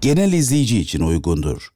genel izleyici için uygundur.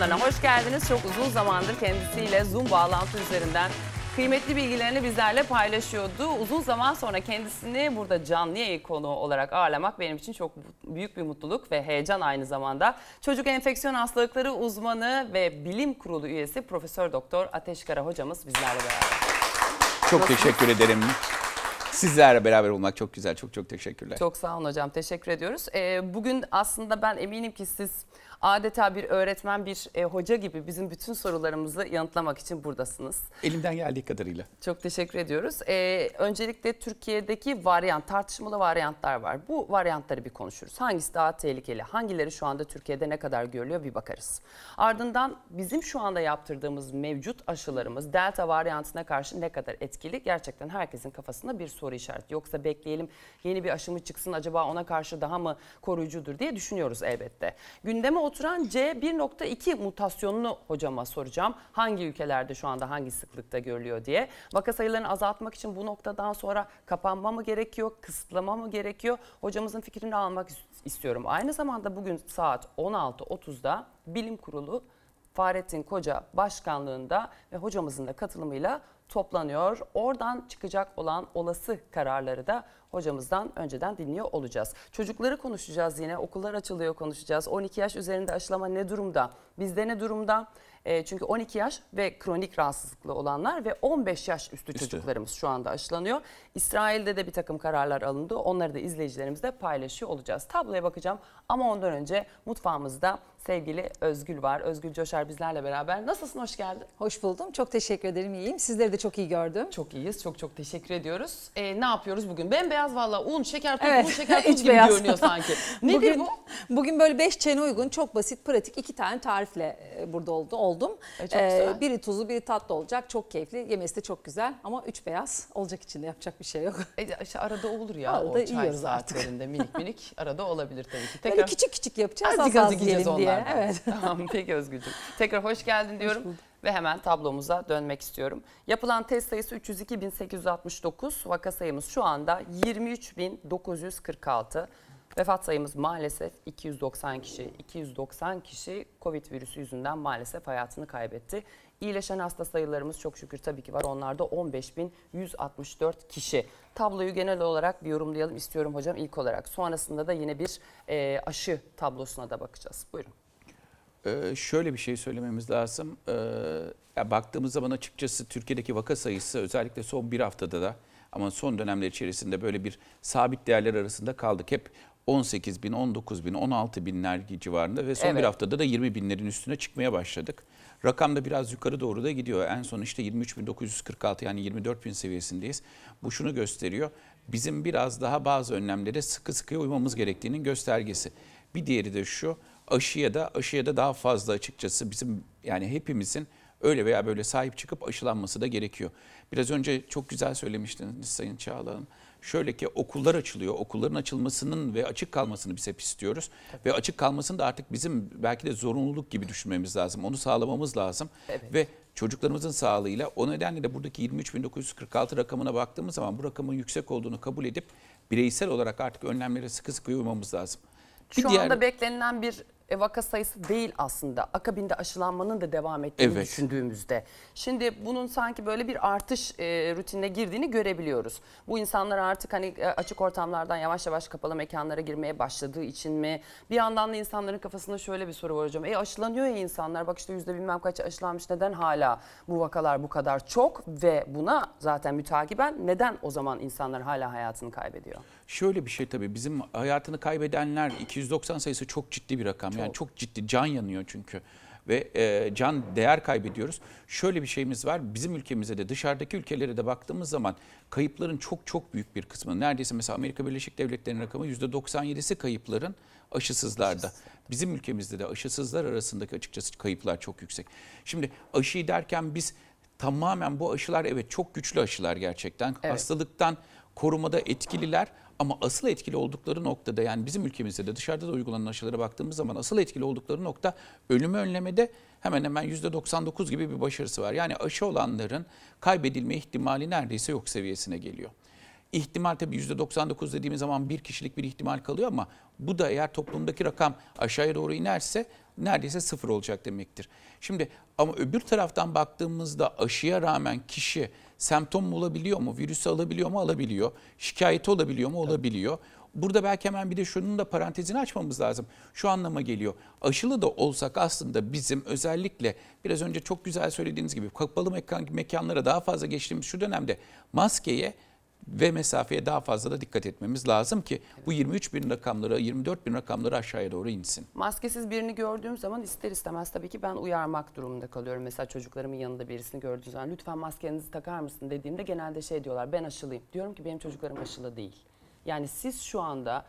ekranlarına hoş geldiniz. Çok uzun zamandır kendisiyle Zoom bağlantı üzerinden kıymetli bilgilerini bizlerle paylaşıyordu. Uzun zaman sonra kendisini burada canlı yayın konu olarak ağırlamak benim için çok büyük bir mutluluk ve heyecan aynı zamanda. Çocuk enfeksiyon hastalıkları uzmanı ve bilim kurulu üyesi Profesör Doktor Ateş Kara hocamız bizlerle beraber. Çok Nasılsınız? teşekkür ederim. Sizlerle beraber olmak çok güzel. Çok çok teşekkürler. Çok sağ olun hocam. Teşekkür ediyoruz. Ee, bugün aslında ben eminim ki siz adeta bir öğretmen, bir e, hoca gibi bizim bütün sorularımızı yanıtlamak için buradasınız. Elimden geldiği kadarıyla. Çok teşekkür ediyoruz. E, öncelikle Türkiye'deki varyant, tartışmalı varyantlar var. Bu varyantları bir konuşuruz. Hangisi daha tehlikeli, hangileri şu anda Türkiye'de ne kadar görülüyor bir bakarız. Ardından bizim şu anda yaptırdığımız mevcut aşılarımız delta varyantına karşı ne kadar etkili gerçekten herkesin kafasında bir soru işareti. Yoksa bekleyelim yeni bir aşımı çıksın acaba ona karşı daha mı koruyucudur diye düşünüyoruz elbette. Gündeme oturan C1.2 mutasyonunu hocama soracağım. Hangi ülkelerde şu anda hangi sıklıkta görülüyor diye. Vaka sayılarını azaltmak için bu noktadan sonra kapanma mı gerekiyor, kısıtlama mı gerekiyor? Hocamızın fikrini almak istiyorum. Aynı zamanda bugün saat 16.30'da Bilim Kurulu Fahrettin Koca başkanlığında ve hocamızın da katılımıyla toplanıyor. Oradan çıkacak olan olası kararları da hocamızdan önceden dinliyor olacağız. Çocukları konuşacağız yine. Okullar açılıyor konuşacağız. 12 yaş üzerinde aşılama ne durumda? Bizde ne durumda? E, çünkü 12 yaş ve kronik rahatsızlıklı olanlar ve 15 yaş üstü işte. çocuklarımız şu anda aşılanıyor. İsrail'de de bir takım kararlar alındı. Onları da izleyicilerimizle paylaşıyor olacağız. Tabloya bakacağım ama ondan önce mutfağımızda sevgili Özgül var. Özgül Coşar bizlerle beraber. Nasılsın? Hoş geldin. Hoş buldum. Çok teşekkür ederim. İyiyim. Sizleri de çok iyi gördüm. Çok iyiyiz. Çok çok teşekkür ediyoruz. Ee, ne yapıyoruz bugün? Ben beyaz valla un, şeker tozu, evet. un, şeker tozu gibi beyaz. görünüyor sanki. Nedir bugün, bu? Bugün böyle beş çene uygun, çok basit, pratik iki tane tarifle e, burada oldu, oldum. E, çok ee, güzel. Biri tuzlu, biri tatlı olacak. Çok keyifli. Yemesi de çok güzel ama üç beyaz olacak içinde. Yapacak bir şey yok. E, işte arada olur ya arada o çay saatlerinde artık. minik minik arada olabilir tabii ki. Tekrar... Böyle küçük küçük yapacağız. Azıcık azıcık yiyeceğiz onları. Diye diye. Evet. Tamam peki Özgücüm. Tekrar hoş geldin diyorum hoş ve hemen tablomuza dönmek istiyorum. Yapılan test sayısı 302.869 vaka sayımız şu anda 23.946. Vefat sayımız maalesef 290 kişi. 290 kişi Covid virüsü yüzünden maalesef hayatını kaybetti. İyileşen hasta sayılarımız çok şükür tabii ki var. Onlarda 15.164 kişi. Tabloyu genel olarak bir yorumlayalım istiyorum hocam ilk olarak. Sonrasında da yine bir e, aşı tablosuna da bakacağız. Buyurun. Ee, şöyle bir şey söylememiz lazım. Ee, ya baktığımız zaman açıkçası Türkiye'deki vaka sayısı özellikle son bir haftada da ama son dönemler içerisinde böyle bir sabit değerler arasında kaldık. Hep 18 bin, 19 bin, 16 binler civarında ve son evet. bir haftada da 20 binlerin üstüne çıkmaya başladık. Rakam da biraz yukarı doğru da gidiyor. En son işte 23.946 yani 24 bin seviyesindeyiz. Bu şunu gösteriyor. Bizim biraz daha bazı önlemlere sıkı sıkıya uymamız gerektiğinin göstergesi. Bir diğeri de şu aşıya da aşıya da daha fazla açıkçası bizim yani hepimizin öyle veya böyle sahip çıkıp aşılanması da gerekiyor. Biraz önce çok güzel söylemiştiniz Sayın Çağla Hanım. Şöyle ki okullar açılıyor. Okulların açılmasının ve açık kalmasını biz hep istiyoruz. Evet. Ve açık kalmasını da artık bizim belki de zorunluluk gibi düşünmemiz lazım. Onu sağlamamız lazım. Evet. Ve çocuklarımızın sağlığıyla o nedenle de buradaki 23.946 rakamına baktığımız zaman bu rakamın yüksek olduğunu kabul edip bireysel olarak artık önlemlere sıkı sıkı uymamız lazım. Bir Şu diğer... anda beklenilen bir e, vaka sayısı değil aslında. Akabinde aşılanmanın da devam ettiğini evet. düşündüğümüzde. Şimdi bunun sanki böyle bir artış e, rutinine girdiğini görebiliyoruz. Bu insanlar artık hani e, açık ortamlardan yavaş yavaş kapalı mekanlara girmeye başladığı için mi? Bir yandan da insanların kafasında şöyle bir soru var hocam. E aşılanıyor ya insanlar bak işte yüzde bilmem kaç aşılanmış neden hala bu vakalar bu kadar çok ve buna zaten mütakiben neden o zaman insanlar hala hayatını kaybediyor? Şöyle bir şey tabii bizim hayatını kaybedenler 290 sayısı çok ciddi bir rakam. Çok. Yani çok ciddi can yanıyor çünkü ve e, can değer kaybediyoruz. Şöyle bir şeyimiz var. Bizim ülkemize de dışarıdaki ülkelere de baktığımız zaman kayıpların çok çok büyük bir kısmı. Neredeyse mesela Amerika Birleşik Devletleri'nin rakamı %97'si kayıpların aşısızlarda. Bizim ülkemizde de aşısızlar arasındaki açıkçası kayıplar çok yüksek. Şimdi aşıyı derken biz tamamen bu aşılar evet çok güçlü aşılar gerçekten. Evet. Hastalıktan korumada etkililer ama asıl etkili oldukları noktada yani bizim ülkemizde de dışarıda da uygulanan aşılara baktığımız zaman asıl etkili oldukları nokta ölümü önlemede hemen hemen %99 gibi bir başarısı var. Yani aşı olanların kaybedilme ihtimali neredeyse yok seviyesine geliyor. İhtimal tabii %99 dediğimiz zaman bir kişilik bir ihtimal kalıyor ama bu da eğer toplumdaki rakam aşağıya doğru inerse neredeyse sıfır olacak demektir. Şimdi ama öbür taraftan baktığımızda aşıya rağmen kişi Semptom mu olabiliyor mu? Virüsü alabiliyor mu? Alabiliyor. Şikayeti olabiliyor mu? Olabiliyor. Burada belki hemen bir de şunun da parantezini açmamız lazım. Şu anlama geliyor. Aşılı da olsak aslında bizim özellikle biraz önce çok güzel söylediğiniz gibi kapalı mekan, mekanlara daha fazla geçtiğimiz şu dönemde maskeye ve mesafeye daha fazla da dikkat etmemiz lazım ki bu 23 bin rakamları 24 bin rakamları aşağıya doğru insin. Maskesiz birini gördüğüm zaman ister istemez tabii ki ben uyarmak durumunda kalıyorum. Mesela çocuklarımın yanında birisini gördüğüm zaman lütfen maskenizi takar mısın dediğimde genelde şey diyorlar ben aşılıyım. Diyorum ki benim çocuklarım aşılı değil. Yani siz şu anda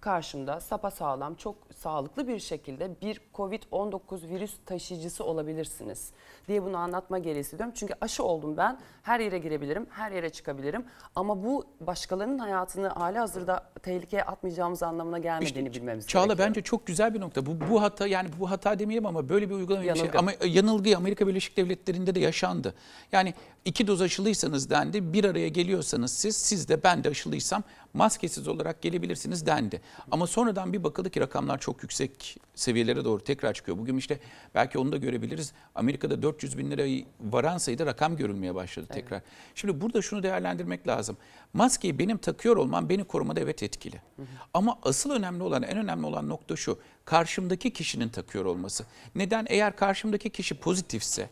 karşımda sağlam, çok sağlıklı bir şekilde bir COVID-19 virüs taşıyıcısı olabilirsiniz diye bunu anlatma gereği hissediyorum. Çünkü aşı oldum ben, her yere girebilirim, her yere çıkabilirim. Ama bu başkalarının hayatını hali hazırda tehlikeye atmayacağımız anlamına gelmediğini işte, bilmemiz Çağla gerekiyor. bence çok güzel bir nokta. Bu, bu hata yani bu hata demeyelim ama böyle bir uygulama yanılgı. Bir şey. Ama e, yanılgı Amerika Birleşik Devletleri'nde de yaşandı. Yani iki doz aşılıysanız dendi. Bir araya geliyorsanız siz, siz de ben de aşılıysam maskesiz olarak gelebilirsiniz dendi. Ama sonradan bir bakıldı ki rakamlar çok yüksek seviyelere doğru tekrar çıkıyor. Bugün işte belki onu da görebiliriz. Amerika'da 400 bin lirayı varan sayıda rakam görülmeye başladı tekrar. Evet. Şimdi burada şunu değerlendirmek lazım. Maskeyi benim takıyor olmam beni korumada evet etkili. Hı hı. Ama asıl önemli olan, en önemli olan nokta şu. Karşımdaki kişinin takıyor olması. Neden? Eğer karşımdaki kişi pozitifse,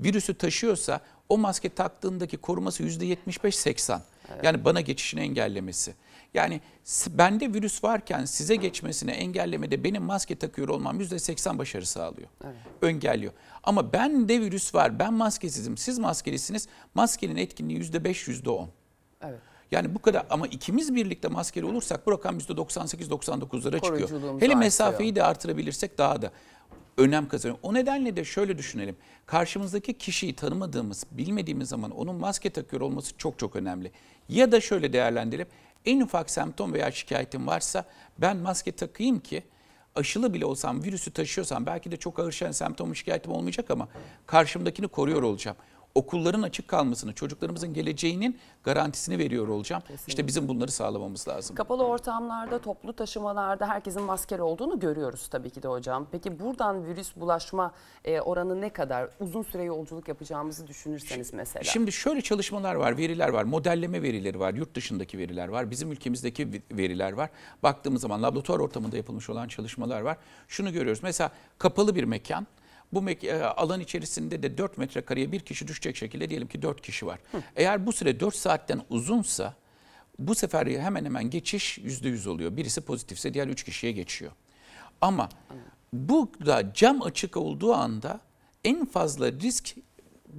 virüsü taşıyorsa o maske taktığındaki koruması %75-80. Evet. Yani bana geçişini engellemesi. Yani bende virüs varken size geçmesine engellemede benim maske takıyor olmam %80 başarı sağlıyor. Evet. Öngelliyor. Ama bende virüs var, ben maskesizim, siz maskelisiniz. Maskenin etkinliği %5, %10. Evet. Yani bu kadar ama ikimiz birlikte maskeli olursak bu rakam %98-99'lara çıkıyor. Hele mesafeyi de artırabilirsek daha da önem kazanıyor. O nedenle de şöyle düşünelim. Karşımızdaki kişiyi tanımadığımız, bilmediğimiz zaman onun maske takıyor olması çok çok önemli. Ya da şöyle değerlendirelim: en ufak semptom veya şikayetim varsa ben maske takayım ki aşılı bile olsam, virüsü taşıyorsam belki de çok ağır şen semptomu şikayetim olmayacak ama karşımdakini koruyor olacağım okulların açık kalmasını, çocuklarımızın geleceğinin garantisini veriyor olacağım. Kesinlikle. İşte bizim bunları sağlamamız lazım. Kapalı ortamlarda, toplu taşımalarda herkesin maskeli olduğunu görüyoruz tabii ki de hocam. Peki buradan virüs bulaşma e, oranı ne kadar? Uzun süre yolculuk yapacağımızı düşünürseniz mesela. Şimdi şöyle çalışmalar var, veriler var, modelleme verileri var, yurt dışındaki veriler var, bizim ülkemizdeki veriler var. Baktığımız zaman laboratuvar ortamında yapılmış olan çalışmalar var. Şunu görüyoruz. Mesela kapalı bir mekan bu e, alan içerisinde de 4 metrekareye bir kişi düşecek şekilde diyelim ki 4 kişi var. Hı. Eğer bu süre 4 saatten uzunsa bu sefer hemen hemen geçiş %100 oluyor. Birisi pozitifse diğer 3 kişiye geçiyor. Ama bu da cam açık olduğu anda en fazla risk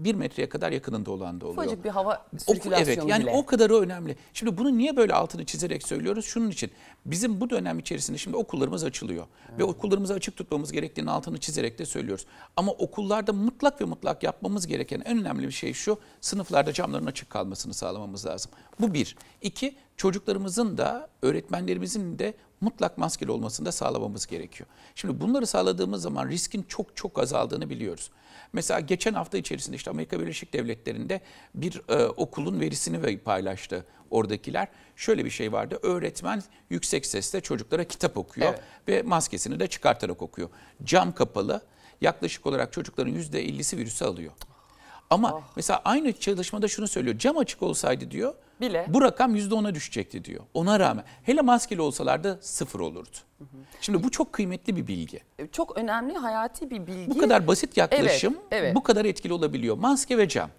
bir metreye kadar yakınında olan da oluyor. Ufacık bir hava sirkülasyonu Evet yani bile. o kadarı önemli. Şimdi bunu niye böyle altını çizerek söylüyoruz? Şunun için bizim bu dönem içerisinde şimdi okullarımız açılıyor. Evet. Ve okullarımızı açık tutmamız gerektiğini altını çizerek de söylüyoruz. Ama okullarda mutlak ve mutlak yapmamız gereken en önemli bir şey şu. Sınıflarda camların açık kalmasını sağlamamız lazım. Bu bir. İki çocuklarımızın da öğretmenlerimizin de mutlak maskeli olmasını da sağlamamız gerekiyor. Şimdi bunları sağladığımız zaman riskin çok çok azaldığını biliyoruz. Mesela geçen hafta içerisinde işte Amerika Birleşik Devletleri'nde bir e, okulun verisini paylaştı oradakiler. Şöyle bir şey vardı. Öğretmen yüksek sesle çocuklara kitap okuyor evet. ve maskesini de çıkartarak okuyor. Cam kapalı. Yaklaşık olarak çocukların %50'si virüsü alıyor. Ama ah. mesela aynı çalışmada şunu söylüyor. Cam açık olsaydı diyor bile bu rakam %10'a düşecekti diyor. Ona rağmen hele maskeli olsalardı sıfır olurdu. Şimdi bu çok kıymetli bir bilgi. E, çok önemli hayati bir bilgi. Bu kadar basit yaklaşım evet, evet. bu kadar etkili olabiliyor. Maske ve cam.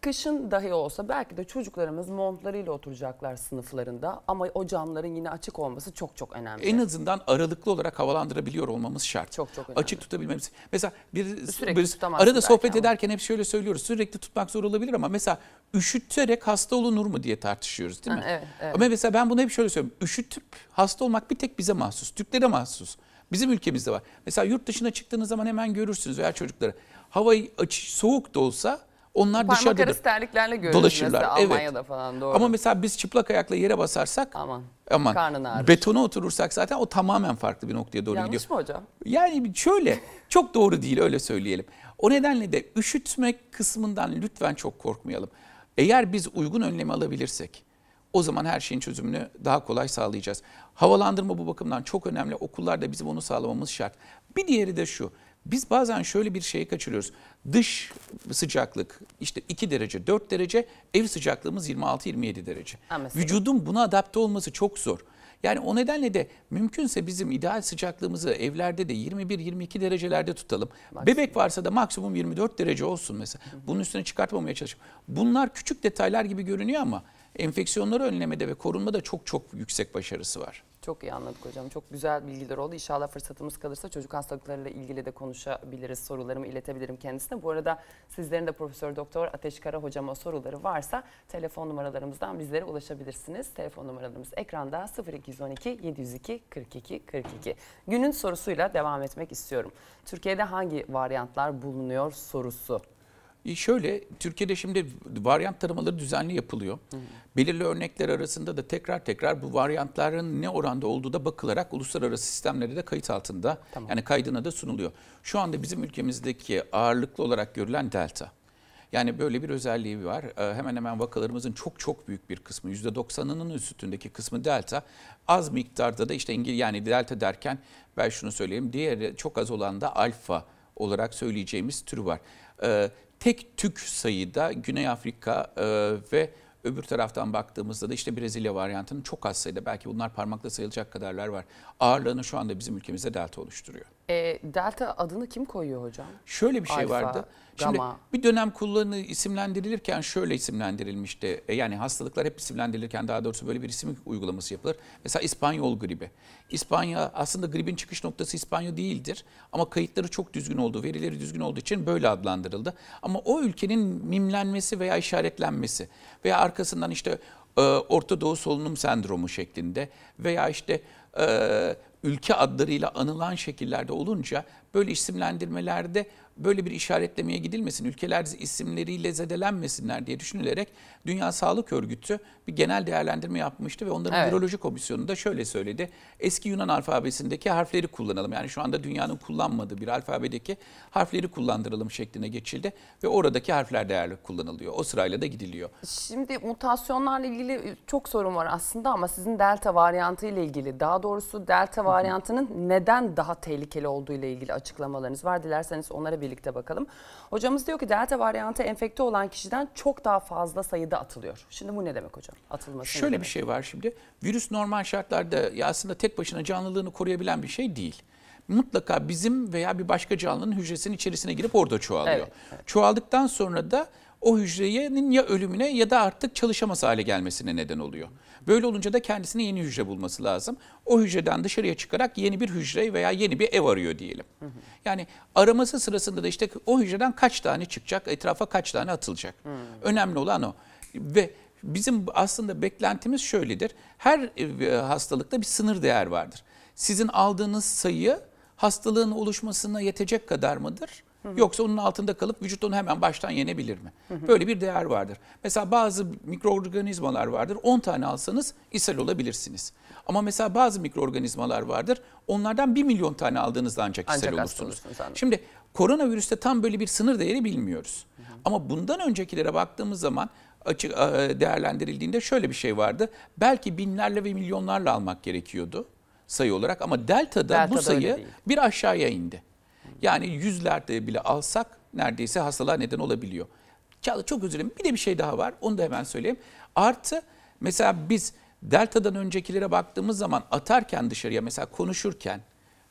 Kışın dahi olsa belki de çocuklarımız montlarıyla oturacaklar sınıflarında ama o camların yine açık olması çok çok önemli. En azından aralıklı olarak havalandırabiliyor olmamız şart. Çok çok önemli. Açık tutabilmemiz. Mesela bir, bir arada sohbet ama. ederken hep şöyle söylüyoruz. Sürekli tutmak zor olabilir ama mesela üşüterek hasta olunur mu diye tartışıyoruz değil mi? Ha, evet, evet. Ama mesela ben bunu hep şöyle söylüyorum. Üşütüp hasta olmak bir tek bize mahsus. Türklere mahsus. Bizim ülkemizde var. Mesela yurt dışına çıktığınız zaman hemen görürsünüz veya çocukları. Hava soğuk da olsa onlar dışarıda arası terliklerle dolaşırlar. mesela Almanya'da evet. falan doğru. Ama mesela biz çıplak ayakla yere basarsak aman, aman karnın ağrır. betona oturursak zaten o tamamen farklı bir noktaya doğru Yanlış gidiyor. Yanlış mı hocam? Yani şöyle çok doğru değil öyle söyleyelim. O nedenle de üşütme kısmından lütfen çok korkmayalım. Eğer biz uygun önlemi alabilirsek o zaman her şeyin çözümünü daha kolay sağlayacağız. Havalandırma bu bakımdan çok önemli. Okullarda bizim onu sağlamamız şart. Bir diğeri de şu. Biz bazen şöyle bir şeyi kaçırıyoruz. Dış sıcaklık işte 2 derece 4 derece ev sıcaklığımız 26-27 derece. Vücudun buna adapte olması çok zor. Yani o nedenle de mümkünse bizim ideal sıcaklığımızı evlerde de 21-22 derecelerde tutalım. Maksimum. Bebek varsa da maksimum 24 derece olsun mesela. Bunun üstüne çıkartmamaya çalışalım. Bunlar küçük detaylar gibi görünüyor ama enfeksiyonları önlemede ve korunmada çok çok yüksek başarısı var. Çok iyi anladık hocam. Çok güzel bilgiler oldu. İnşallah fırsatımız kalırsa çocuk hastalıklarıyla ilgili de konuşabiliriz. Sorularımı iletebilirim kendisine. Bu arada sizlerin de Profesör Doktor Ateş Kara hocama soruları varsa telefon numaralarımızdan bizlere ulaşabilirsiniz. Telefon numaralarımız ekranda 0212 702 42 42. Günün sorusuyla devam etmek istiyorum. Türkiye'de hangi varyantlar bulunuyor sorusu e şöyle, Türkiye'de şimdi varyant taramaları düzenli yapılıyor. Hı. Belirli örnekler arasında da tekrar tekrar bu varyantların ne oranda olduğu da bakılarak uluslararası sistemlere de kayıt altında. Tamam. Yani kaydına da sunuluyor. Şu anda bizim ülkemizdeki ağırlıklı olarak görülen delta. Yani böyle bir özelliği var. E, hemen hemen vakalarımızın çok çok büyük bir kısmı %90'ının üstündeki kısmı delta. Az miktarda da işte İngil yani delta derken ben şunu söyleyeyim. Diğeri çok az olan da alfa olarak söyleyeceğimiz tür var. E, tek tük sayıda Güney Afrika e, ve öbür taraftan baktığımızda da işte Brezilya varyantının çok az sayıda belki bunlar parmakla sayılacak kadarlar var. Ağırlığını şu anda bizim ülkemizde delta oluşturuyor. E, delta adını kim koyuyor hocam? Şöyle bir şey Alfa, vardı. Şimdi gama. bir dönem kullanı isimlendirilirken şöyle isimlendirilmişti. E, yani hastalıklar hep isimlendirilirken daha doğrusu böyle bir isim uygulaması yapılır. Mesela İspanyol gribi. İspanya aslında gribin çıkış noktası İspanya değildir. Ama kayıtları çok düzgün olduğu, verileri düzgün olduğu için böyle adlandırıldı. Ama o ülkenin mimlenmesi veya işaretlenmesi veya arkasından işte e, Orta Doğu solunum sendromu şeklinde veya işte e, ülke adlarıyla anılan şekillerde olunca böyle isimlendirmelerde böyle bir işaretlemeye gidilmesin, ülkeler isimleriyle zedelenmesinler diye düşünülerek Dünya Sağlık Örgütü bir genel değerlendirme yapmıştı ve onların evet. viroloji komisyonu da şöyle söyledi. Eski Yunan alfabesindeki harfleri kullanalım. Yani şu anda dünyanın kullanmadığı bir alfabedeki harfleri kullandıralım şeklinde geçildi ve oradaki harfler değerli kullanılıyor. O sırayla da gidiliyor. Şimdi mutasyonlarla ilgili çok sorun var aslında ama sizin delta varyantı ile ilgili daha doğrusu delta varyantının neden daha tehlikeli olduğu ile ilgili açıklamalarınız var. Dilerseniz onlara bir birlikte bakalım. Hocamız diyor ki delta varyantı enfekte olan kişiden çok daha fazla sayıda atılıyor. Şimdi bu ne demek hocam? Atılması Şöyle demek? bir şey var şimdi. Virüs normal şartlarda ya aslında tek başına canlılığını koruyabilen bir şey değil mutlaka bizim veya bir başka canlının hücresinin içerisine girip orada çoğalıyor. Evet, evet. Çoğaldıktan sonra da o hücrenin ya ölümüne ya da artık çalışamaz hale gelmesine neden oluyor. Böyle olunca da kendisine yeni hücre bulması lazım. O hücreden dışarıya çıkarak yeni bir hücre veya yeni bir ev arıyor diyelim. Hı hı. Yani araması sırasında da işte o hücreden kaç tane çıkacak, etrafa kaç tane atılacak. Hı. Önemli olan o. Ve bizim aslında beklentimiz şöyledir. Her e, e, hastalıkta bir sınır değer vardır. Sizin aldığınız sayı hastalığın oluşmasına yetecek kadar mıdır? Hı hı. Yoksa onun altında kalıp vücut onu hemen baştan yenebilir mi? Hı hı. Böyle bir değer vardır. Mesela bazı mikroorganizmalar vardır. 10 tane alsanız ishal olabilirsiniz. Ama mesela bazı mikroorganizmalar vardır. Onlardan 1 milyon tane aldığınızda ancak, ancak ishal olursunuz. Şimdi koronavirüste tam böyle bir sınır değeri bilmiyoruz. Hı hı. Ama bundan öncekilere baktığımız zaman açık e, değerlendirildiğinde şöyle bir şey vardı. Belki binlerle ve milyonlarla almak gerekiyordu sayı olarak ama delta'da, delta'da bu sayı bir aşağıya indi. Yani yüzlerde bile alsak neredeyse hastalığa neden olabiliyor. çok özür dilerim. Bir de bir şey daha var. Onu da hemen söyleyeyim. Artı mesela biz delta'dan öncekilere baktığımız zaman atarken dışarıya mesela konuşurken,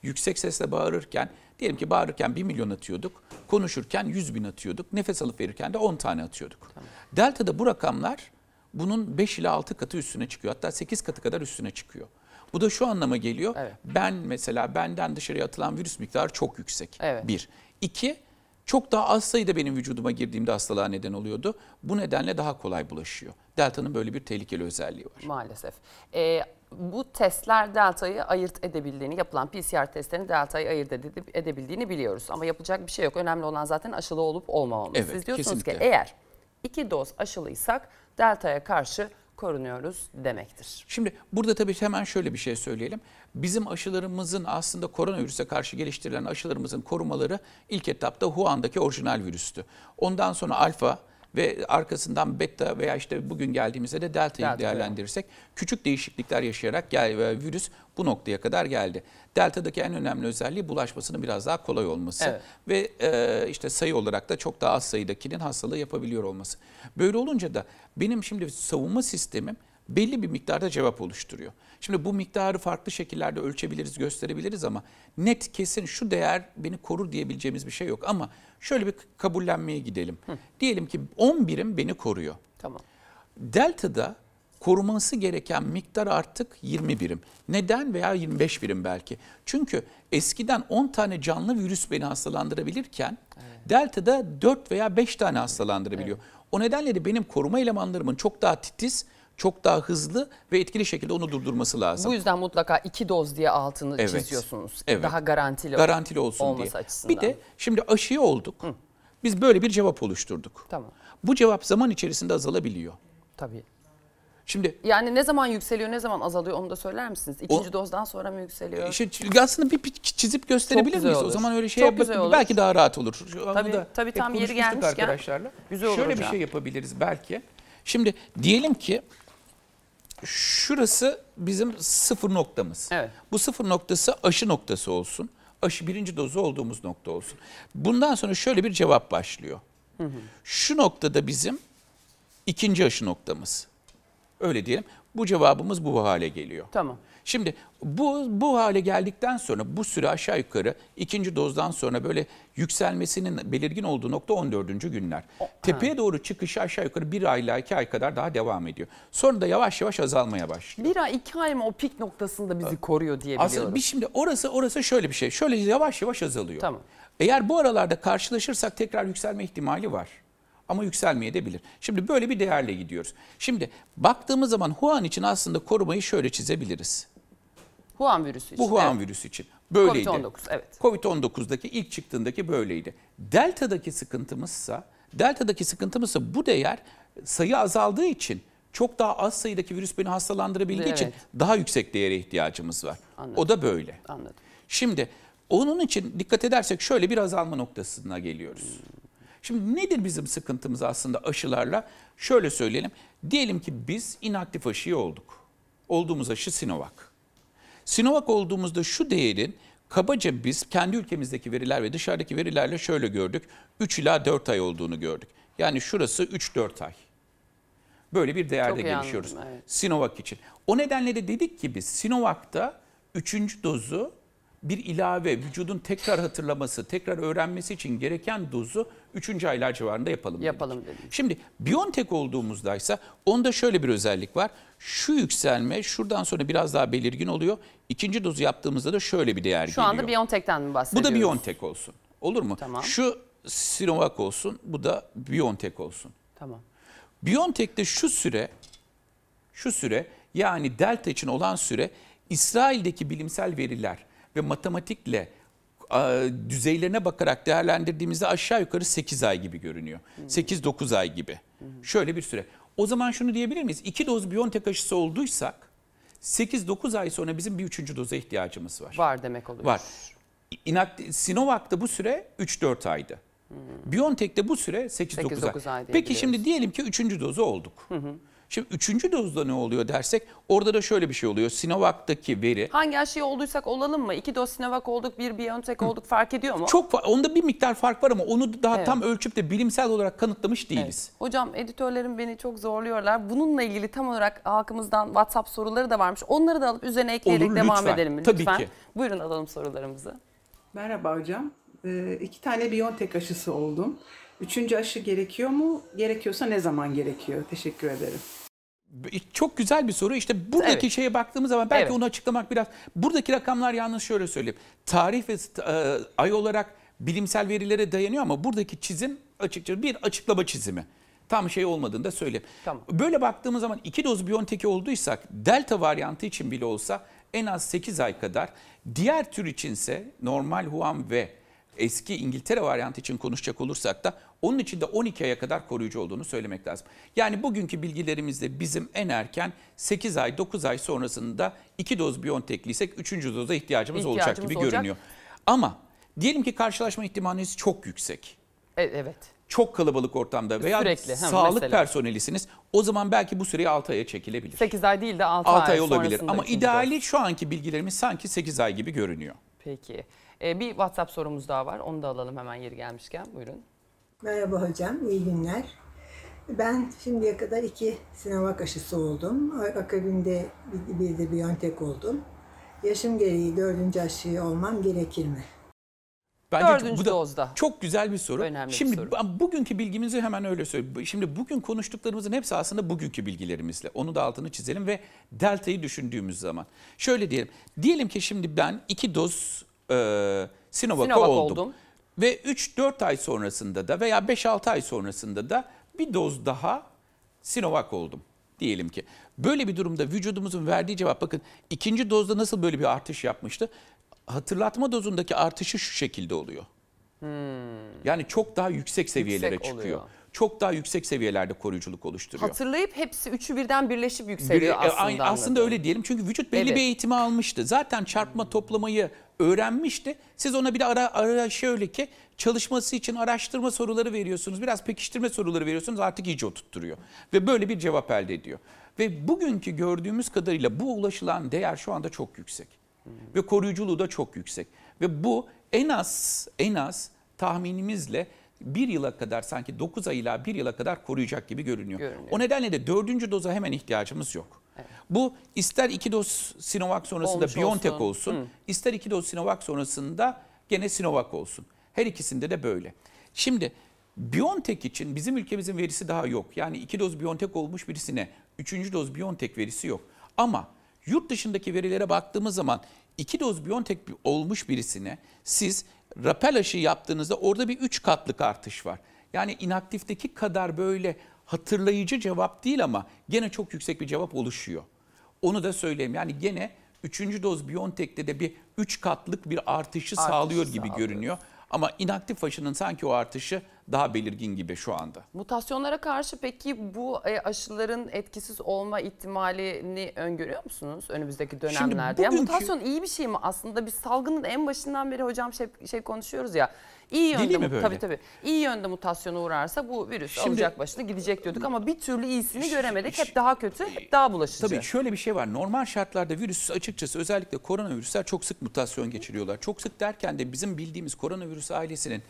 yüksek sesle bağırırken, diyelim ki bağırırken 1 milyon atıyorduk, konuşurken 100 bin atıyorduk, nefes alıp verirken de 10 tane atıyorduk. Tamam. Delta'da bu rakamlar bunun 5 ile 6 katı üstüne çıkıyor. Hatta 8 katı kadar üstüne çıkıyor. Bu da şu anlama geliyor. Evet. Ben mesela benden dışarıya atılan virüs miktarı çok yüksek. Evet. Bir. İki, çok daha az sayıda benim vücuduma girdiğimde hastalığa neden oluyordu. Bu nedenle daha kolay bulaşıyor. Delta'nın böyle bir tehlikeli özelliği var. Maalesef. Ee, bu testler Delta'yı ayırt edebildiğini, yapılan PCR testlerini Delta'yı ayırt edebildiğini biliyoruz. Ama yapacak bir şey yok. Önemli olan zaten aşılı olup olmamamız. Evet, Siz diyorsunuz kesinlikle. ki eğer iki doz aşılıysak Delta'ya karşı korunuyoruz demektir. Şimdi burada tabii hemen şöyle bir şey söyleyelim. Bizim aşılarımızın aslında koronavirüse karşı geliştirilen aşılarımızın korumaları ilk etapta Wuhan'daki orijinal virüstü. Ondan sonra alfa ve arkasından beta veya işte bugün geldiğimizde de delta'yı delta değerlendirirsek yani. küçük değişiklikler yaşayarak gel virüs bu noktaya kadar geldi. Delta'daki en önemli özelliği bulaşmasının biraz daha kolay olması evet. ve e, işte sayı olarak da çok daha az sayıdakinin hastalığı yapabiliyor olması. Böyle olunca da benim şimdi savunma sistemim belli bir miktarda cevap oluşturuyor. Şimdi bu miktarı farklı şekillerde ölçebiliriz, gösterebiliriz ama net kesin şu değer beni korur diyebileceğimiz bir şey yok. Ama şöyle bir kabullenmeye gidelim. Hı. Diyelim ki 10 birim beni koruyor. Tamam. Delta'da koruması gereken miktar artık 20 birim. Neden veya 25 birim belki. Çünkü eskiden 10 tane canlı virüs beni hastalandırabilirken evet. Delta'da 4 veya 5 tane hastalandırabiliyor. Evet. O nedenle de benim koruma elemanlarımın çok daha titiz çok daha hızlı ve etkili şekilde onu durdurması lazım. Bu yüzden mutlaka iki doz diye altını evet. çiziyorsunuz. Evet. Daha garantili, garantili olsun olması diye. açısından. Bir de şimdi aşıyı olduk. Hı. Biz böyle bir cevap oluşturduk. Tamam. Bu cevap zaman içerisinde azalabiliyor. Tabii. Şimdi yani ne zaman yükseliyor, ne zaman azalıyor onu da söyler misiniz? İkinci o, dozdan sonra mı yükseliyor? Şey aslında bir çizip gösterebilir miyiz? Olur. O zaman öyle şey Çok güzel olur. belki daha rahat olur. Şu tabii da tabii tam yeri gelmişken. Arkadaşlarla. Güzel olur Şöyle hocam. bir şey yapabiliriz belki. Şimdi diyelim ki şurası bizim sıfır noktamız. Evet. Bu sıfır noktası aşı noktası olsun. Aşı birinci dozu olduğumuz nokta olsun. Bundan sonra şöyle bir cevap başlıyor. Hı hı. Şu noktada bizim ikinci aşı noktamız. Öyle diyelim. Bu cevabımız bu hale geliyor. Tamam. Şimdi bu bu hale geldikten sonra bu süre aşağı yukarı ikinci dozdan sonra böyle yükselmesinin belirgin olduğu nokta 14. günler. Tepeye doğru çıkışı aşağı yukarı bir ayla iki ay kadar daha devam ediyor. Sonra da yavaş yavaş azalmaya başlıyor. Bir ay iki ay mı o pik noktasında bizi koruyor diye biliyorum. Aslında bir şimdi orası orası şöyle bir şey. Şöyle yavaş yavaş azalıyor. Tamam. Eğer bu aralarda karşılaşırsak tekrar yükselme ihtimali var ama yükselmeye de bilir. Şimdi böyle bir değerle gidiyoruz. Şimdi baktığımız zaman Huan için aslında korumayı şöyle çizebiliriz. Wuhan virüsü için. Bu Wuhan evet. virüsü için. Böyleydi. Covid-19 evet. Covid-19'daki ilk çıktığındaki böyleydi. Delta'daki sıkıntımızsa, Delta'daki sıkıntımızsa bu değer sayı azaldığı için çok daha az sayıdaki virüs beni hastalandırabildiği evet. için daha yüksek değere ihtiyacımız var. Anladım. O da böyle. Anladım. Şimdi onun için dikkat edersek şöyle bir azalma noktasına geliyoruz. Şimdi nedir bizim sıkıntımız aslında aşılarla? Şöyle söyleyelim. Diyelim ki biz inaktif aşıyı olduk. Olduğumuz aşı Sinovac. Sinovac olduğumuzda şu değerin kabaca biz kendi ülkemizdeki veriler ve dışarıdaki verilerle şöyle gördük. 3 ila 4 ay olduğunu gördük. Yani şurası 3-4 ay. Böyle bir değerde Çok gelişiyoruz anladım, evet. Sinovac için. O nedenle de dedik ki biz Sinovac'ta 3. dozu bir ilave vücudun tekrar hatırlaması, tekrar öğrenmesi için gereken dozu 3. aylar civarında yapalım. Yapalım dedik. Şimdi Biontech olduğumuzda ise onda şöyle bir özellik var. Şu yükselme şuradan sonra biraz daha belirgin oluyor. İkinci dozu yaptığımızda da şöyle bir değer Şu geliyor. Şu anda BioNTech'ten mi bahsediyoruz? Bu da BioNTech olsun. Olur mu? Tamam. Şu Sinovac olsun, bu da BioNTech olsun. Tamam. BioNTech'te şu süre, şu süre yani Delta için olan süre İsrail'deki bilimsel veriler ve matematikle düzeylerine bakarak değerlendirdiğimizde aşağı yukarı 8 ay gibi görünüyor. 8-9 hmm. ay gibi. Hmm. Şöyle bir süre. O zaman şunu diyebilir miyiz? İki doz BioNTech aşısı olduysak 8-9 ay sonra bizim bir üçüncü doza ihtiyacımız var. Var demek oluyor. Var. İnakti, Sinovac'ta bu süre 3-4 aydı. Hmm. BioNTech'te bu süre 8-9 ay. ay Peki biliyoruz. şimdi diyelim ki üçüncü dozu olduk. Hı hı. Şimdi üçüncü dozda ne oluyor dersek orada da şöyle bir şey oluyor. Sinovac'taki veri. Hangi aşıyı olduysak olalım mı? İki doz Sinovac olduk, bir BioNTech olduk Hı. fark ediyor mu? Çok Onda bir miktar fark var ama onu daha evet. tam ölçüp de bilimsel olarak kanıtlamış değiliz. Evet. Hocam editörlerim beni çok zorluyorlar. Bununla ilgili tam olarak halkımızdan WhatsApp soruları da varmış. Onları da alıp üzerine ekleyerek Olur, devam lütfen. edelim lütfen. Tabii ki. Buyurun alalım sorularımızı. Merhaba hocam. Ee, iki tane BioNTech aşısı oldum. Üçüncü aşı gerekiyor mu? Gerekiyorsa ne zaman gerekiyor? Teşekkür ederim. Çok güzel bir soru. İşte buradaki evet. şeye baktığımız zaman belki evet. onu açıklamak biraz... Buradaki rakamlar yalnız şöyle söyleyeyim. Tarih ve e, ay olarak bilimsel verilere dayanıyor ama buradaki çizim açıkça bir açıklama çizimi. Tam şey olmadığını da söyleyeyim. Tamam. Böyle baktığımız zaman iki doz Biontech'i olduysak delta varyantı için bile olsa en az 8 ay kadar. Diğer tür içinse normal Huan ve eski İngiltere varyantı için konuşacak olursak da onun için de 12 aya kadar koruyucu olduğunu söylemek lazım. Yani bugünkü bilgilerimizde bizim en erken 8 ay 9 ay sonrasında 2 doz Biontech'liysek 3. doza ihtiyacımız, ihtiyacımız olacak gibi olacak. görünüyor. Ama diyelim ki karşılaşma ihtimaliniz çok yüksek. E, evet. Çok kalabalık ortamda veya Sürekli, sağlık mesela. personelisiniz. O zaman belki bu süreyi 6 aya çekilebilir. 8 ay değil de 6, 6 ay, ay olabilir. Ama ideali şu anki bilgilerimiz sanki 8 ay gibi görünüyor. Peki. E, bir WhatsApp sorumuz daha var. Onu da alalım hemen yeri gelmişken. Buyurun. Merhaba hocam. iyi günler. Ben şimdiye kadar iki Sinovac aşısı oldum. Akabinde bir de Biontech oldum. Yaşım gereği dördüncü aşıyı olmam gerekir mi? Bence Dördüncü bu da dozda. Çok güzel bir soru. Önemli Şimdi bir soru. bugünkü bilgimizi hemen öyle söyleyeyim. Şimdi bugün konuştuklarımızın hepsi aslında bugünkü bilgilerimizle. Onu da altını çizelim ve delta'yı düşündüğümüz zaman. Şöyle diyelim. Diyelim ki şimdi ben iki doz e, ee, Sinovac'a Sinovac oldum. oldum. Ve 3-4 ay sonrasında da veya 5-6 ay sonrasında da bir doz daha Sinovac oldum diyelim ki. Böyle bir durumda vücudumuzun verdiği cevap bakın ikinci dozda nasıl böyle bir artış yapmıştı? Hatırlatma dozundaki artışı şu şekilde oluyor. Hmm. Yani çok daha yüksek seviyelere Yüksek çıkıyor. Oluyor çok daha yüksek seviyelerde koruyuculuk oluşturuyor. Hatırlayıp hepsi üçü birden birleşip yükseliyor Bir, e, aslında. Aslında öyle diyelim çünkü vücut belli evet. bir eğitimi almıştı. Zaten çarpma toplamayı öğrenmişti. Siz ona bir de ara, ara şöyle ki çalışması için araştırma soruları veriyorsunuz. Biraz pekiştirme soruları veriyorsunuz artık iyice oturtturuyor. Ve böyle bir cevap elde ediyor. Ve bugünkü gördüğümüz kadarıyla bu ulaşılan değer şu anda çok yüksek. Ve koruyuculuğu da çok yüksek. Ve bu en az en az tahminimizle bir yıla kadar sanki 9 ay ila bir yıla kadar koruyacak gibi görünüyor. görünüyor. O nedenle de dördüncü doza hemen ihtiyacımız yok. Evet. Bu ister iki doz Sinovac sonrasında Olmuş BioNTech olsun, olsun ister iki doz Sinovac sonrasında gene Sinovac olsun. Her ikisinde de böyle. Şimdi BioNTech için bizim ülkemizin verisi daha yok. Yani iki doz BioNTech olmuş birisine üçüncü doz BioNTech verisi yok. Ama yurt dışındaki verilere baktığımız zaman iki doz BioNTech olmuş birisine siz Rapel aşı yaptığınızda orada bir 3 katlık artış var. Yani inaktifteki kadar böyle hatırlayıcı cevap değil ama gene çok yüksek bir cevap oluşuyor. Onu da söyleyeyim. Yani gene 3. doz Biontech'te de bir 3 katlık bir artışı Artış sağlıyor gibi sağlıyor. görünüyor. Ama inaktif aşının sanki o artışı daha belirgin gibi şu anda. Mutasyonlara karşı peki bu e, aşıların etkisiz olma ihtimalini öngörüyor musunuz önümüzdeki dönemlerde? Bugünkü... Yani mutasyon iyi bir şey mi aslında? Biz salgının en başından beri hocam şey, şey konuşuyoruz ya. İyi yönde Değil mi böyle? tabii tabii. İyi yönde mutasyona uğrarsa bu virüs Şimdi, alacak başını gidecek diyorduk ama bir türlü iyisini göremedik. Hep daha kötü, hep daha bulaşıcı. Tabii şöyle bir şey var. Normal şartlarda virüs açıkçası özellikle koronavirüsler çok sık mutasyon geçiriyorlar. Çok sık derken de bizim bildiğimiz koronavirüs ailesinin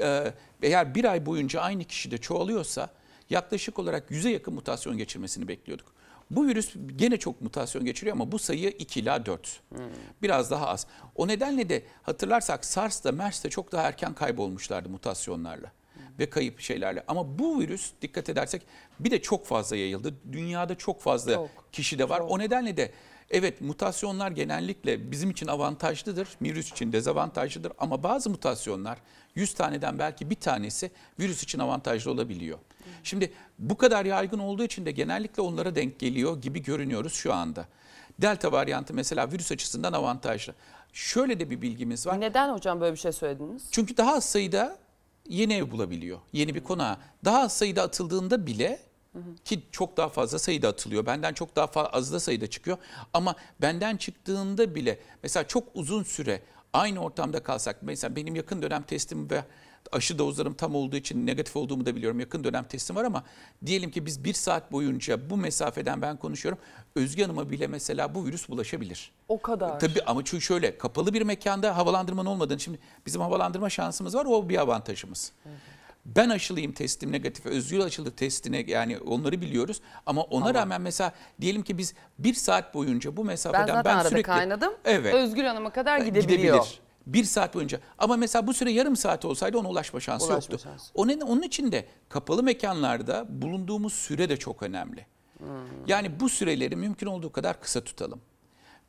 e, eğer bir ay boyunca aynı kişide çoğalıyorsa yaklaşık olarak 100'e yakın mutasyon geçirmesini bekliyorduk. Bu virüs gene çok mutasyon geçiriyor ama bu sayı 2 ila 4. Hmm. Biraz daha az. O nedenle de hatırlarsak SARS da, MERS de çok daha erken kaybolmuşlardı mutasyonlarla hmm. ve kayıp şeylerle. Ama bu virüs dikkat edersek bir de çok fazla yayıldı. Dünyada çok fazla çok. kişi de var. Çok. O nedenle de Evet mutasyonlar genellikle bizim için avantajlıdır, virüs için dezavantajlıdır ama bazı mutasyonlar 100 taneden belki bir tanesi virüs için avantajlı olabiliyor. Şimdi bu kadar yaygın olduğu için de genellikle onlara denk geliyor gibi görünüyoruz şu anda. Delta varyantı mesela virüs açısından avantajlı. Şöyle de bir bilgimiz var. Neden hocam böyle bir şey söylediniz? Çünkü daha az sayıda yeni ev bulabiliyor, yeni bir konağa. Daha az sayıda atıldığında bile ki çok daha fazla sayıda atılıyor. Benden çok daha fazla sayıda çıkıyor. Ama benden çıktığında bile mesela çok uzun süre aynı ortamda kalsak. Mesela benim yakın dönem testim ve aşı dozlarım tam olduğu için negatif olduğumu da biliyorum. Yakın dönem testim var ama diyelim ki biz bir saat boyunca bu mesafeden ben konuşuyorum. Özge Hanım'a bile mesela bu virüs bulaşabilir. O kadar. E, tabii ama çünkü şöyle kapalı bir mekanda havalandırmanın olmadığını şimdi bizim havalandırma şansımız var o bir avantajımız. Hı ben aşılıyım testim negatif, özgür aşılı testine yani onları biliyoruz. Ama ona tamam. rağmen mesela diyelim ki biz bir saat boyunca bu mesafeden ben, zaten ben sürekli... kaynadım. Evet. Özgür Hanım'a kadar e, gidebiliyor. Gidebilir. Bir saat boyunca. Ama mesela bu süre yarım saat olsaydı ona ulaşma şansı ulaşma yoktu. Şansı. Onun, onun için de kapalı mekanlarda bulunduğumuz süre de çok önemli. Hmm. Yani bu süreleri mümkün olduğu kadar kısa tutalım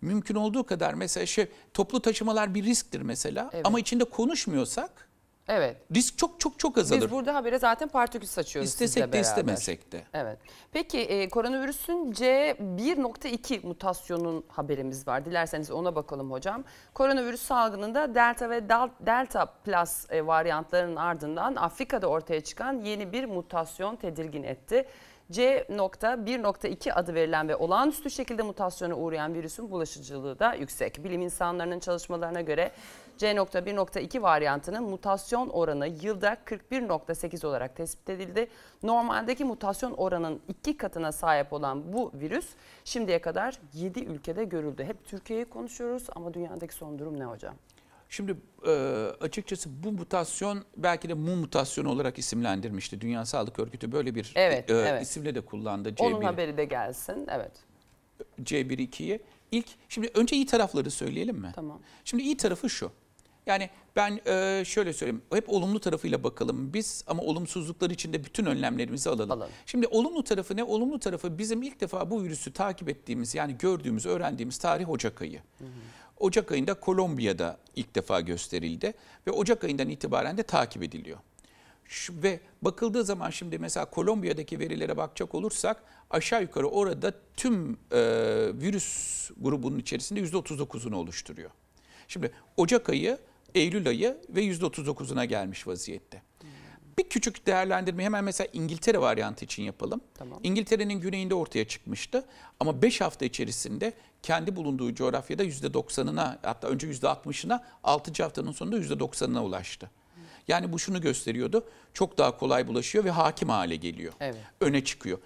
mümkün olduğu kadar mesela şey toplu taşımalar bir risktir mesela evet. ama içinde konuşmuyorsak Evet. Risk çok çok çok azalır. Biz burada habere zaten partikül saçıyoruz İstesek de istemesek de. Evet. Peki e, koronavirüsün C1.2 mutasyonun haberimiz var. Dilerseniz ona bakalım hocam. Koronavirüs salgınında delta ve delta plus e, varyantlarının ardından Afrika'da ortaya çıkan yeni bir mutasyon tedirgin etti. C.1.2 adı verilen ve olağanüstü şekilde mutasyona uğrayan virüsün bulaşıcılığı da yüksek. Bilim insanlarının çalışmalarına göre C.1.2 varyantının mutasyon oranı yılda 41.8 olarak tespit edildi. Normaldeki mutasyon oranının iki katına sahip olan bu virüs şimdiye kadar 7 ülkede görüldü. Hep Türkiye'yi konuşuyoruz ama dünyadaki son durum ne hocam? Şimdi e, açıkçası bu mutasyon belki de mu mutasyonu olarak isimlendirmişti. Dünya Sağlık Örgütü böyle bir evet, e, evet. isimle de kullandı. C1, Onun haberi de gelsin. Evet. C1-2'yi. İlk, şimdi önce iyi tarafları söyleyelim mi? Tamam. Şimdi iyi tarafı şu. Yani ben e, şöyle söyleyeyim. Hep olumlu tarafıyla bakalım biz ama olumsuzluklar içinde bütün önlemlerimizi alalım. alalım. Şimdi olumlu tarafı ne? Olumlu tarafı bizim ilk defa bu virüsü takip ettiğimiz yani gördüğümüz, öğrendiğimiz tarih Ocak ayı. Hı hı. Ocak ayında Kolombiya'da ilk defa gösterildi ve Ocak ayından itibaren de takip ediliyor. Şu, ve bakıldığı zaman şimdi mesela Kolombiya'daki verilere bakacak olursak aşağı yukarı orada tüm e, virüs grubunun içerisinde %39'unu oluşturuyor. Şimdi Ocak ayı, Eylül ayı ve %39'una gelmiş vaziyette. Bir küçük değerlendirme hemen mesela İngiltere varyantı için yapalım. Tamam. İngiltere'nin güneyinde ortaya çıkmıştı ama 5 hafta içerisinde kendi bulunduğu coğrafyada %90'ına hatta önce %60'ına 6. haftanın sonunda %90'ına ulaştı. Yani bu şunu gösteriyordu. Çok daha kolay bulaşıyor ve hakim hale geliyor. Evet. Öne çıkıyor.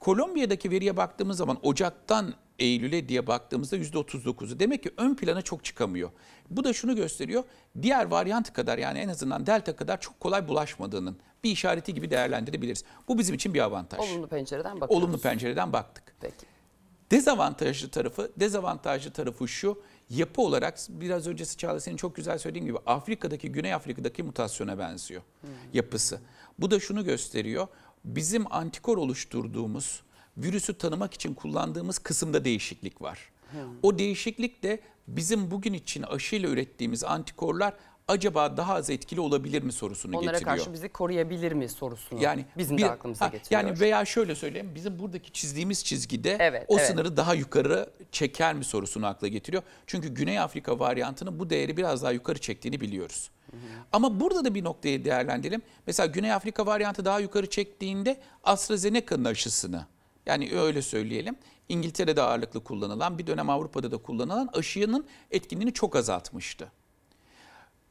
Kolombiya'daki veriye baktığımız zaman Ocak'tan Eylül'e diye baktığımızda %39'u. Demek ki ön plana çok çıkamıyor. Bu da şunu gösteriyor. Diğer varyant kadar yani en azından delta kadar çok kolay bulaşmadığının bir işareti gibi değerlendirebiliriz. Bu bizim için bir avantaj. Olumlu pencereden baktık. Olumlu pencereden baktık. Peki. Dezavantajlı tarafı, dezavantajlı tarafı şu. Yapı olarak biraz önce Çağla senin çok güzel söylediğin gibi Afrika'daki, Güney Afrika'daki mutasyona benziyor hmm. yapısı. Bu da şunu gösteriyor. Bizim antikor oluşturduğumuz virüsü tanımak için kullandığımız kısımda değişiklik var. Hmm. O değişiklik de bizim bugün için aşıyla ürettiğimiz antikorlar acaba daha az etkili olabilir mi sorusunu Onlara getiriyor. Onlara karşı bizi koruyabilir mi sorusunu yani bizim bir, de aklımıza ha, getiriyor. Yani veya şöyle söyleyeyim bizim buradaki çizdiğimiz çizgide evet, o evet. sınırı daha yukarı çeker mi sorusunu akla getiriyor. Çünkü Güney Afrika varyantının bu değeri biraz daha yukarı çektiğini biliyoruz. Ama burada da bir noktayı değerlendirelim. Mesela Güney Afrika varyantı daha yukarı çektiğinde AstraZeneca'nın aşısını yani öyle söyleyelim. İngiltere'de ağırlıklı kullanılan, bir dönem Avrupa'da da kullanılan aşının etkinliğini çok azaltmıştı.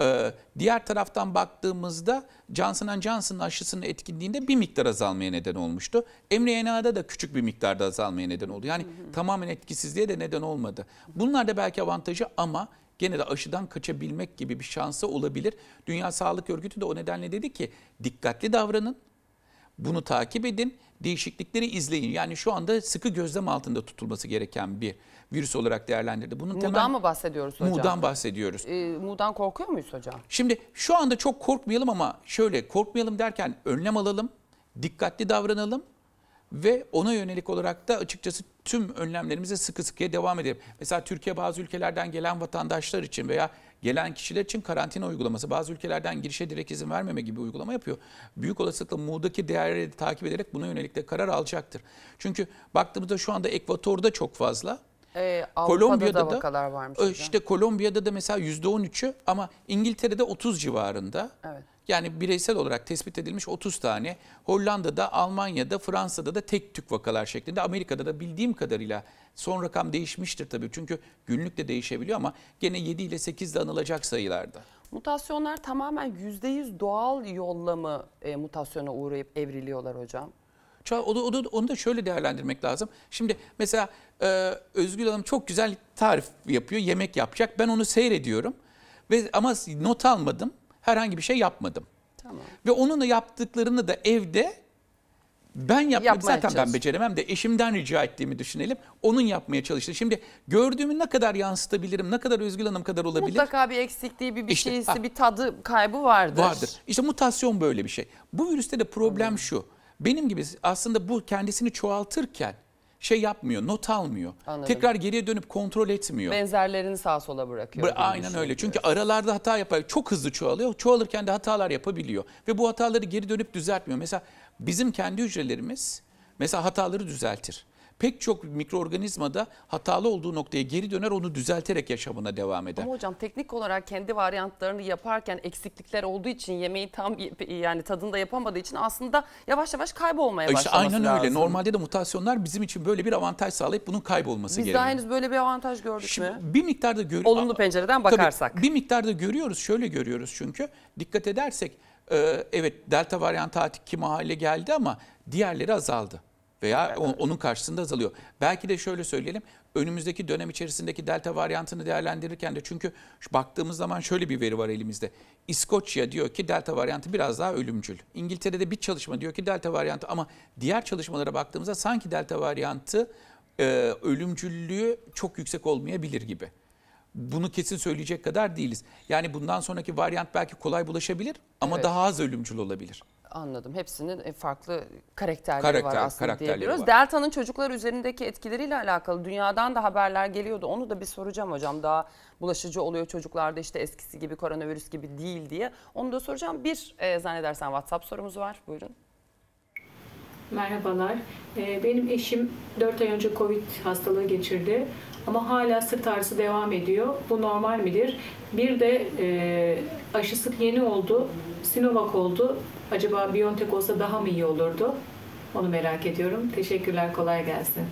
Ee, diğer taraftan baktığımızda Johnson Johnson'ın aşısının etkinliğinde bir miktar azalmaya neden olmuştu. mRNA'da da küçük bir miktarda azalmaya neden oldu. Yani hı hı. tamamen etkisizliğe de neden olmadı. Bunlar da belki avantajı ama gene de aşıdan kaçabilmek gibi bir şansı olabilir. Dünya Sağlık Örgütü de o nedenle dedi ki dikkatli davranın bunu takip edin, değişiklikleri izleyin. Yani şu anda sıkı gözlem altında tutulması gereken bir virüs olarak değerlendirdi. Bunun Muğdan temel, mı bahsediyoruz hocam? Muğdan bahsediyoruz. E, Muğdan korkuyor muyuz hocam? Şimdi şu anda çok korkmayalım ama şöyle korkmayalım derken önlem alalım, dikkatli davranalım ve ona yönelik olarak da açıkçası tüm önlemlerimize sıkı sıkıya devam edelim. Mesela Türkiye bazı ülkelerden gelen vatandaşlar için veya gelen kişiler için karantina uygulaması bazı ülkelerden girişe direkt izin vermeme gibi uygulama yapıyor. Büyük olasılıkla Muğ'daki değerleri takip ederek buna yönelik de karar alacaktır. Çünkü baktığımızda şu anda Ekvator'da çok fazla ee, Kolombiya'da da vakalar varmış. E, hocam. İşte Kolombiya'da da mesela %13'ü ama İngiltere'de 30 civarında. Evet. Yani bireysel olarak tespit edilmiş 30 tane. Hollanda'da, Almanya'da, Fransa'da da tek tük vakalar şeklinde. Amerika'da da bildiğim kadarıyla son rakam değişmiştir tabii. Çünkü günlük de değişebiliyor ama gene 7 ile 8 ile anılacak sayılarda. Mutasyonlar tamamen %100 doğal yolla mı e, mutasyona uğrayıp evriliyorlar hocam? O da, onu da şöyle değerlendirmek lazım. Şimdi mesela e, Özgül Hanım çok güzel tarif yapıyor, yemek yapacak. Ben onu seyrediyorum ve ama not almadım, herhangi bir şey yapmadım. Tamam. Ve onun yaptıklarını da evde ben yaptım zaten ben beceremem de eşimden rica ettiğimi düşünelim. Onun yapmaya çalıştı. Şimdi gördüğümü ne kadar yansıtabilirim, ne kadar Özgül Hanım kadar olabilir? Mutlaka bir eksikliği, bir, bir işte, şeysi, ha, ah. bir tadı kaybı vardır. Vardır. İşte mutasyon böyle bir şey. Bu virüste de problem hmm. şu. Benim gibi aslında bu kendisini çoğaltırken şey yapmıyor, not almıyor. Anladım. Tekrar geriye dönüp kontrol etmiyor. Benzerlerini sağa sola bırakıyor. Bır, aynen öyle. Çünkü aralarda hata yapar. Çok hızlı çoğalıyor. Çoğalırken de hatalar yapabiliyor. Ve bu hataları geri dönüp düzeltmiyor. Mesela bizim kendi hücrelerimiz mesela hataları düzeltir pek çok mikroorganizma da hatalı olduğu noktaya geri döner onu düzelterek yaşamına devam eder. Ama hocam teknik olarak kendi varyantlarını yaparken eksiklikler olduğu için yemeği tam yani tadında yapamadığı için aslında yavaş yavaş kaybolmaya e işte başlaması aynen lazım. Aynen öyle. Normalde de mutasyonlar bizim için böyle bir avantaj sağlayıp bunun kaybolması gerekiyor. Biz daha henüz böyle bir avantaj gördük Şimdi mü? Bir miktarda görüyoruz. Olumlu pencereden bakarsak. Tabii, bir miktarda görüyoruz. Şöyle görüyoruz çünkü. Dikkat edersek e, evet delta varyantı artık kime hale geldi ama diğerleri azaldı veya onun karşısında azalıyor. Belki de şöyle söyleyelim önümüzdeki dönem içerisindeki delta varyantını değerlendirirken de çünkü baktığımız zaman şöyle bir veri var elimizde. İskoçya diyor ki delta varyantı biraz daha ölümcül. İngiltere'de bir çalışma diyor ki delta varyantı ama diğer çalışmalara baktığımızda sanki delta varyantı e, ölümcüllüğü çok yüksek olmayabilir gibi. Bunu kesin söyleyecek kadar değiliz. Yani bundan sonraki varyant belki kolay bulaşabilir ama evet. daha az ölümcül olabilir. Anladım. Hepsinin e, farklı karakterleri Karakter, var aslında karakterleri diyebiliyoruz. Var. Delta'nın çocuklar üzerindeki etkileriyle alakalı dünyadan da haberler geliyordu. Onu da bir soracağım hocam. Daha bulaşıcı oluyor çocuklarda işte eskisi gibi koronavirüs gibi değil diye. Onu da soracağım. Bir e, zannedersen WhatsApp sorumuz var. Buyurun. Merhabalar. E, benim eşim 4 ay önce Covid hastalığı geçirdi ama hala sırt ağrısı devam ediyor. Bu normal midir? Bir de e, aşısı yeni oldu, Sinovac oldu. Acaba Biontech olsa daha mı iyi olurdu? Onu merak ediyorum. Teşekkürler, kolay gelsin.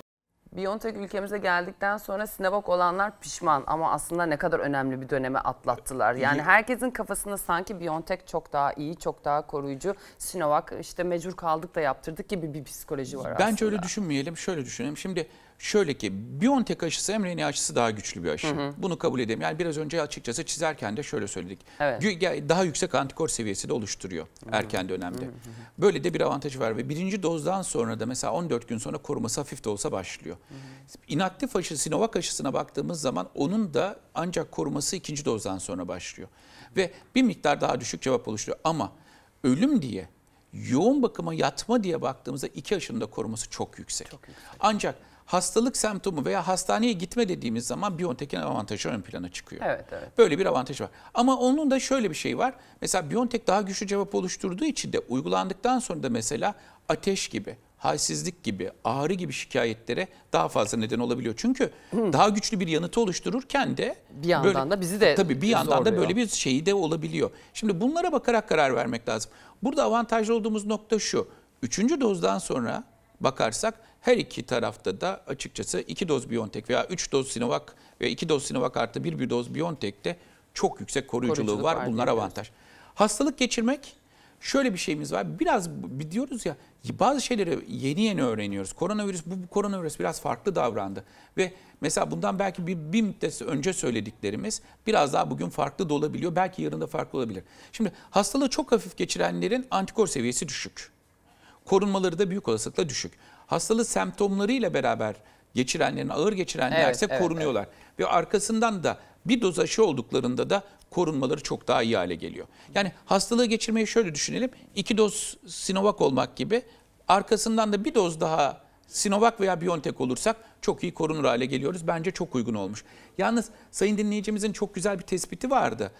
Biontech ülkemize geldikten sonra Sinovac olanlar pişman ama aslında ne kadar önemli bir döneme atlattılar. Yani herkesin kafasında sanki Biontech çok daha iyi, çok daha koruyucu. Sinovac işte mecbur kaldık da yaptırdık gibi bir psikoloji var Bence aslında. Bence öyle düşünmeyelim, şöyle düşünelim. Şimdi Şöyle ki BioNTech aşısı mRNA aşısı daha güçlü bir aşı. Hı hı. Bunu kabul edeyim. Yani biraz önce açıkçası çizerken de şöyle söyledik. Evet. Daha yüksek antikor seviyesi de oluşturuyor hı hı. erken dönemde. Hı hı. Böyle de bir avantajı var ve birinci dozdan sonra da mesela 14 gün sonra koruması hafif de olsa başlıyor. Hı hı. İnaktif aşı Sinovac aşısına baktığımız zaman onun da ancak koruması ikinci dozdan sonra başlıyor. Hı hı. Ve bir miktar daha düşük cevap oluşturuyor ama ölüm diye yoğun bakıma yatma diye baktığımızda iki aşının da koruması çok yüksek. Çok yüksek. Ancak hastalık semptomu veya hastaneye gitme dediğimiz zaman Biontech'in avantajı ön plana çıkıyor. Evet, evet. Böyle bir avantaj var. Ama onun da şöyle bir şey var. Mesela Biontech daha güçlü cevap oluşturduğu için de uygulandıktan sonra da mesela ateş gibi, halsizlik gibi, ağrı gibi şikayetlere daha fazla neden olabiliyor. Çünkü Hı. Hmm. daha güçlü bir yanıtı oluştururken de bir yandan böyle, da bizi de tabii bir yandan da böyle bir şeyi de olabiliyor. Şimdi bunlara bakarak karar vermek lazım. Burada avantajlı olduğumuz nokta şu. Üçüncü dozdan sonra bakarsak her iki tarafta da açıkçası iki doz BioNTech veya üç doz Sinovac ve iki doz Sinovac artı bir bir doz BioNTech'te çok yüksek koruyuculuğu Koruyuculuk var. Bunlar avantaj. Hastalık geçirmek şöyle bir şeyimiz var. Biraz diyoruz ya bazı şeyleri yeni yeni öğreniyoruz. Koronavirüs bu, bu koronavirüs biraz farklı davrandı ve mesela bundan belki bir, bir müddet önce söylediklerimiz biraz daha bugün farklı da olabiliyor. Belki yarın da farklı olabilir. Şimdi hastalığı çok hafif geçirenlerin antikor seviyesi düşük. Korunmaları da büyük olasılıkla düşük hastalığı semptomlarıyla beraber geçirenlerin, ağır geçirenlerse evet, korunuyorlar. Evet, Ve arkasından da bir doz aşı olduklarında da korunmaları çok daha iyi hale geliyor. Yani hastalığı geçirmeyi şöyle düşünelim. iki doz Sinovac olmak gibi arkasından da bir doz daha Sinovac veya BioNTech olursak çok iyi korunur hale geliyoruz. Bence çok uygun olmuş. Yalnız sayın dinleyicimizin çok güzel bir tespiti vardı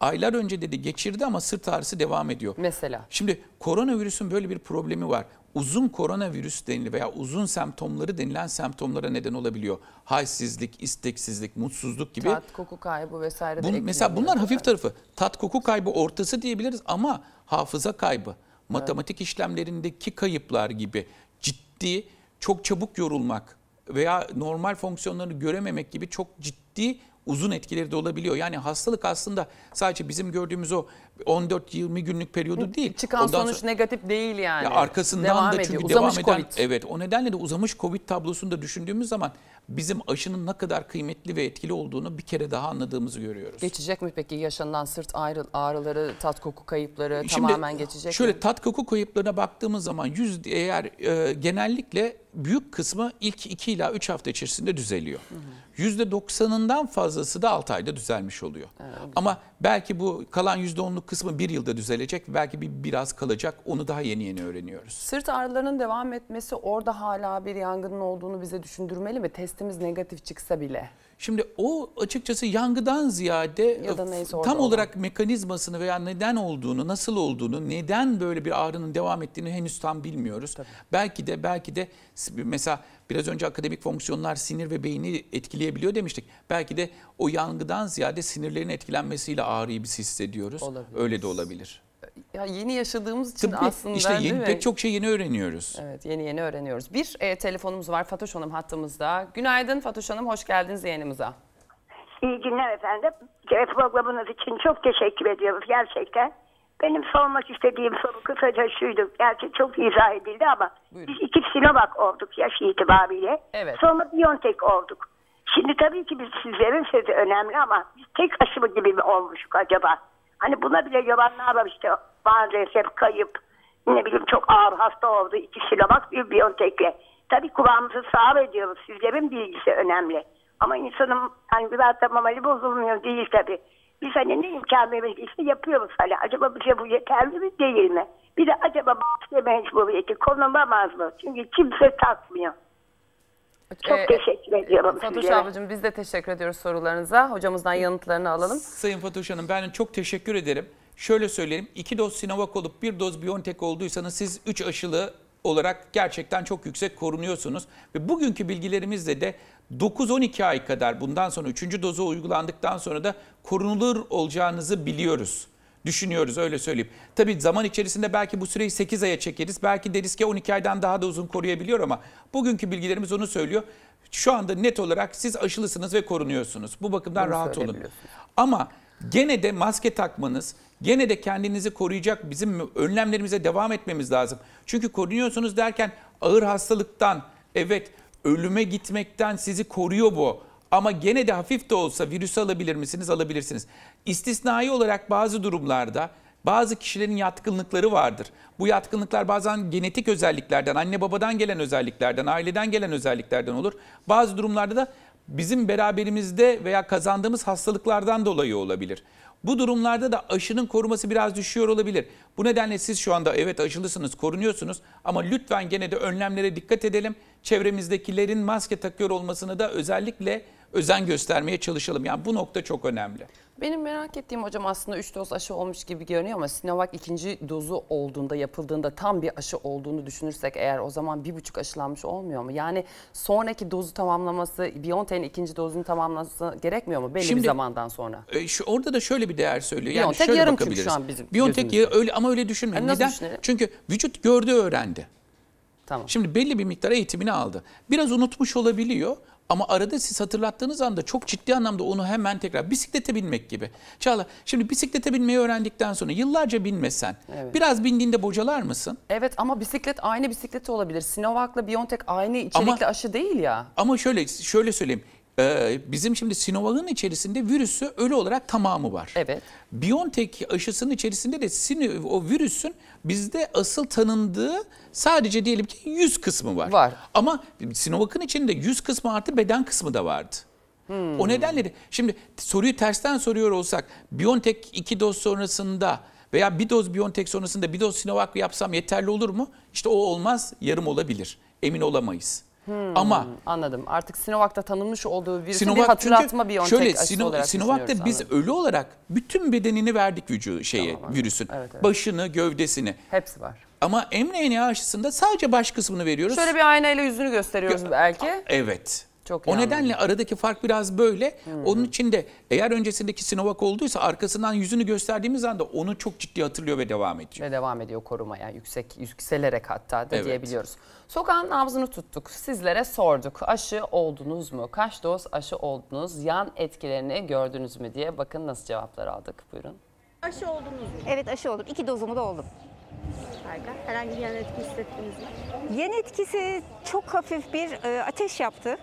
aylar önce dedi geçirdi ama sırt ağrısı devam ediyor. Mesela? Şimdi koronavirüsün böyle bir problemi var. Uzun koronavirüs denilen veya uzun semptomları denilen semptomlara neden olabiliyor. Halsizlik, isteksizlik, mutsuzluk gibi. Tat, koku kaybı vesaire Bun, de Mesela bunlar yani. hafif tarafı. Tat, koku kaybı ortası diyebiliriz ama hafıza kaybı, matematik evet. işlemlerindeki kayıplar gibi ciddi, çok çabuk yorulmak veya normal fonksiyonlarını görememek gibi çok ciddi uzun etkileri de olabiliyor. Yani hastalık aslında sadece bizim gördüğümüz o 14-20 günlük periyodu değil. Çıkan Ondan sonuç sonra, negatif değil yani. Ya arkasından devam da çünkü ediyor. devam uzamış eden COVID. evet o nedenle de uzamış Covid tablosunu da düşündüğümüz zaman bizim aşının ne kadar kıymetli ve etkili olduğunu bir kere daha anladığımızı görüyoruz. Geçecek mi peki yaşanılan sırt ağrı, ağrıları, tat koku kayıpları Şimdi, tamamen geçecek şöyle, mi? Şöyle tat koku kayıplarına baktığımız zaman yüz eğer e, genellikle büyük kısmı ilk 2 ila 3 hafta içerisinde düzeliyor. %90'ından fazlası da 6 ayda düzelmiş oluyor. Evet, Ama belki bu kalan %10'luk kısmı bir yılda düzelecek. Belki bir biraz kalacak. Onu daha yeni yeni öğreniyoruz. Sırt ağrılarının devam etmesi orada hala bir yangının olduğunu bize düşündürmeli mi? Testimiz negatif çıksa bile. Şimdi o açıkçası yangıdan ziyade e, ya da neyse tam olan. olarak mekanizmasını veya neden olduğunu, nasıl olduğunu, neden böyle bir ağrının devam ettiğini henüz tam bilmiyoruz. Tabii. Belki de belki de mesela biraz önce akademik fonksiyonlar sinir ve beyni etkileyebiliyor demiştik. Belki de o yangıdan ziyade sinirlerin etkilenmesiyle ağrıyı biz hissediyoruz. Olabilir. Öyle de olabilir ya yeni yaşadığımız için Tıpkı, aslında işte yeni, pek çok şey yeni öğreniyoruz. Evet yeni yeni öğreniyoruz. Bir e, telefonumuz var Fatoş Hanım hattımızda. Günaydın Fatoş Hanım hoş geldiniz yayınımıza. İyi günler efendim. E, programınız için çok teşekkür ediyoruz gerçekten. Benim sormak istediğim soru kısaca şuydu. Gerçi çok izah edildi ama Buyurun. biz iki Sinovac olduk yaş itibariyle. Evet. Sonra Biontech olduk. Şimdi tabii ki biz sizlerin sözü önemli ama biz tek aşımı gibi mi olmuşuk acaba? Hani buna bile yaban ne yapalım işte var resep kayıp ne bileyim çok ağır hasta oldu iki silabak bir biyontekle. Tabii kulağımızı sağır ediyoruz. Sizlerin bilgisi önemli. Ama insanın hani bir atlamamalı bozulmuyor değil tabii. Biz hani ne imkanlarımız işte yapıyoruz hani. Acaba bize bu yeterli mi değil mi? Bir de acaba bahçe mecburiyeti konulamaz mı? Çünkü kimse takmıyor. Çok ee, teşekkür ediyorum. Fatoş sizlere. biz de teşekkür ediyoruz sorularınıza. Hocamızdan yanıtlarını alalım. Sayın Fatoş Hanım ben çok teşekkür ederim. Şöyle söyleyeyim. iki doz Sinovac olup bir doz BioNTech olduysanız siz üç aşılı olarak gerçekten çok yüksek korunuyorsunuz. Ve bugünkü bilgilerimizle de 9-12 ay kadar bundan sonra 3. dozu uygulandıktan sonra da korunulur olacağınızı biliyoruz düşünüyoruz öyle söyleyeyim. Tabii zaman içerisinde belki bu süreyi 8 aya çekeriz. Belki deriz ki 12 aydan daha da uzun koruyabiliyor ama bugünkü bilgilerimiz onu söylüyor. Şu anda net olarak siz aşılısınız ve korunuyorsunuz. Bu bakımdan Bunu rahat olun. Ama gene de maske takmanız, gene de kendinizi koruyacak bizim önlemlerimize devam etmemiz lazım. Çünkü korunuyorsunuz derken ağır hastalıktan, evet ölüme gitmekten sizi koruyor bu. Ama gene de hafif de olsa virüsü alabilir misiniz? Alabilirsiniz. İstisnai olarak bazı durumlarda bazı kişilerin yatkınlıkları vardır. Bu yatkınlıklar bazen genetik özelliklerden, anne babadan gelen özelliklerden, aileden gelen özelliklerden olur. Bazı durumlarda da bizim beraberimizde veya kazandığımız hastalıklardan dolayı olabilir. Bu durumlarda da aşının koruması biraz düşüyor olabilir. Bu nedenle siz şu anda evet aşılısınız, korunuyorsunuz ama lütfen gene de önlemlere dikkat edelim. Çevremizdekilerin maske takıyor olmasını da özellikle özen göstermeye çalışalım. Yani bu nokta çok önemli. Benim merak ettiğim hocam aslında 3 doz aşı olmuş gibi görünüyor ama Sinovac ikinci dozu olduğunda yapıldığında tam bir aşı olduğunu düşünürsek eğer o zaman bir buçuk aşılanmış olmuyor mu? Yani sonraki dozu tamamlaması BioNTech'in ikinci dozunu tamamlaması gerekmiyor mu belli Şimdi, bir zamandan sonra? E, şu, orada da şöyle bir değer söylüyor. Yani BioNTech şöyle yarım bakabiliriz. şu an bizim BioNTech ya, öyle ama öyle düşünmeyin. Yani Neden? Düşünelim? Çünkü vücut gördü öğrendi. Tamam. Şimdi belli bir miktar eğitimini aldı. Biraz unutmuş olabiliyor ama arada siz hatırlattığınız anda çok ciddi anlamda onu hemen tekrar bisiklete binmek gibi. Çağla şimdi bisiklete binmeyi öğrendikten sonra yıllarca binmesen evet. biraz bindiğinde bocalar mısın? Evet ama bisiklet aynı bisiklet olabilir. Sinovac'la BioNTech aynı içerikli ama, aşı değil ya. Ama şöyle şöyle söyleyeyim. Ee, bizim şimdi Sinovac'ın içerisinde virüsü ölü olarak tamamı var. Evet. BioNTech aşısının içerisinde de o virüsün bizde asıl tanındığı sadece diyelim ki yüz kısmı var. Var. Ama Sinovac'ın içinde yüz kısmı artı beden kısmı da vardı. Hmm. O nedenle de şimdi soruyu tersten soruyor olsak BioNTech iki doz sonrasında veya bir doz BioNTech sonrasında bir doz Sinovac yapsam yeterli olur mu? İşte o olmaz, yarım olabilir. Emin olamayız. Hmm, Ama anladım. Artık Sinovac'ta tanınmış olduğu virüsün Sinovac, bir hatırlatma bir şöyle, aşısı Sino, Sinovac'ta biz anladım. ölü olarak bütün bedenini verdik vücudu şeye tamam, virüsün. Evet, evet. Başını, gövdesini. Hepsi var. Ama mRNA aşısında sadece baş kısmını veriyoruz. Şöyle bir aynayla yüzünü gösteriyoruz Gö belki. Evet. Çok o nedenle aradaki fark biraz böyle. Hmm. Onun için de eğer öncesindeki Sinovac olduysa arkasından yüzünü gösterdiğimiz anda onu çok ciddi hatırlıyor ve devam ediyor. Ve devam ediyor korumaya yüksek yükselerek hatta da evet. diyebiliyoruz. Sokağın nabzını tuttuk. Sizlere sorduk. Aşı oldunuz mu? Kaç doz aşı oldunuz? Yan etkilerini gördünüz mü diye. Bakın nasıl cevaplar aldık. Buyurun. Aşı oldunuz mu? Evet aşı oldum. İki dozumu da oldum. Harika. Herhangi bir yan etki hissettiniz mi? Yan etkisi çok hafif bir e, ateş yaptı.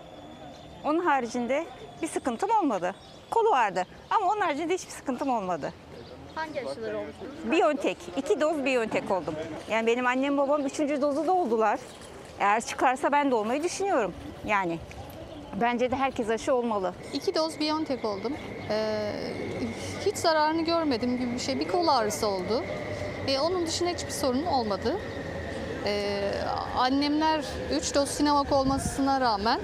Onun haricinde bir sıkıntım olmadı. Kolu vardı ama onun haricinde hiçbir sıkıntım olmadı. Hangi aşılar olmuştunuz? Biontech. İki doz Biontech oldum. Yani benim annem babam üçüncü dozu da oldular. Eğer çıkarsa ben de olmayı düşünüyorum. Yani bence de herkes aşı olmalı. İki doz Biontech oldum. Ee, hiç zararını görmedim gibi bir şey. Bir kol ağrısı oldu. Ee, onun dışında hiçbir sorun olmadı. Ee, annemler 3 doz Sinovac olmasına rağmen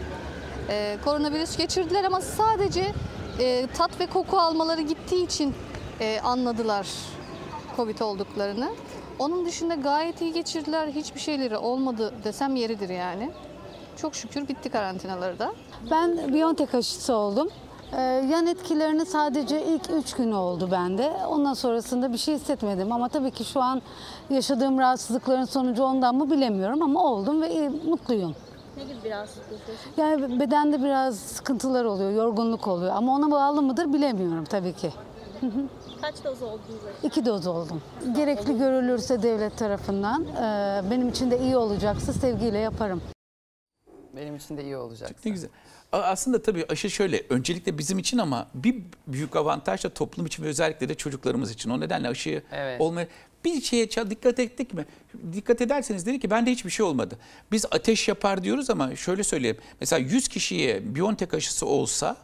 e, koronavirüs geçirdiler ama sadece e, tat ve koku almaları gittiği için e, anladılar COVID olduklarını. Onun dışında gayet iyi geçirdiler. Hiçbir şeyleri olmadı desem yeridir yani. Çok şükür bitti karantinaları da. Ben Biontech aşısı oldum. Ee, yan etkilerini sadece ilk 3 günü oldu bende. Ondan sonrasında bir şey hissetmedim ama tabii ki şu an yaşadığım rahatsızlıkların sonucu ondan mı bilemiyorum ama oldum ve e, mutluyum. Ne gibi biraz Yani bedende biraz sıkıntılar oluyor, yorgunluk oluyor ama ona bağlı mıdır bilemiyorum tabii ki. Hı hı. Kaç doz oldunuz? İki doz oldum. Gerekli görülürse devlet tarafından e, benim için de iyi olacaksa sevgiyle yaparım. Benim için de iyi olacak. Ne güzel. Aslında tabii aşı şöyle öncelikle bizim için ama bir büyük avantaj da toplum için ve özellikle de çocuklarımız için. O nedenle aşı evet. olmaya bir şeye dikkat ettik mi? Dikkat ederseniz dedi ki bende hiçbir şey olmadı. Biz ateş yapar diyoruz ama şöyle söyleyeyim. Mesela 100 kişiye Biontech aşısı olsa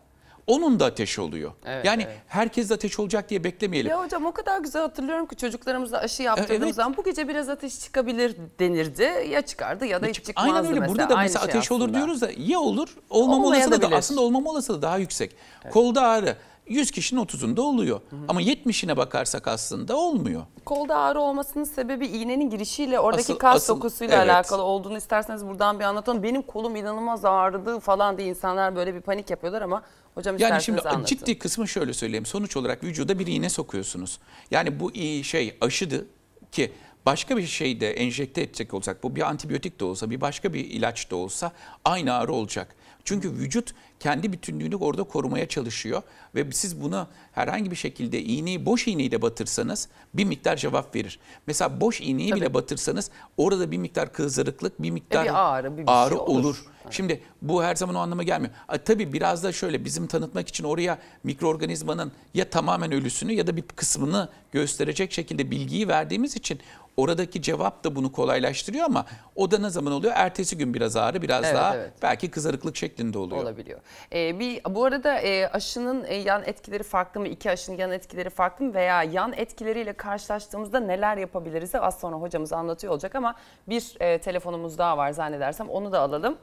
onun da ateş oluyor. Evet, yani evet. herkes de ateş olacak diye beklemeyelim. Ya hocam o kadar güzel hatırlıyorum ki çocuklarımızla aşı yaptığımız evet. zaman bu gece biraz ateş çıkabilir denirdi. Ya çıkardı ya da hiç, çıkmazdı Aynen öyle. Mesela. Burada da mesela şey ateş aslında. olur diyoruz da ya olur olmama olasılığı da aslında olmama olasılığı daha yüksek. Evet. Kolda ağrı. 100 kişinin 30'unda oluyor. Hı hı. Ama 70'ine bakarsak aslında olmuyor. Kolda ağrı olmasının sebebi iğnenin girişiyle oradaki asıl, kas asıl, dokusuyla evet. alakalı olduğunu isterseniz buradan bir anlatalım. Benim kolum inanılmaz ağrıdı falan diye insanlar böyle bir panik yapıyorlar ama Hocam yani şimdi anlatın. ciddi kısmı şöyle söyleyeyim. Sonuç olarak vücuda bir iğne sokuyorsunuz. Yani bu şey aşıdı ki başka bir şey de enjekte edecek olsak bu bir antibiyotik de olsa bir başka bir ilaç da olsa aynı ağrı olacak. Çünkü vücut kendi bütünlüğünü orada korumaya çalışıyor. Ve siz buna herhangi bir şekilde iğneyi boş iğneyi de batırsanız bir miktar cevap verir. Mesela boş iğneyi Tabii. bile batırsanız orada bir miktar kızarıklık, bir miktar e bir ağrı, bir bir ağrı şey olur. olur. Şimdi bu her zaman o anlama gelmiyor. A, tabii biraz da şöyle bizim tanıtmak için oraya mikroorganizmanın ya tamamen ölüsünü ya da bir kısmını gösterecek şekilde bilgiyi verdiğimiz için oradaki cevap da bunu kolaylaştırıyor ama o da ne zaman oluyor? Ertesi gün biraz ağrı biraz evet, daha evet. belki kızarıklık şeklinde oluyor. Olabiliyor. Ee, bir, bu arada e, aşının e, yan etkileri farklı mı? İki aşının yan etkileri farklı mı? Veya yan etkileriyle karşılaştığımızda neler yapabiliriz? az sonra hocamız anlatıyor olacak ama bir e, telefonumuz daha var zannedersem onu da alalım.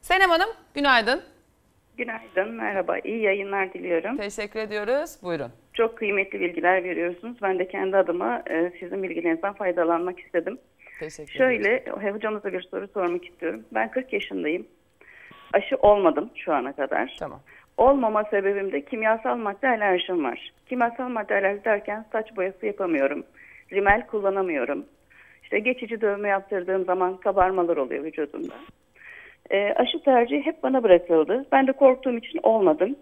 Senem Hanım günaydın. Günaydın, merhaba. İyi yayınlar diliyorum. Teşekkür ediyoruz. Buyurun. Çok kıymetli bilgiler veriyorsunuz. Ben de kendi adıma e, sizin bilgilerinizden faydalanmak istedim. Teşekkür Şöyle, ederiz. hocamıza bir soru sormak istiyorum. Ben 40 yaşındayım. Aşı olmadım şu ana kadar. Tamam olmama sebebim de kimyasal madde alerjim var. Kimyasal madde alerji derken saç boyası yapamıyorum. Rimel kullanamıyorum. İşte geçici dövme yaptırdığım zaman kabarmalar oluyor vücudumda. E, aşı tercihi hep bana bırakıldı. Ben de korktuğum için olmadım.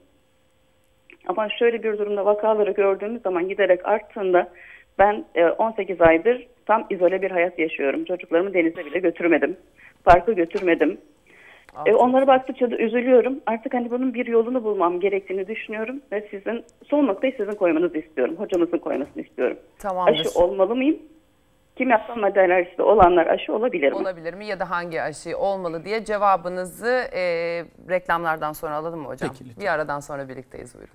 Ama şöyle bir durumda vakaları gördüğümüz zaman giderek arttığında ben 18 e, aydır tam izole bir hayat yaşıyorum. Çocuklarımı denize bile götürmedim. Parka götürmedim. E, onlara baktıkça da üzülüyorum. Artık hani bunun bir yolunu bulmam gerektiğini düşünüyorum ve sizin son noktayı sizin koymanızı istiyorum. Hocamızın koymasını istiyorum. Tamamdır. Aşı olmalı mıyım? Kimyasal madde alerjisi olanlar aşı olabilir mi? Olabilir mi ya da hangi aşı olmalı diye cevabınızı e, reklamlardan sonra alalım mı hocam? Peki, bir aradan sonra birlikteyiz buyurun.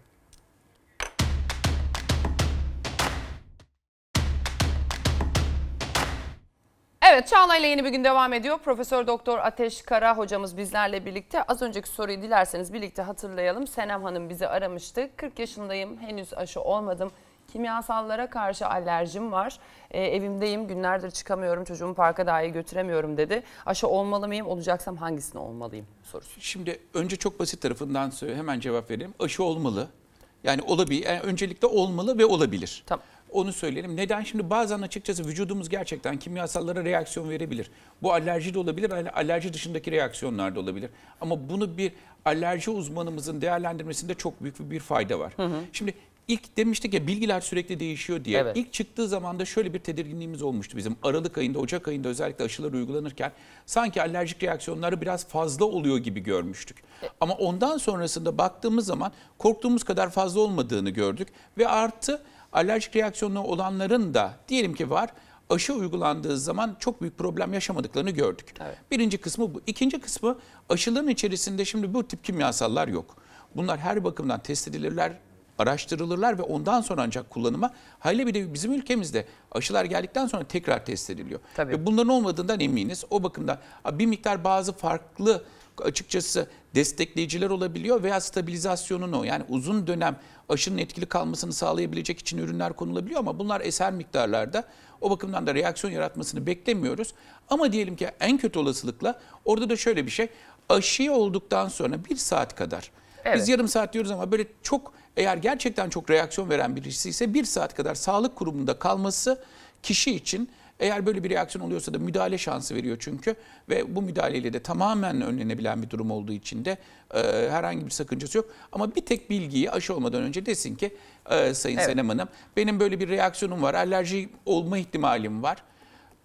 Evet ile yeni bir gün devam ediyor. Profesör Doktor Ateş Kara hocamız bizlerle birlikte. Az önceki soruyu dilerseniz birlikte hatırlayalım. Senem Hanım bizi aramıştı. 40 yaşındayım henüz aşı olmadım. Kimyasallara karşı alerjim var. E, evimdeyim günlerdir çıkamıyorum çocuğumu parka dahi götüremiyorum dedi. Aşı olmalı mıyım olacaksam hangisini olmalıyım sorusu. Şimdi önce çok basit tarafından söyle hemen cevap vereyim. Aşı olmalı. Yani olabilir. Yani öncelikle olmalı ve olabilir. Tamam. Onu söyleyelim. Neden? Şimdi bazen açıkçası vücudumuz gerçekten kimyasallara reaksiyon verebilir. Bu alerji de olabilir, alerji dışındaki reaksiyonlar da olabilir. Ama bunu bir alerji uzmanımızın değerlendirmesinde çok büyük bir fayda var. Hı hı. Şimdi ilk demiştik ya bilgiler sürekli değişiyor diye. Evet. İlk çıktığı zaman da şöyle bir tedirginliğimiz olmuştu bizim. Aralık ayında, Ocak ayında özellikle aşılar uygulanırken sanki alerjik reaksiyonları biraz fazla oluyor gibi görmüştük. E- Ama ondan sonrasında baktığımız zaman korktuğumuz kadar fazla olmadığını gördük ve artı alerjik reaksiyonu olanların da diyelim ki var aşı uygulandığı zaman çok büyük problem yaşamadıklarını gördük. Evet. Birinci kısmı bu. İkinci kısmı aşıların içerisinde şimdi bu tip kimyasallar yok. Bunlar her bakımdan test edilirler, araştırılırlar ve ondan sonra ancak kullanıma. Hayli bir de bizim ülkemizde aşılar geldikten sonra tekrar test ediliyor. Tabii. Ve bunların olmadığından eminiz. O bakımdan bir miktar bazı farklı açıkçası destekleyiciler olabiliyor veya stabilizasyonun o yani uzun dönem aşının etkili kalmasını sağlayabilecek için ürünler konulabiliyor ama bunlar eser miktarlarda o bakımdan da reaksiyon yaratmasını beklemiyoruz. Ama diyelim ki en kötü olasılıkla orada da şöyle bir şey aşı olduktan sonra bir saat kadar evet. biz yarım saat diyoruz ama böyle çok eğer gerçekten çok reaksiyon veren birisi ise bir saat kadar sağlık kurumunda kalması kişi için eğer böyle bir reaksiyon oluyorsa da müdahale şansı veriyor çünkü ve bu müdahaleyle de tamamen önlenebilen bir durum olduğu için de e, herhangi bir sakıncası yok. Ama bir tek bilgiyi aşı olmadan önce desin ki e, Sayın evet. Senem Hanım benim böyle bir reaksiyonum var, alerji olma ihtimalim var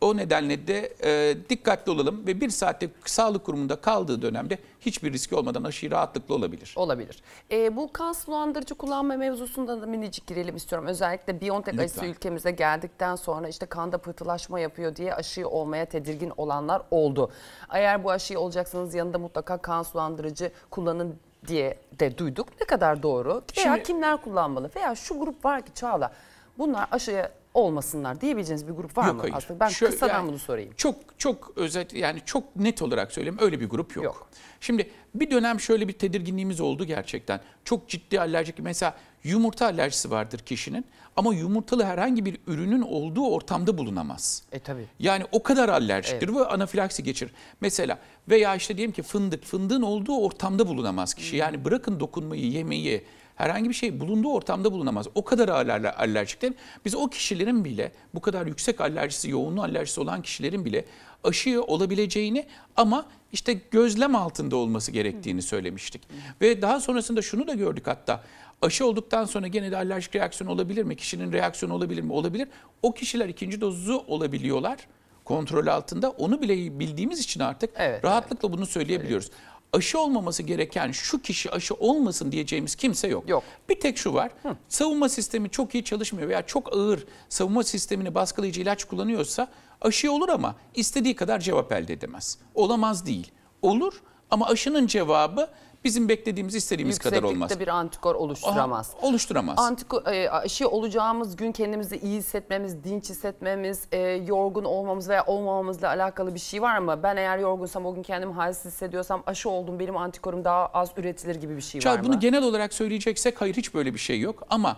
o nedenle de e, dikkatli olalım ve bir saatte sağlık kurumunda kaldığı dönemde hiçbir riski olmadan aşıyı rahatlıkla olabilir. Olabilir. E, bu kan sulandırıcı kullanma mevzusunda da minicik girelim istiyorum. Özellikle BioNTech Lütfen. aşısı ülkemize geldikten sonra işte kanda pıhtılaşma yapıyor diye aşıyı olmaya tedirgin olanlar oldu. Eğer bu aşıyı olacaksanız yanında mutlaka kan sulandırıcı kullanın diye de duyduk. Ne kadar doğru? Veya Şimdi, kimler kullanmalı? Veya şu grup var ki Çağla bunlar aşıya olmasınlar diyebileceğiniz bir grup var yok, mı? Hayır. Aslında ben kısa kısadan yani, bunu sorayım. Çok çok özet yani çok net olarak söyleyeyim öyle bir grup yok. yok. Şimdi bir dönem şöyle bir tedirginliğimiz oldu gerçekten. Çok ciddi alerjik mesela yumurta alerjisi vardır kişinin ama yumurtalı herhangi bir ürünün olduğu ortamda bulunamaz. E tabi. Yani o kadar alerjiktir evet. ve anafilaksi geçir. Mesela veya işte diyelim ki fındık fındığın olduğu ortamda bulunamaz kişi. Yani bırakın dokunmayı yemeyi herhangi bir şey bulunduğu ortamda bulunamaz. O kadar ağır alerjikler. Biz o kişilerin bile bu kadar yüksek alerjisi, yoğunlu alerjisi olan kişilerin bile aşıyı olabileceğini ama işte gözlem altında olması gerektiğini söylemiştik. Ve daha sonrasında şunu da gördük hatta. Aşı olduktan sonra gene de alerjik reaksiyon olabilir mi? Kişinin reaksiyonu olabilir mi? Olabilir. O kişiler ikinci dozu olabiliyorlar kontrol altında. Onu bile bildiğimiz için artık evet, rahatlıkla evet. bunu söyleyebiliyoruz. Evet aşı olmaması gereken şu kişi aşı olmasın diyeceğimiz kimse yok. Yok. Bir tek şu var. Hı. Savunma sistemi çok iyi çalışmıyor veya çok ağır savunma sistemini baskılayıcı ilaç kullanıyorsa aşı olur ama istediği kadar cevap elde edemez. Olamaz değil. Olur ama aşının cevabı bizim beklediğimiz istediğimiz kadar olmaz. Yükseklikte bir antikor oluşturamaz. Aha, oluşturamaz. Antiko e, aşı şey olacağımız gün kendimizi iyi hissetmemiz, dinç hissetmemiz, e, yorgun olmamız veya olmamamızla alakalı bir şey var mı? Ben eğer yorgunsam o gün kendimi halsiz hissediyorsam aşı oldum benim antikorum daha az üretilir gibi bir şey Çağ, var mı? Bunu genel olarak söyleyeceksek hayır hiç böyle bir şey yok ama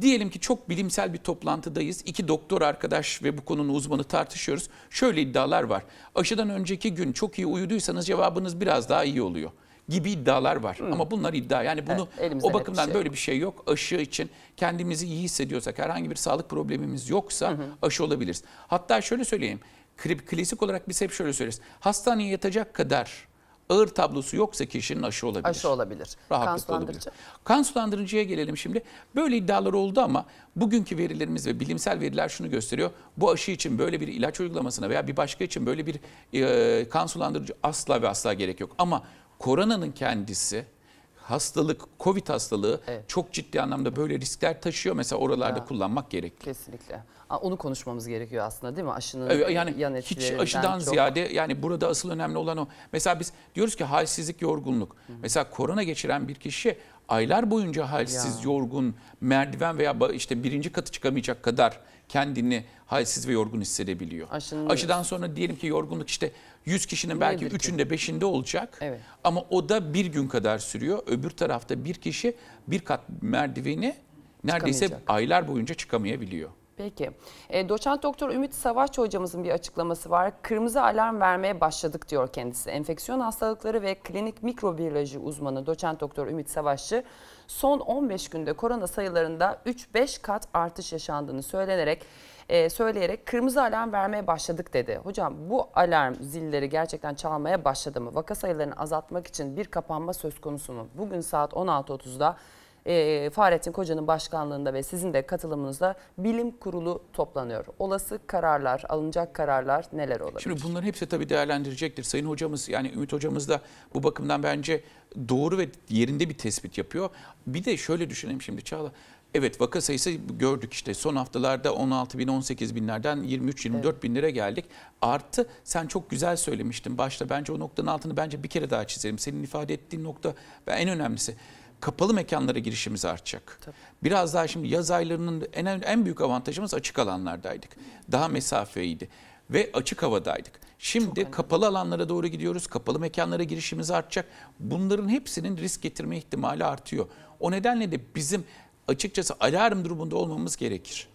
diyelim ki çok bilimsel bir toplantıdayız. İki doktor arkadaş ve bu konunun uzmanı tartışıyoruz. Şöyle iddialar var. Aşıdan önceki gün çok iyi uyuduysanız cevabınız biraz daha iyi oluyor gibi iddialar var. Hı. Hmm. Ama bunlar iddia. Yani bunu evet, o bakımdan bir şey böyle bir şey yok. Aşı için kendimizi iyi hissediyorsak, herhangi bir sağlık problemimiz yoksa hı hı. aşı olabiliriz. Hatta şöyle söyleyeyim. Klasik olarak biz hep şöyle söyleriz. Hastaneye yatacak kadar ağır tablosu yoksa kişinin aşı olabilir. Aşı olabilir. Rahatlıkla olabilir. Kan sulandırıcıya gelelim şimdi. Böyle iddialar oldu ama bugünkü verilerimiz ve bilimsel veriler şunu gösteriyor. Bu aşı için böyle bir ilaç uygulamasına veya bir başka için böyle bir e, kan sulandırıcı asla ve asla gerek yok. Ama koronanın kendisi hastalık, Covid hastalığı evet. çok ciddi anlamda böyle riskler taşıyor. Mesela oralarda ya, kullanmak gerekli. Kesinlikle. Onu konuşmamız gerekiyor aslında değil mi? Aşının ee, yani yan hiç aşıdan çok... ziyade yani burada asıl önemli olan o. Mesela biz diyoruz ki halsizlik, yorgunluk. Hı -hı. Mesela korona geçiren bir kişi aylar boyunca halsiz, ya. yorgun, merdiven veya işte birinci katı çıkamayacak kadar kendini halsiz ve yorgun hissedebiliyor. Aşının Aşıdan sonra diyelim ki yorgunluk işte 100 kişinin belki 3'ünde 5'inde olacak evet. ama o da bir gün kadar sürüyor. Öbür tarafta bir kişi bir kat merdiveni neredeyse aylar boyunca çıkamayabiliyor. Peki. E, doçent doktor Ümit Savaşçı hocamızın bir açıklaması var. Kırmızı alarm vermeye başladık diyor kendisi. Enfeksiyon hastalıkları ve klinik mikrobiyoloji uzmanı doçent doktor Ümit Savaşçı son 15 günde korona sayılarında 3-5 kat artış yaşandığını söylenerek e, söyleyerek kırmızı alarm vermeye başladık dedi. Hocam bu alarm zilleri gerçekten çalmaya başladı mı? Vaka sayılarını azaltmak için bir kapanma söz konusu mu? Bugün saat 16.30'da e, Fahrettin Koca'nın başkanlığında ve sizin de katılımınızda bilim kurulu toplanıyor. Olası kararlar, alınacak kararlar neler olabilir? Şimdi bunların hepsi tabii değerlendirecektir. Sayın hocamız yani Ümit hocamız da bu bakımdan bence doğru ve yerinde bir tespit yapıyor. Bir de şöyle düşünelim şimdi Çağla. Evet vaka sayısı gördük işte son haftalarda 16 bin 18 binlerden 23-24 evet. bin geldik. Artı sen çok güzel söylemiştin başta bence o noktanın altını bence bir kere daha çizelim. Senin ifade ettiğin nokta ve en önemlisi kapalı mekanlara girişimiz artacak. Tabii. Biraz daha şimdi yaz aylarının en, en büyük avantajımız açık alanlardaydık. Daha mesafeydi ve açık havadaydık. Şimdi Çok kapalı önemli. alanlara doğru gidiyoruz. Kapalı mekanlara girişimiz artacak. Bunların hepsinin risk getirme ihtimali artıyor. O nedenle de bizim açıkçası alarm durumunda olmamız gerekir.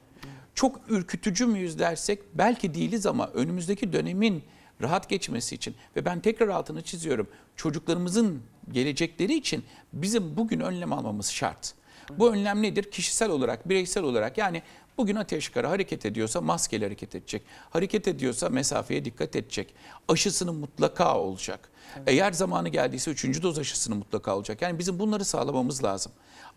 Çok ürkütücü müyüz dersek belki değiliz ama önümüzdeki dönemin rahat geçmesi için ve ben tekrar altını çiziyorum. Çocuklarımızın gelecekleri için bizim bugün önlem almamız şart. Bu önlem nedir? Kişisel olarak, bireysel olarak yani bugün ateş yukarı hareket ediyorsa maskeyle hareket edecek. Hareket ediyorsa mesafeye dikkat edecek. Aşısının mutlaka olacak. Eğer zamanı geldiyse üçüncü doz aşısını mutlaka olacak. Yani bizim bunları sağlamamız lazım.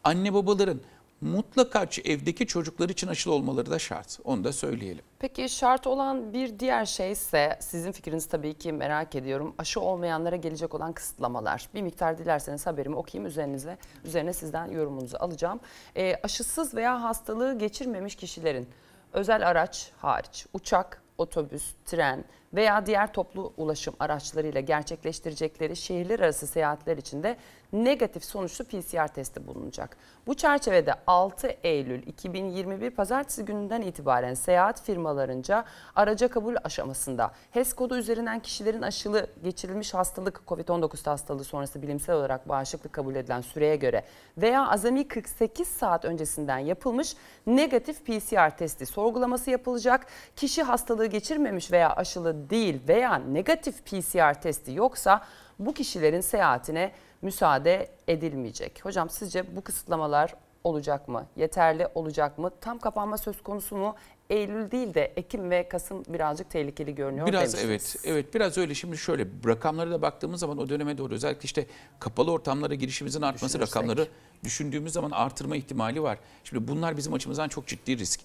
Anne babaların mutlaka evdeki çocuklar için aşılı olmaları da şart. Onu da söyleyelim. Peki şart olan bir diğer şey ise sizin fikriniz tabii ki merak ediyorum. Aşı olmayanlara gelecek olan kısıtlamalar. Bir miktar dilerseniz haberimi okuyayım üzerinize. Üzerine sizden yorumunuzu alacağım. E, aşısız veya hastalığı geçirmemiş kişilerin özel araç hariç uçak, otobüs, tren veya diğer toplu ulaşım araçlarıyla gerçekleştirecekleri şehirler arası seyahatler içinde negatif sonuçlu PCR testi bulunacak. Bu çerçevede 6 Eylül 2021 pazartesi gününden itibaren seyahat firmalarınca araca kabul aşamasında HES kodu üzerinden kişilerin aşılı geçirilmiş hastalık COVID-19 hastalığı sonrası bilimsel olarak bağışıklık kabul edilen süreye göre veya azami 48 saat öncesinden yapılmış negatif PCR testi sorgulaması yapılacak. Kişi hastalığı geçirmemiş veya aşılı değil veya negatif PCR testi yoksa bu kişilerin seyahatine müsaade edilmeyecek. Hocam sizce bu kısıtlamalar olacak mı? Yeterli olacak mı? Tam kapanma söz konusu mu? Eylül değil de Ekim ve Kasım birazcık tehlikeli görünüyor Biraz demiştiniz. evet. Evet biraz öyle. Şimdi şöyle rakamlara da baktığımız zaman o döneme doğru özellikle işte kapalı ortamlara girişimizin artması rakamları düşündüğümüz zaman artırma ihtimali var. Şimdi bunlar bizim açımızdan çok ciddi risk.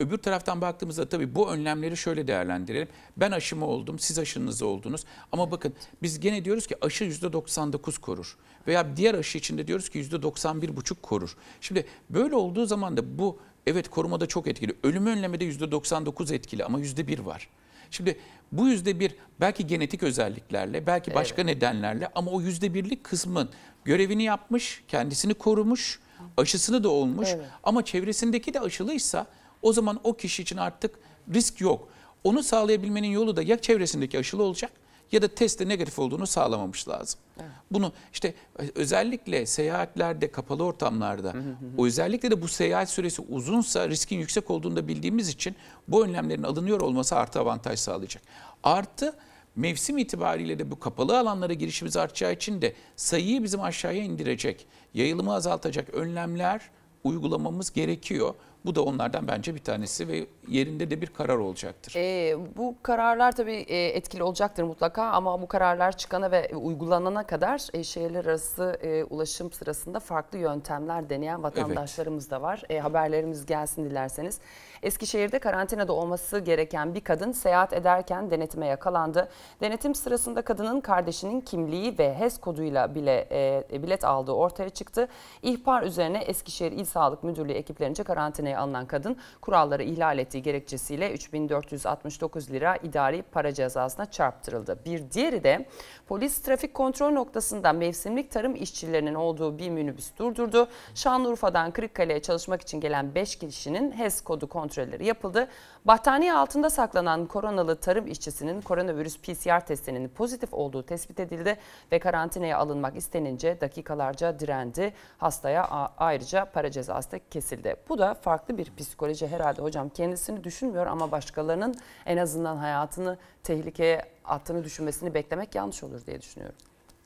Öbür taraftan baktığımızda tabii bu önlemleri şöyle değerlendirelim. Ben aşımı oldum, siz aşınız oldunuz. Ama bakın biz gene diyoruz ki aşı %99 korur. Veya diğer aşı içinde diyoruz ki %91,5 korur. Şimdi böyle olduğu zaman da bu evet korumada çok etkili. Ölümü önlemede %99 etkili ama %1 var. Şimdi bu yüzde bir belki genetik özelliklerle, belki başka evet. nedenlerle ama o yüzde birlik kısmın görevini yapmış, kendisini korumuş, aşısını da olmuş evet. ama çevresindeki de aşılıysa o zaman o kişi için artık risk yok. Onu sağlayabilmenin yolu da ya çevresindeki aşılı olacak ya da testte negatif olduğunu sağlamamış lazım. Evet. Bunu işte e, özellikle seyahatlerde, kapalı ortamlarda, O özellikle de bu seyahat süresi uzunsa riskin yüksek olduğunu da bildiğimiz için bu önlemlerin alınıyor olması artı avantaj sağlayacak. Artı mevsim itibariyle de bu kapalı alanlara girişimiz artacağı için de sayıyı bizim aşağıya indirecek, yayılımı azaltacak önlemler uygulamamız gerekiyor. Bu da onlardan bence bir tanesi ve yerinde de bir karar olacaktır. E, bu kararlar tabii e, etkili olacaktır mutlaka ama bu kararlar çıkana ve uygulanana kadar e, şehirler arası e, ulaşım sırasında farklı yöntemler deneyen vatandaşlarımız evet. da var. E, haberlerimiz gelsin dilerseniz. Eskişehir'de karantinada olması gereken bir kadın seyahat ederken denetime yakalandı. Denetim sırasında kadının kardeşinin kimliği ve HES koduyla bile e, bilet aldığı ortaya çıktı. İhbar üzerine Eskişehir İl Sağlık Müdürlüğü ekiplerince karantinaya alınan kadın kuralları ihlal ettiği gerekçesiyle 3469 lira idari para cezasına çarptırıldı. Bir diğeri de polis trafik kontrol noktasında mevsimlik tarım işçilerinin olduğu bir minibüs durdurdu. Şanlıurfa'dan Kırıkkale'ye çalışmak için gelen 5 kişinin HES kodu kontrol kontrolleri yapıldı. Battaniye altında saklanan koronalı tarım işçisinin koronavirüs PCR testinin pozitif olduğu tespit edildi ve karantinaya alınmak istenince dakikalarca direndi. Hastaya ayrıca para cezası da kesildi. Bu da farklı bir psikoloji herhalde hocam. Kendisini düşünmüyor ama başkalarının en azından hayatını tehlikeye attığını düşünmesini beklemek yanlış olur diye düşünüyorum.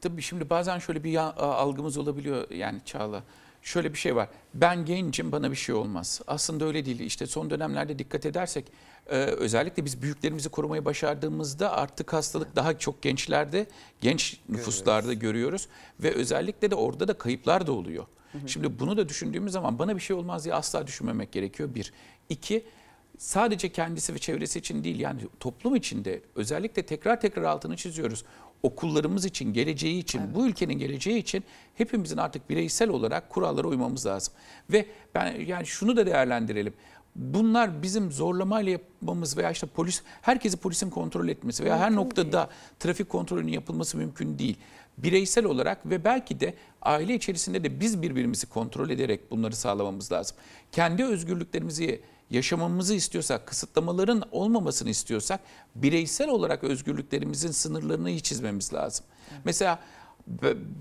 Tabii şimdi bazen şöyle bir algımız olabiliyor yani Çağla şöyle bir şey var. Ben gencim bana bir şey olmaz. Aslında öyle değil. İşte son dönemlerde dikkat edersek e, özellikle biz büyüklerimizi korumayı başardığımızda artık hastalık daha çok gençlerde, genç nüfuslarda görüyoruz. Ve özellikle de orada da kayıplar da oluyor. Şimdi bunu da düşündüğümüz zaman bana bir şey olmaz diye asla düşünmemek gerekiyor bir. İki, sadece kendisi ve çevresi için değil yani toplum içinde özellikle tekrar tekrar altını çiziyoruz okullarımız için, geleceği için, evet. bu ülkenin geleceği için hepimizin artık bireysel olarak kurallara uymamız lazım. Ve ben yani şunu da değerlendirelim. Bunlar bizim zorlamayla yapmamız veya işte polis herkesi polisin kontrol etmesi veya her noktada trafik kontrolünün yapılması mümkün değil. Bireysel olarak ve belki de aile içerisinde de biz birbirimizi kontrol ederek bunları sağlamamız lazım. Kendi özgürlüklerimizi yaşamamızı istiyorsak, kısıtlamaların olmamasını istiyorsak bireysel olarak özgürlüklerimizin sınırlarını iyi çizmemiz lazım. Evet. Mesela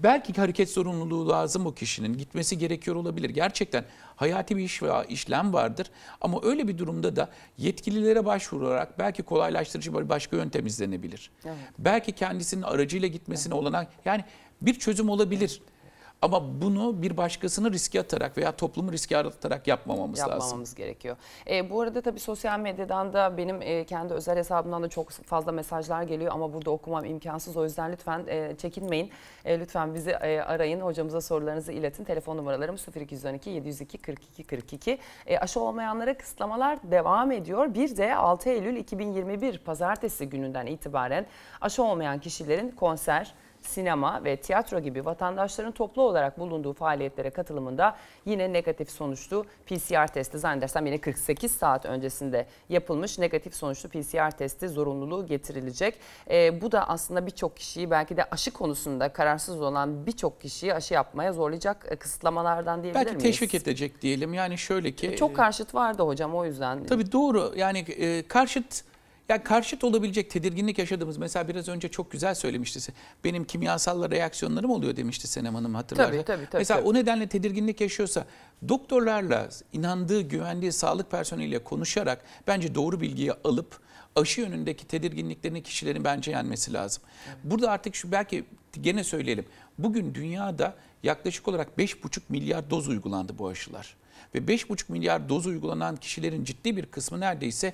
belki hareket sorumluluğu lazım o kişinin gitmesi gerekiyor olabilir. Gerçekten hayati bir iş veya işlem vardır ama öyle bir durumda da yetkililere başvurarak belki kolaylaştırıcı bir başka yöntem izlenebilir. Evet. Belki kendisinin aracıyla gitmesine evet. olanak yani bir çözüm olabilir. Evet. Ama bunu bir başkasını riske atarak veya toplumu riske atarak yapmamamız, yapmamamız lazım. Yapmamamız gerekiyor. E, bu arada tabii sosyal medyadan da benim e, kendi özel hesabımdan da çok fazla mesajlar geliyor ama burada okumam imkansız. O yüzden lütfen e, çekinmeyin. E, lütfen bizi e, arayın. Hocamıza sorularınızı iletin. Telefon numaralarım 0212 702 42 42. E, aşı olmayanlara kısıtlamalar devam ediyor. Bir de 6 Eylül 2021 pazartesi gününden itibaren aşı olmayan kişilerin konser, sinema ve tiyatro gibi vatandaşların toplu olarak bulunduğu faaliyetlere katılımında yine negatif sonuçlu PCR testi zannedersem yine 48 saat öncesinde yapılmış negatif sonuçlu PCR testi zorunluluğu getirilecek. E, bu da aslında birçok kişiyi belki de aşı konusunda kararsız olan birçok kişiyi aşı yapmaya zorlayacak e, kısıtlamalardan diyebilir belki miyiz? Belki teşvik edecek diyelim. Yani şöyle ki... E, çok e, karşıt vardı hocam o yüzden. Tabii doğru. Yani e, karşıt ya karşıt olabilecek tedirginlik yaşadığımız mesela biraz önce çok güzel söylemişti. Benim kimyasalla reaksiyonlarım oluyor demişti Senem Hanım hatırlarsa. Tabii, tabii, tabii, mesela tabii. o nedenle tedirginlik yaşıyorsa doktorlarla inandığı, güvendiği sağlık personeliyle konuşarak bence doğru bilgiyi alıp aşı yönündeki tedirginliklerini kişilerin bence yenmesi lazım. Burada artık şu belki gene söyleyelim. Bugün dünyada yaklaşık olarak 5,5 milyar doz uygulandı bu aşılar. Ve 5,5 milyar doz uygulanan kişilerin ciddi bir kısmı neredeyse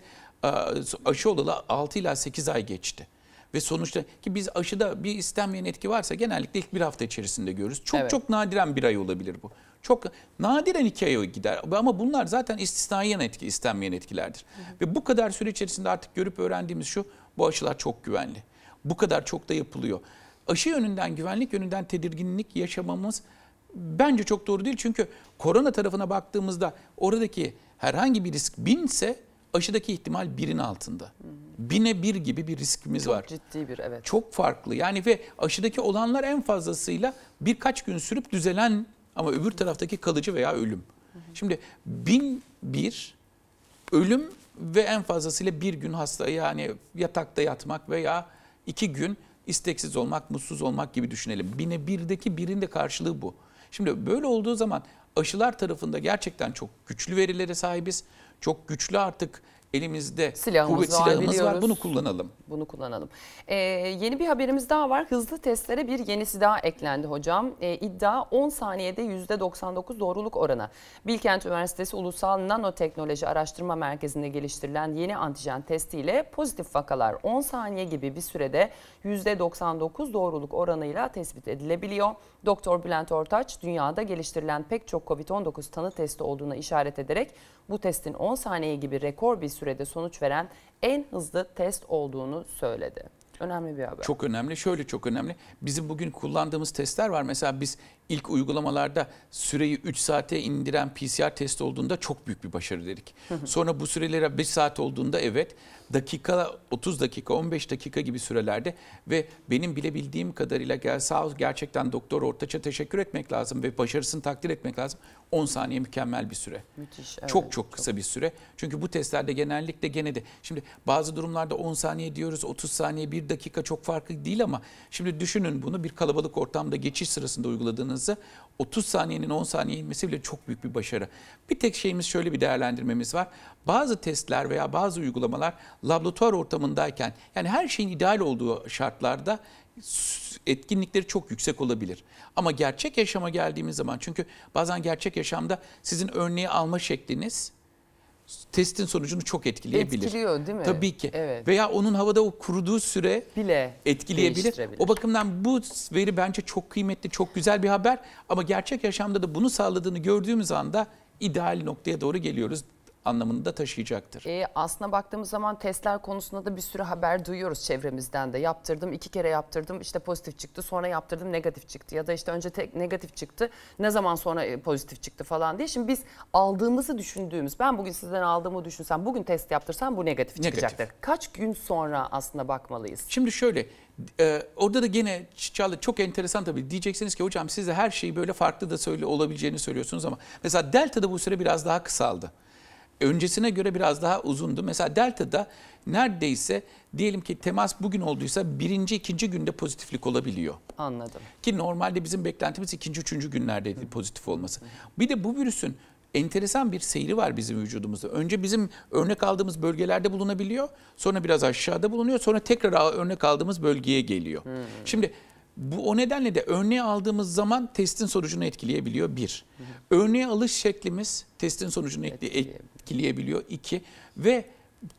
aşı olalı 6 ila 8 ay geçti. Ve sonuçta ki biz aşıda bir istenmeyen etki varsa genellikle ilk bir hafta içerisinde görürüz. Çok evet. çok nadiren bir ay olabilir bu. Çok nadiren iki ay gider ama bunlar zaten istisnai yan etki, istenmeyen etkilerdir. Hı hı. Ve bu kadar süre içerisinde artık görüp öğrendiğimiz şu bu aşılar çok güvenli. Bu kadar çok da yapılıyor. Aşı yönünden, güvenlik yönünden tedirginlik yaşamamız bence çok doğru değil. Çünkü korona tarafına baktığımızda oradaki herhangi bir risk binse aşıdaki ihtimal birin altında. Bine bir gibi bir riskimiz Çok var. Çok ciddi bir evet. Çok farklı yani ve aşıdaki olanlar en fazlasıyla birkaç gün sürüp düzelen ama öbür taraftaki kalıcı veya ölüm. Şimdi bin bir ölüm ve en fazlasıyla bir gün hasta yani yatakta yatmak veya iki gün isteksiz olmak, mutsuz olmak gibi düşünelim. Bine birdeki birin de karşılığı bu. Şimdi böyle olduğu zaman aşılar tarafında gerçekten çok güçlü verilere sahibiz çok güçlü artık elimizde silahımız kuvvet var, silahımız biliyoruz. var. Bunu kullanalım. Bunu kullanalım. Ee, yeni bir haberimiz daha var. Hızlı testlere bir yenisi daha eklendi hocam. Ee, iddia 10 saniyede %99 doğruluk oranı. Bilkent Üniversitesi Ulusal Nanoteknoloji Araştırma Merkezi'nde geliştirilen yeni antijen testiyle pozitif vakalar 10 saniye gibi bir sürede %99 doğruluk oranıyla tespit edilebiliyor. Doktor Bülent Ortaç dünyada geliştirilen pek çok COVID-19 tanı testi olduğuna işaret ederek bu testin 10 saniye gibi rekor bir sürede sonuç veren en hızlı test olduğunu söyledi. Önemli bir haber. Çok önemli. Şöyle çok önemli. Bizim bugün kullandığımız testler var. Mesela biz ilk uygulamalarda süreyi 3 saate indiren PCR test olduğunda çok büyük bir başarı dedik. Hı hı. Sonra bu sürelere 5 saat olduğunda evet dakika 30 dakika 15 dakika gibi sürelerde ve benim bilebildiğim kadarıyla gel sağ ol, gerçekten doktor Ortaç'a teşekkür etmek lazım ve başarısını takdir etmek lazım. 10 saniye mükemmel bir süre. Müthiş. Evet, çok çok kısa çok. bir süre. Çünkü bu testlerde genellikle gene de şimdi bazı durumlarda 10 saniye diyoruz 30 saniye 1 dakika çok farklı değil ama şimdi düşünün bunu bir kalabalık ortamda geçiş sırasında uyguladığınız sayımızı 30 saniyenin 10 saniye inmesi bile çok büyük bir başarı. Bir tek şeyimiz şöyle bir değerlendirmemiz var. Bazı testler veya bazı uygulamalar laboratuvar ortamındayken yani her şeyin ideal olduğu şartlarda etkinlikleri çok yüksek olabilir. Ama gerçek yaşama geldiğimiz zaman çünkü bazen gerçek yaşamda sizin örneği alma şekliniz testin sonucunu çok etkileyebilir. Etkiliyor değil mi? Tabii ki. Evet. Veya onun havada o kuruduğu süre bile etkileyebilir. O bakımdan bu veri bence çok kıymetli, çok güzel bir haber ama gerçek yaşamda da bunu sağladığını gördüğümüz anda ideal noktaya doğru geliyoruz anlamını da taşıyacaktır. E, aslına baktığımız zaman testler konusunda da bir sürü haber duyuyoruz çevremizden de. Yaptırdım, iki kere yaptırdım işte pozitif çıktı sonra yaptırdım negatif çıktı. Ya da işte önce tek negatif çıktı ne zaman sonra e, pozitif çıktı falan diye. Şimdi biz aldığımızı düşündüğümüz ben bugün sizden aldığımı düşünsem bugün test yaptırsam bu negatif, negatif. çıkacaktır. Kaç gün sonra aslına bakmalıyız? Şimdi şöyle e, orada da gene Çağla çok enteresan tabii. Diyeceksiniz ki hocam siz de her şeyi böyle farklı da söyle olabileceğini söylüyorsunuz ama mesela Delta'da bu süre biraz daha kısaldı öncesine göre biraz daha uzundu. Mesela Delta'da neredeyse diyelim ki temas bugün olduysa birinci, ikinci günde pozitiflik olabiliyor. Anladım. Ki normalde bizim beklentimiz ikinci, üçüncü günlerde pozitif olması. Bir de bu virüsün enteresan bir seyri var bizim vücudumuzda. Önce bizim örnek aldığımız bölgelerde bulunabiliyor. Sonra biraz aşağıda bulunuyor. Sonra tekrar örnek aldığımız bölgeye geliyor. Hmm. Şimdi bu o nedenle de örneği aldığımız zaman testin sonucunu etkileyebiliyor bir. Örneği alış şeklimiz testin sonucunu etkileyebiliyor iki. Ve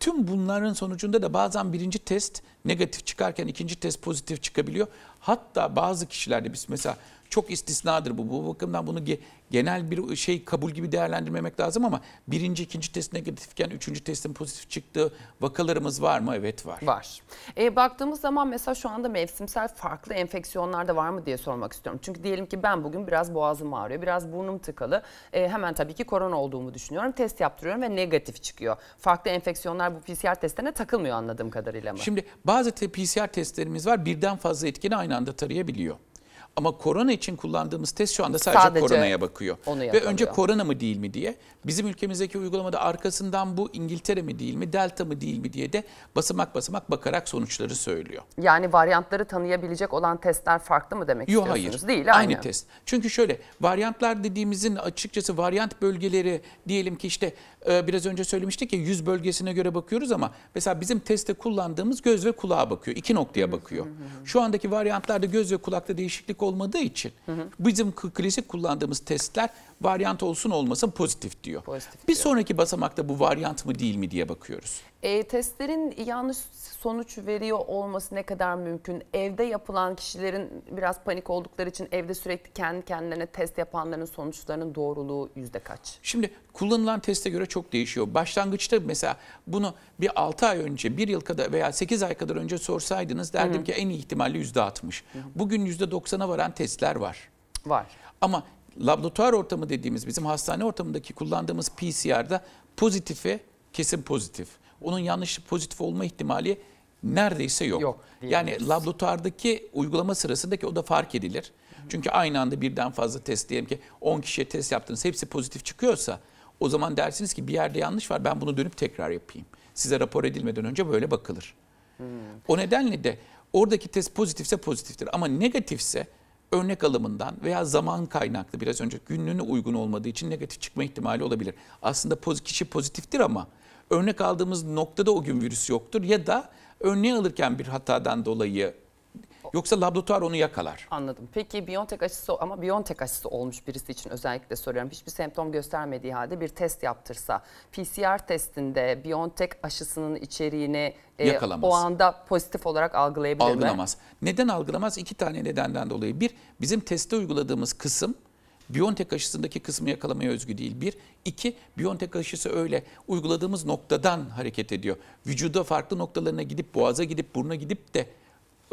tüm bunların sonucunda da bazen birinci test negatif çıkarken ikinci test pozitif çıkabiliyor. Hatta bazı kişilerde biz mesela çok istisnadır bu. Bu bakımdan bunu ge genel bir şey kabul gibi değerlendirmemek lazım ama birinci, ikinci test negatifken üçüncü testin pozitif çıktığı vakalarımız var mı? Evet var. Var. E, baktığımız zaman mesela şu anda mevsimsel farklı enfeksiyonlar da var mı diye sormak istiyorum. Çünkü diyelim ki ben bugün biraz boğazım ağrıyor, biraz burnum tıkalı. E, hemen tabii ki korona olduğumu düşünüyorum. Test yaptırıyorum ve negatif çıkıyor. Farklı enfeksiyonlar bu PCR testlerine takılmıyor anladığım kadarıyla mı? Şimdi bazı PCR testlerimiz var birden fazla etkeni aynı anda tarayabiliyor. Ama korona için kullandığımız test şu anda sadece, sadece koronaya bakıyor. Ve önce korona mı değil mi diye. Bizim ülkemizdeki uygulamada arkasından bu İngiltere mi değil mi, delta mı değil mi diye de basamak basamak bakarak sonuçları söylüyor. Yani varyantları tanıyabilecek olan testler farklı mı demek Yo, istiyorsunuz? Hayır. Değil aynı. Aynı test. Çünkü şöyle varyantlar dediğimizin açıkçası varyant bölgeleri diyelim ki işte e, biraz önce söylemiştik ya yüz bölgesine göre bakıyoruz ama mesela bizim testte kullandığımız göz ve kulağa bakıyor. iki noktaya bakıyor. Şu andaki varyantlarda göz ve kulakta değişiklik olmadığı için hı hı. bizim klasik kullandığımız testler varyant olsun olmasın pozitif diyor. Pozitif bir diyor. sonraki basamakta bu varyant mı değil mi diye bakıyoruz. E, testlerin yanlış sonuç veriyor olması ne kadar mümkün? Evde yapılan kişilerin biraz panik oldukları için evde sürekli kendi kendilerine test yapanların sonuçlarının doğruluğu yüzde kaç? Şimdi kullanılan teste göre çok değişiyor. Başlangıçta mesela bunu bir 6 ay önce, 1 yıl kadar veya 8 ay kadar önce sorsaydınız derdim Hı -hı. ki en iyi ihtimalle yüzde 60. Hı -hı. Bugün yüzde 90'a varan testler var. Var. Ama laboratuvar ortamı dediğimiz bizim hastane ortamındaki kullandığımız PCR'da pozitife kesin pozitif onun yanlış pozitif olma ihtimali neredeyse yok. yok yani laboratuvardaki uygulama sırasındaki o da fark edilir. Çünkü aynı anda birden fazla test diyelim ki 10 kişiye test yaptınız hepsi pozitif çıkıyorsa o zaman dersiniz ki bir yerde yanlış var ben bunu dönüp tekrar yapayım. Size rapor edilmeden önce böyle bakılır. Hmm. O nedenle de oradaki test pozitifse pozitiftir ama negatifse örnek alımından veya zaman kaynaklı biraz önce günlüğüne uygun olmadığı için negatif çıkma ihtimali olabilir. Aslında kişi pozitiftir ama örnek aldığımız noktada o gün virüs yoktur ya da örneği alırken bir hatadan dolayı Yoksa laboratuvar onu yakalar. Anladım. Peki Biontech aşısı ama Biontech aşısı olmuş birisi için özellikle soruyorum. Hiçbir semptom göstermediği halde bir test yaptırsa PCR testinde Biontech aşısının içeriğini e, Yakalamaz. E, o anda pozitif olarak algılayabilir algılamaz. mi? Algılamaz. Neden algılamaz? İki tane nedenden dolayı. Bir, bizim teste uyguladığımız kısım Biontech aşısındaki kısmı yakalamaya özgü değil. Bir. iki Biontech aşısı öyle uyguladığımız noktadan hareket ediyor. Vücuda farklı noktalarına gidip, boğaza gidip, buruna gidip de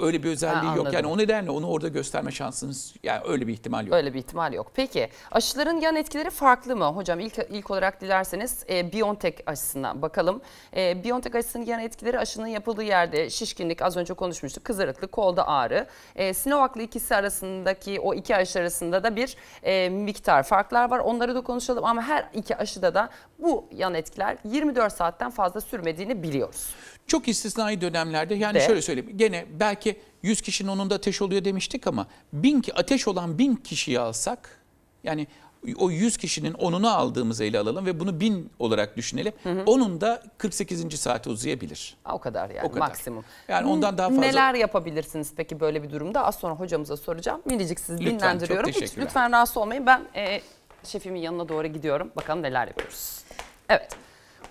Öyle bir özelliği ha, yok. Yani o nedenle onu orada gösterme şansınız yani öyle bir ihtimal yok. Öyle bir ihtimal yok. Peki aşıların yan etkileri farklı mı? Hocam ilk ilk olarak dilerseniz e, BioNTech aşısına bakalım. E, BioNTech aşısının yan etkileri aşının yapıldığı yerde şişkinlik az önce konuşmuştuk. Kızarıklık, kolda ağrı. E, Sinovac'la ikisi arasındaki o iki aşı arasında da bir e, miktar farklar var. Onları da konuşalım ama her iki aşıda da bu yan etkiler 24 saatten fazla sürmediğini biliyoruz. Çok istisnai dönemlerde yani De. şöyle söyleyeyim. Gene belki 100 kişinin onun da ateş oluyor demiştik ama bin, ateş olan bin kişiyi alsak yani o 100 kişinin onunu aldığımız ele alalım ve bunu bin olarak düşünelim. Hı hı. Onun da 48. saate uzayabilir. O kadar yani o kadar. maksimum. Yani ondan daha fazla. Neler yapabilirsiniz peki böyle bir durumda? Az sonra hocamıza soracağım. Minicik sizi lütfen, dinlendiriyorum. Hiç, lütfen rahatsız olmayın. Ben e, şefimin yanına doğru gidiyorum. Bakalım neler yapıyoruz. Evet.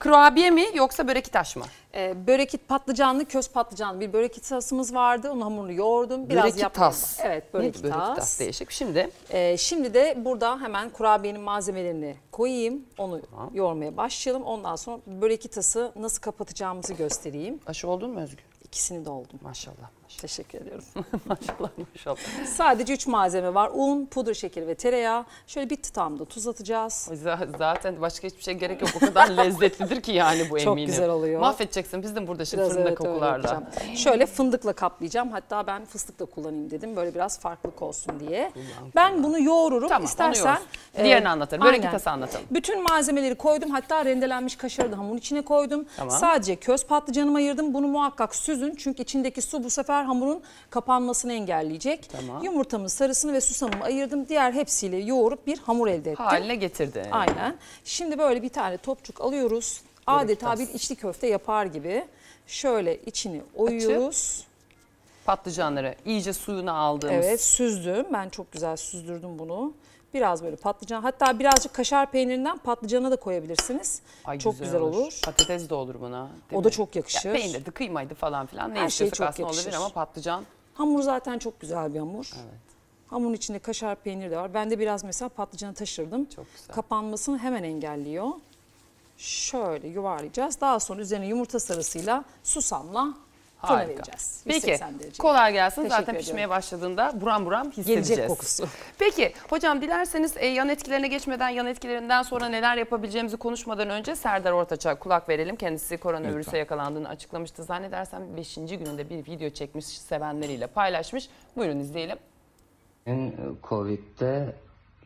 Kurabiye mi yoksa börek taş mı? Ee, börekit patlıcanlı, köz patlıcanlı bir börek tasımız vardı. Onun hamurunu yoğurdum. Biraz börek tas. Evet börek tas. Börek tas değişik. Şimdi? Ee, şimdi de burada hemen kurabiyenin malzemelerini koyayım. Onu tamam. yoğurmaya başlayalım. Ondan sonra börek tası nasıl kapatacağımızı göstereyim. Aşı oldun mu Özgür? İkisini de oldum. Maşallah. Teşekkür ediyorum. maşallah maşallah. Sadece 3 malzeme var. Un, pudra şekeri ve tereyağı. Şöyle bir tutamda tuz atacağız. Z- Zaten başka hiçbir şey gerek yok. O kadar lezzetlidir ki yani bu eminim. Çok güzel oluyor. Mahvedeceksin. Biz de burada şimdi Biraz fırında evet, kokularla. Şöyle fındıkla kaplayacağım. Hatta ben fıstık da kullanayım dedim. Böyle biraz farklılık olsun diye. Ben bunu yoğururum. Tamam, İstersen yoğurursun. E, Diğerini anlatalım. Börek aynen. yufkası anlatalım. Bütün malzemeleri koydum. Hatta rendelenmiş kaşarı da hamurun içine koydum. Tamam. Sadece köz patlıcanımı ayırdım. Bunu muhakkak süzün. Çünkü içindeki su bu sefer sefer hamurun kapanmasını engelleyecek. Tamam. Yumurtamın sarısını ve susamımı ayırdım. Diğer hepsiyle yoğurup bir hamur elde ettim. Haline getirdi. Aynen. Şimdi böyle bir tane topçuk alıyoruz. Böyle Adeta tas. bir içli köfte yapar gibi. Şöyle içini oyuyoruz. Açıp patlıcanları iyice suyunu aldığımız. Evet süzdüm. Ben çok güzel süzdürdüm bunu. Biraz böyle patlıcan. Hatta birazcık kaşar peynirinden patlıcana da koyabilirsiniz. Ay, çok güzel olur. olur. Patates de olur buna. O mi? da çok yakışır. Ya, peynirdi, kıymaydı falan filan. Ne Her şey çok aslında yakışır. olabilir ama patlıcan. Hamur zaten çok güzel bir hamur. Evet. Hamurun içinde kaşar peynir de var. Ben de biraz mesela patlıcanı taşırdım. Çok güzel. Kapanmasını hemen engelliyor. Şöyle yuvarlayacağız. Daha sonra üzerine yumurta sarısıyla susamla Harika. Fırına vereceğiz. Peki kolay gelsin. Teşekkür Zaten ediyorum. pişmeye başladığında buram buram hissedeceğiz. Gelecek kokusu. Peki hocam dilerseniz e, yan etkilerine geçmeden yan etkilerinden sonra neler yapabileceğimizi konuşmadan önce Serdar Ortaç'a kulak verelim. Kendisi koronavirüse Lütfen. yakalandığını açıklamıştı. Zannedersem 5. gününde bir video çekmiş sevenleriyle paylaşmış. Buyurun izleyelim. Ben e, Covid'de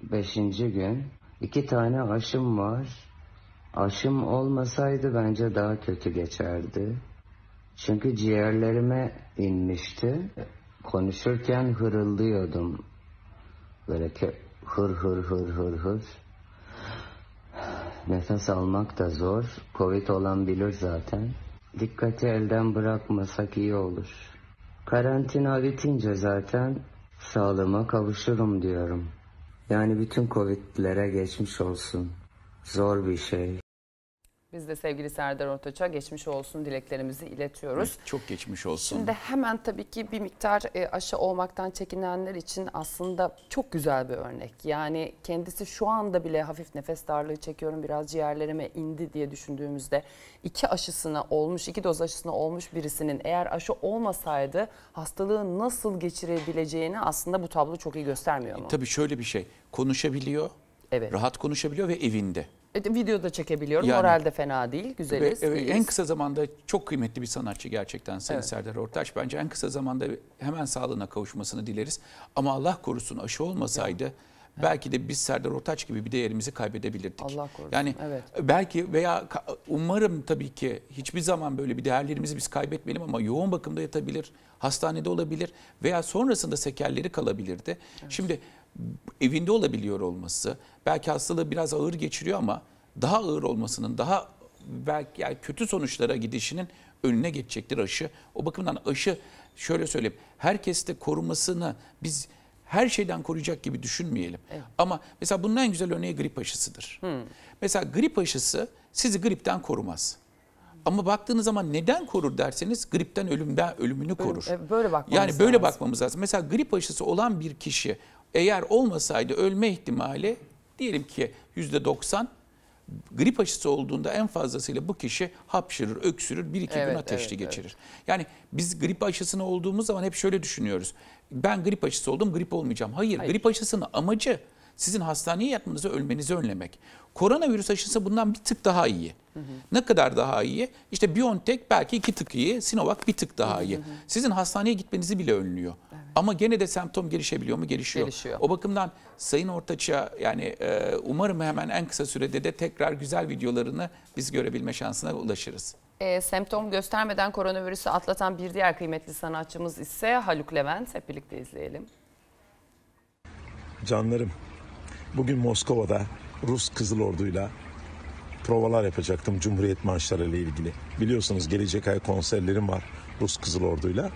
5. gün iki tane aşım var. Aşım olmasaydı bence daha kötü geçerdi. Çünkü ciğerlerime inmişti. Konuşurken hırıldıyordum. Böyle ki hır hır hır hır hır. Nefes almak da zor. Covid olan bilir zaten. Dikkati elden bırakmasak iyi olur. Karantina bitince zaten sağlığıma kavuşurum diyorum. Yani bütün Covid'lere geçmiş olsun. Zor bir şey. Biz de sevgili Serdar Ortaç'a geçmiş olsun dileklerimizi iletiyoruz. Çok geçmiş olsun. Şimdi hemen tabii ki bir miktar e, aşı olmaktan çekinenler için aslında çok güzel bir örnek. Yani kendisi şu anda bile hafif nefes darlığı çekiyorum biraz ciğerlerime indi diye düşündüğümüzde iki aşısına olmuş, iki doz aşısına olmuş birisinin eğer aşı olmasaydı hastalığı nasıl geçirebileceğini aslında bu tablo çok iyi göstermiyor mu? E, tabii şöyle bir şey konuşabiliyor, evet. rahat konuşabiliyor ve evinde. E, video da çekebiliyorum. Yani, Moral de fena değil. Güzeliz. Ve, evet, en kısa zamanda çok kıymetli bir sanatçı gerçekten Sayın evet. Serdar Ortaç. Bence en kısa zamanda hemen sağlığına kavuşmasını dileriz. Ama Allah korusun aşı olmasaydı evet. belki de biz Serdar Ortaç gibi bir değerimizi kaybedebilirdik. Allah korusun. Yani evet. belki veya umarım tabii ki hiçbir zaman böyle bir değerlerimizi biz kaybetmeyelim ama yoğun bakımda yatabilir, hastanede olabilir veya sonrasında sekerleri kalabilirdi. Evet. Şimdi evinde olabiliyor olması, belki hastalığı biraz ağır geçiriyor ama daha ağır olmasının, daha belki yani kötü sonuçlara gidişinin önüne geçecektir aşı. O bakımdan aşı şöyle söyleyeyim, herkeste korumasını biz her şeyden koruyacak gibi düşünmeyelim. Evet. Ama mesela bunun en güzel örneği grip aşısıdır. Hmm. Mesela grip aşısı sizi gripten korumaz. Ama baktığınız zaman neden korur derseniz gripten ölümden ölümünü korur. Ölüm, böyle bakmamız yani böyle lazım. bakmamız lazım. Mesela grip aşısı olan bir kişi eğer olmasaydı ölme ihtimali diyelim ki %90 grip aşısı olduğunda en fazlasıyla bu kişi hapşırır, öksürür, bir iki evet, gün ateşli evet, geçirir. Evet. Yani biz grip aşısına olduğumuz zaman hep şöyle düşünüyoruz. Ben grip aşısı oldum, grip olmayacağım. Hayır, Hayır. grip aşısının amacı sizin hastaneye yatmanızı, ölmenizi önlemek. Koronavirüs aşısı bundan bir tık daha iyi. Ne kadar daha iyi? İşte BioNTech belki iki tık iyi, Sinovac bir tık daha iyi. Hı hı. Sizin hastaneye gitmenizi bile önlüyor. Evet. Ama gene de semptom gelişebiliyor mu? Gelişiyor. Gelişiyor. O bakımdan Sayın Ortaç'a yani e, umarım hemen en kısa sürede de tekrar güzel videolarını biz görebilme şansına ulaşırız. E, semptom göstermeden koronavirüsü atlatan bir diğer kıymetli sanatçımız ise Haluk Levent. Hep birlikte izleyelim. Canlarım, bugün Moskova'da Rus Kızıl Ordu'yla provalar yapacaktım Cumhuriyet marşları ile ilgili. Biliyorsunuz gelecek ay konserlerim var Rus Kızıl Ordu'yla.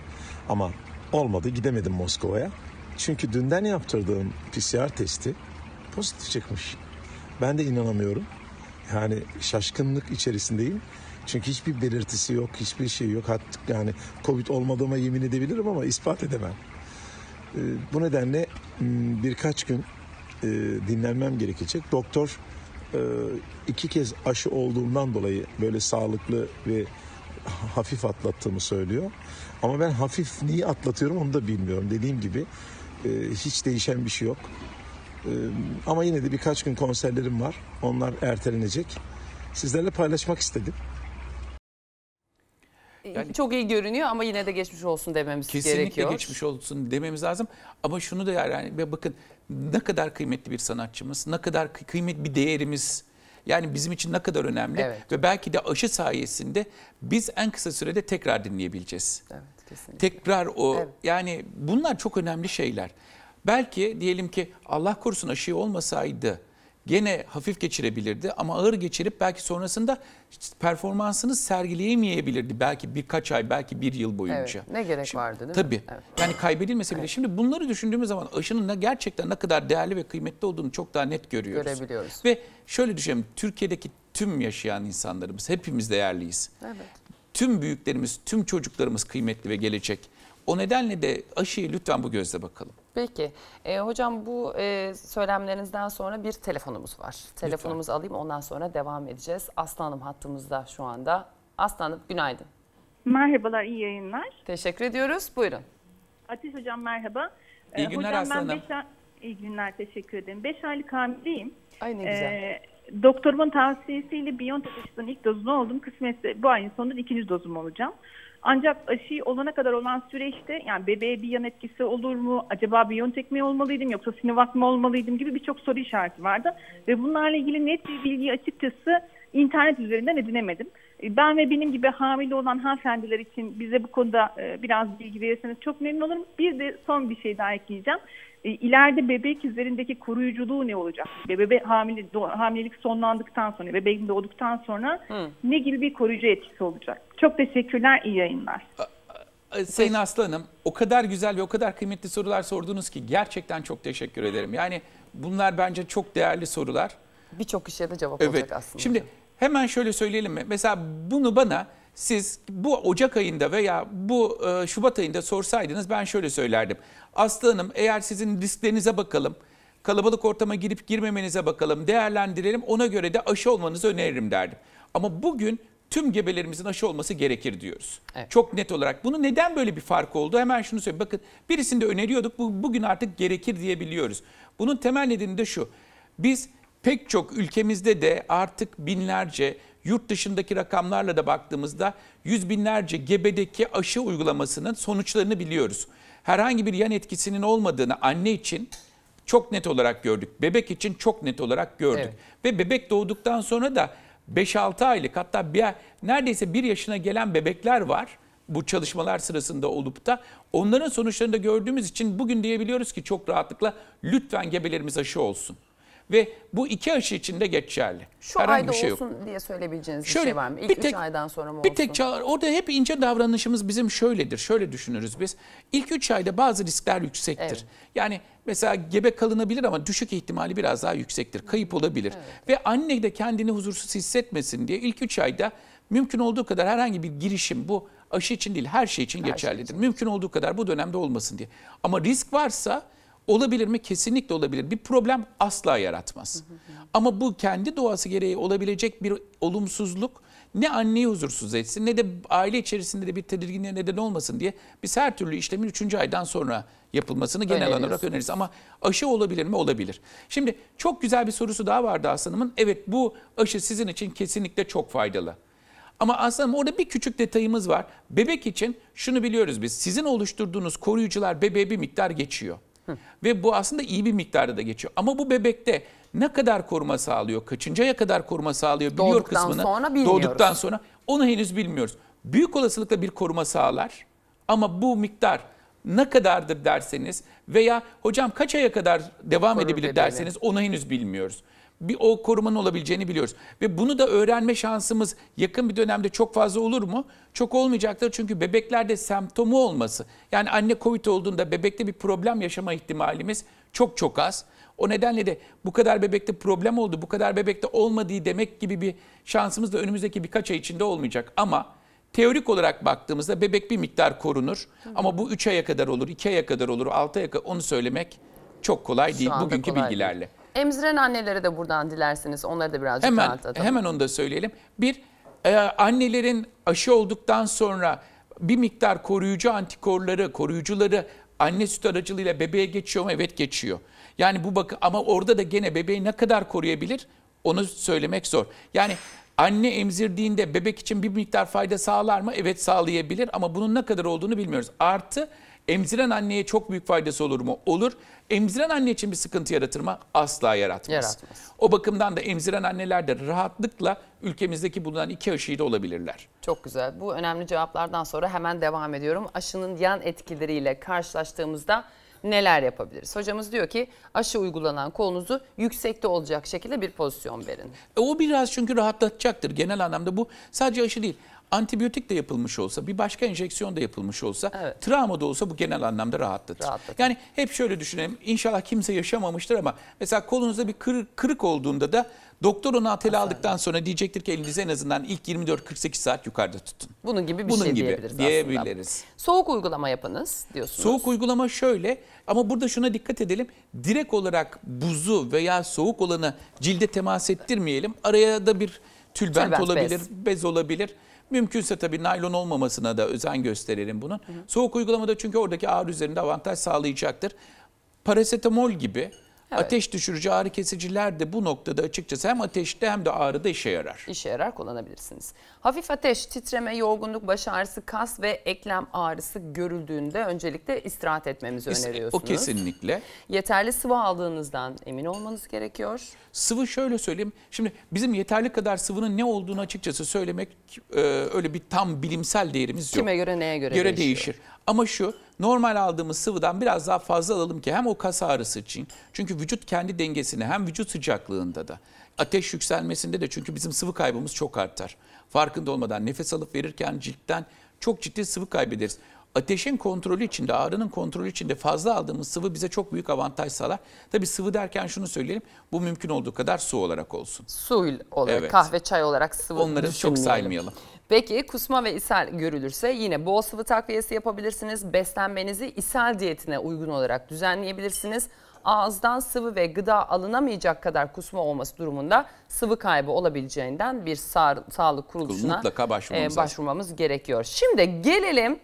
Ama olmadı gidemedim Moskova'ya. Çünkü dünden yaptırdığım PCR testi pozitif çıkmış. Ben de inanamıyorum. Yani şaşkınlık içerisindeyim. Çünkü hiçbir belirtisi yok, hiçbir şey yok. Hatta yani Covid olmadığıma yemin edebilirim ama ispat edemem. Ee, bu nedenle birkaç gün e, dinlenmem gerekecek. Doktor e, iki kez aşı olduğumdan dolayı böyle sağlıklı ve hafif atlattığımı söylüyor. Ama ben hafif niye atlatıyorum onu da bilmiyorum. Dediğim gibi e, hiç değişen bir şey yok. E, ama yine de birkaç gün konserlerim var. Onlar ertelenecek. Sizlerle paylaşmak istedim. E, yani, Çok iyi görünüyor ama yine de geçmiş olsun dememiz kesinlikle gerekiyor. Kesinlikle geçmiş olsun dememiz lazım. Ama şunu da yani bakın ne kadar kıymetli bir sanatçımız, ne kadar kıymetli bir değerimiz. Yani bizim için ne kadar önemli evet. ve belki de aşı sayesinde biz en kısa sürede tekrar dinleyebileceğiz. Evet, kesinlikle. Tekrar o evet. yani bunlar çok önemli şeyler. Belki diyelim ki Allah korusun aşı olmasaydı gene hafif geçirebilirdi ama ağır geçirip belki sonrasında performansını sergileyemeyebilirdi. Belki birkaç ay, belki bir yıl boyunca. Evet, ne gerek şimdi, vardı değil tabii. mi? Tabii. Evet. Yani kaybedilmese bile. Evet. Şimdi bunları düşündüğümüz zaman aşının ne gerçekten ne kadar değerli ve kıymetli olduğunu çok daha net görüyoruz. Görebiliyoruz. Ve şöyle düşünelim. Türkiye'deki tüm yaşayan insanlarımız hepimiz değerliyiz. Evet. Tüm büyüklerimiz, tüm çocuklarımız kıymetli ve gelecek. O nedenle de aşıya lütfen bu gözle bakalım. Peki. E, hocam bu e, söylemlerinizden sonra bir telefonumuz var. Telefonumuzu alayım ondan sonra devam edeceğiz. Aslanım hattımızda şu anda. Aslanım günaydın. Merhabalar, iyi yayınlar. Teşekkür ediyoruz. Buyurun. Ateş Hocam merhaba. Ee, İyi günler hocam Aslı ben Hanım. beş a- İyi günler, teşekkür ederim. 5 aylık hamileyim. Ay ne güzel. Ee, doktorumun tavsiyesiyle Biontech aşısının ilk dozunu oldum. Kısmetse bu ayın sonunda ikinci dozum olacağım. Ancak aşı olana kadar olan süreçte yani bebeğe bir yan etkisi olur mu? Acaba bir yön tekme olmalıydım yoksa Sinovac mı olmalıydım gibi birçok soru işareti vardı. Ve bunlarla ilgili net bir bilgi açıkçası internet üzerinden edinemedim. E, ben ve benim gibi hamile olan hanımefendiler için bize bu konuda e, biraz bilgi verirseniz çok memnun olurum. Bir de son bir şey daha ekleyeceğim. E, ileride bebek üzerindeki koruyuculuğu ne olacak? Bebe hamile, do, hamilelik sonlandıktan sonra, bebeğin doğduktan sonra Hı. ne gibi bir koruyucu etkisi olacak? Çok teşekkürler, iyi yayınlar. Sayın Aslı Hanım, o kadar güzel ve o kadar kıymetli sorular sordunuz ki gerçekten çok teşekkür ederim. Yani bunlar bence çok değerli sorular. Birçok işe de cevap evet. olacak aslında. Şimdi hemen şöyle söyleyelim mi? Mesela bunu bana siz bu Ocak ayında veya bu e, Şubat ayında sorsaydınız ben şöyle söylerdim. Aslı Hanım eğer sizin risklerinize bakalım, kalabalık ortama girip girmemenize bakalım, değerlendirelim ona göre de aşı olmanızı öneririm derdim. Ama bugün tüm gebelerimizin aşı olması gerekir diyoruz. Evet. Çok net olarak. Bunu neden böyle bir fark oldu? Hemen şunu söyleyeyim. Bakın birisinde öneriyorduk. Bu, bugün artık gerekir diyebiliyoruz. Bunun temel nedeni de şu. Biz pek çok ülkemizde de artık binlerce, Yurt dışındaki rakamlarla da baktığımızda yüz binlerce gebedeki aşı uygulamasının sonuçlarını biliyoruz. Herhangi bir yan etkisinin olmadığını anne için çok net olarak gördük. Bebek için çok net olarak gördük. Evet. Ve bebek doğduktan sonra da 5-6 aylık hatta bir, neredeyse 1 yaşına gelen bebekler var bu çalışmalar sırasında olup da onların sonuçlarını da gördüğümüz için bugün diyebiliyoruz ki çok rahatlıkla lütfen gebelerimiz aşı olsun. Ve bu iki aşı için de geçerli. Şu Herhangi ayda bir şey olsun yok. diye söyleyebileceğiniz şöyle, bir şey var mı? İlk bir tek, üç aydan sonra mı olsun? tek çağır, orada hep ince davranışımız bizim şöyledir. Şöyle düşünürüz biz. İlk üç ayda bazı riskler yüksektir. Evet. Yani mesela gebe kalınabilir ama düşük ihtimali biraz daha yüksektir. Kayıp olabilir. Evet. Ve anne de kendini huzursuz hissetmesin diye ilk üç ayda mümkün olduğu kadar herhangi bir girişim bu aşı için değil her şey için her şey geçerlidir. Şey için. Mümkün olduğu kadar bu dönemde olmasın diye. Ama risk varsa Olabilir mi? Kesinlikle olabilir. Bir problem asla yaratmaz. Hı hı. Ama bu kendi doğası gereği olabilecek bir olumsuzluk ne anneyi huzursuz etsin ne de aile içerisinde de bir tedirginliğe neden olmasın diye biz her türlü işlemin 3. aydan sonra yapılmasını genel olarak öneririz. Ama aşı olabilir mi? Olabilir. Şimdi çok güzel bir sorusu daha vardı Aslanım'ın. Evet bu aşı sizin için kesinlikle çok faydalı. Ama aslanım orada bir küçük detayımız var. Bebek için şunu biliyoruz biz. Sizin oluşturduğunuz koruyucular bebeğe bir miktar geçiyor. Hı. Ve bu aslında iyi bir miktarda da geçiyor. Ama bu bebekte ne kadar koruma sağlıyor, kaçıncaya kadar koruma sağlıyor biliyor doğduktan kısmını. Sonra bilmiyoruz. Doğduktan sonra onu henüz bilmiyoruz. Büyük olasılıkla bir koruma sağlar ama bu miktar ne kadardır derseniz veya hocam kaç aya kadar devam Korur edebilir bebeğini. derseniz onu henüz bilmiyoruz bir o korumanın olabileceğini biliyoruz. Ve bunu da öğrenme şansımız yakın bir dönemde çok fazla olur mu? Çok olmayacaktır çünkü bebeklerde semptomu olması. Yani anne COVID olduğunda bebekte bir problem yaşama ihtimalimiz çok çok az. O nedenle de bu kadar bebekte problem oldu, bu kadar bebekte olmadığı demek gibi bir şansımız da önümüzdeki birkaç ay içinde olmayacak. Ama teorik olarak baktığımızda bebek bir miktar korunur. Hı. Ama bu 3 aya kadar olur, 2 aya kadar olur, 6 aya kadar onu söylemek çok kolay Şu değil bugünkü kolay bilgilerle. Değil. Emziren annelere de buradan dilersiniz, onları da birazcık hemen, rahatlatalım. Hemen onu da söyleyelim. Bir, e, annelerin aşı olduktan sonra bir miktar koruyucu antikorları, koruyucuları anne süt aracılığıyla bebeğe geçiyor mu? Evet geçiyor. Yani bu bakı ama orada da gene bebeği ne kadar koruyabilir? Onu söylemek zor. Yani anne emzirdiğinde bebek için bir miktar fayda sağlar mı? Evet sağlayabilir ama bunun ne kadar olduğunu bilmiyoruz. Artı emziren anneye çok büyük faydası olur mu? Olur. Emziren anne için bir sıkıntı yaratır mı? Asla yaratmaz. yaratmaz. O bakımdan da emziren anneler de rahatlıkla ülkemizdeki bulunan iki aşıyı da olabilirler. Çok güzel. Bu önemli cevaplardan sonra hemen devam ediyorum. Aşının yan etkileriyle karşılaştığımızda neler yapabiliriz? Hocamız diyor ki aşı uygulanan kolunuzu yüksekte olacak şekilde bir pozisyon verin. E, o biraz çünkü rahatlatacaktır. Genel anlamda bu sadece aşı değil antibiyotik de yapılmış olsa, bir başka enjeksiyon da yapılmış olsa, evet. travma da olsa bu genel anlamda rahatlatır. rahatlatır. Yani hep şöyle düşünelim. İnşallah kimse yaşamamıştır ama mesela kolunuzda bir kırık, kırık olduğunda da Doktor onu atele aldıktan sonra diyecektir ki elinizi en azından ilk 24-48 saat yukarıda tutun. Bunun gibi bir Bunun şey gibi diyebiliriz, aslında. Soğuk uygulama yapınız diyorsunuz. Soğuk uygulama şöyle ama burada şuna dikkat edelim. Direkt olarak buzu veya soğuk olanı cilde temas ettirmeyelim. Araya da bir tülbent, tülbent olabilir, bez, bez olabilir. Mümkünse tabii naylon olmamasına da özen gösterelim bunun. Hı hı. Soğuk uygulamada çünkü oradaki ağrı üzerinde avantaj sağlayacaktır. Parasetamol gibi Evet. Ateş düşürücü ağrı kesiciler de bu noktada açıkçası hem ateşte hem de ağrıda işe yarar. İşe yarar kullanabilirsiniz. Hafif ateş, titreme, yorgunluk, baş ağrısı, kas ve eklem ağrısı görüldüğünde öncelikle istirahat etmemizi İs öneriyorsunuz. O kesinlikle. Yeterli sıvı aldığınızdan emin olmanız gerekiyor. Sıvı şöyle söyleyeyim. Şimdi bizim yeterli kadar sıvının ne olduğunu açıkçası söylemek e, öyle bir tam bilimsel değerimiz yok. Kime göre neye göre, göre değişiyor. değişir. Ama şu normal aldığımız sıvıdan biraz daha fazla alalım ki hem o kas ağrısı için çünkü vücut kendi dengesini hem vücut sıcaklığında da ateş yükselmesinde de çünkü bizim sıvı kaybımız çok artar. Farkında olmadan nefes alıp verirken ciltten çok ciddi sıvı kaybederiz. Ateşin kontrolü içinde, ağrının kontrolü içinde fazla aldığımız sıvı bize çok büyük avantaj sağlar. Tabii sıvı derken şunu söyleyelim, bu mümkün olduğu kadar su olarak olsun. Su olarak, evet. kahve, çay olarak sıvı Onları çok saymayalım. Peki kusma ve ishal görülürse yine bol sıvı takviyesi yapabilirsiniz. Beslenmenizi ishal diyetine uygun olarak düzenleyebilirsiniz. Ağızdan sıvı ve gıda alınamayacak kadar kusma olması durumunda sıvı kaybı olabileceğinden bir sağ, sağlık kuruluşuna Mutlaka e, başvurmamız, e, başvurmamız gerekiyor. Şimdi gelelim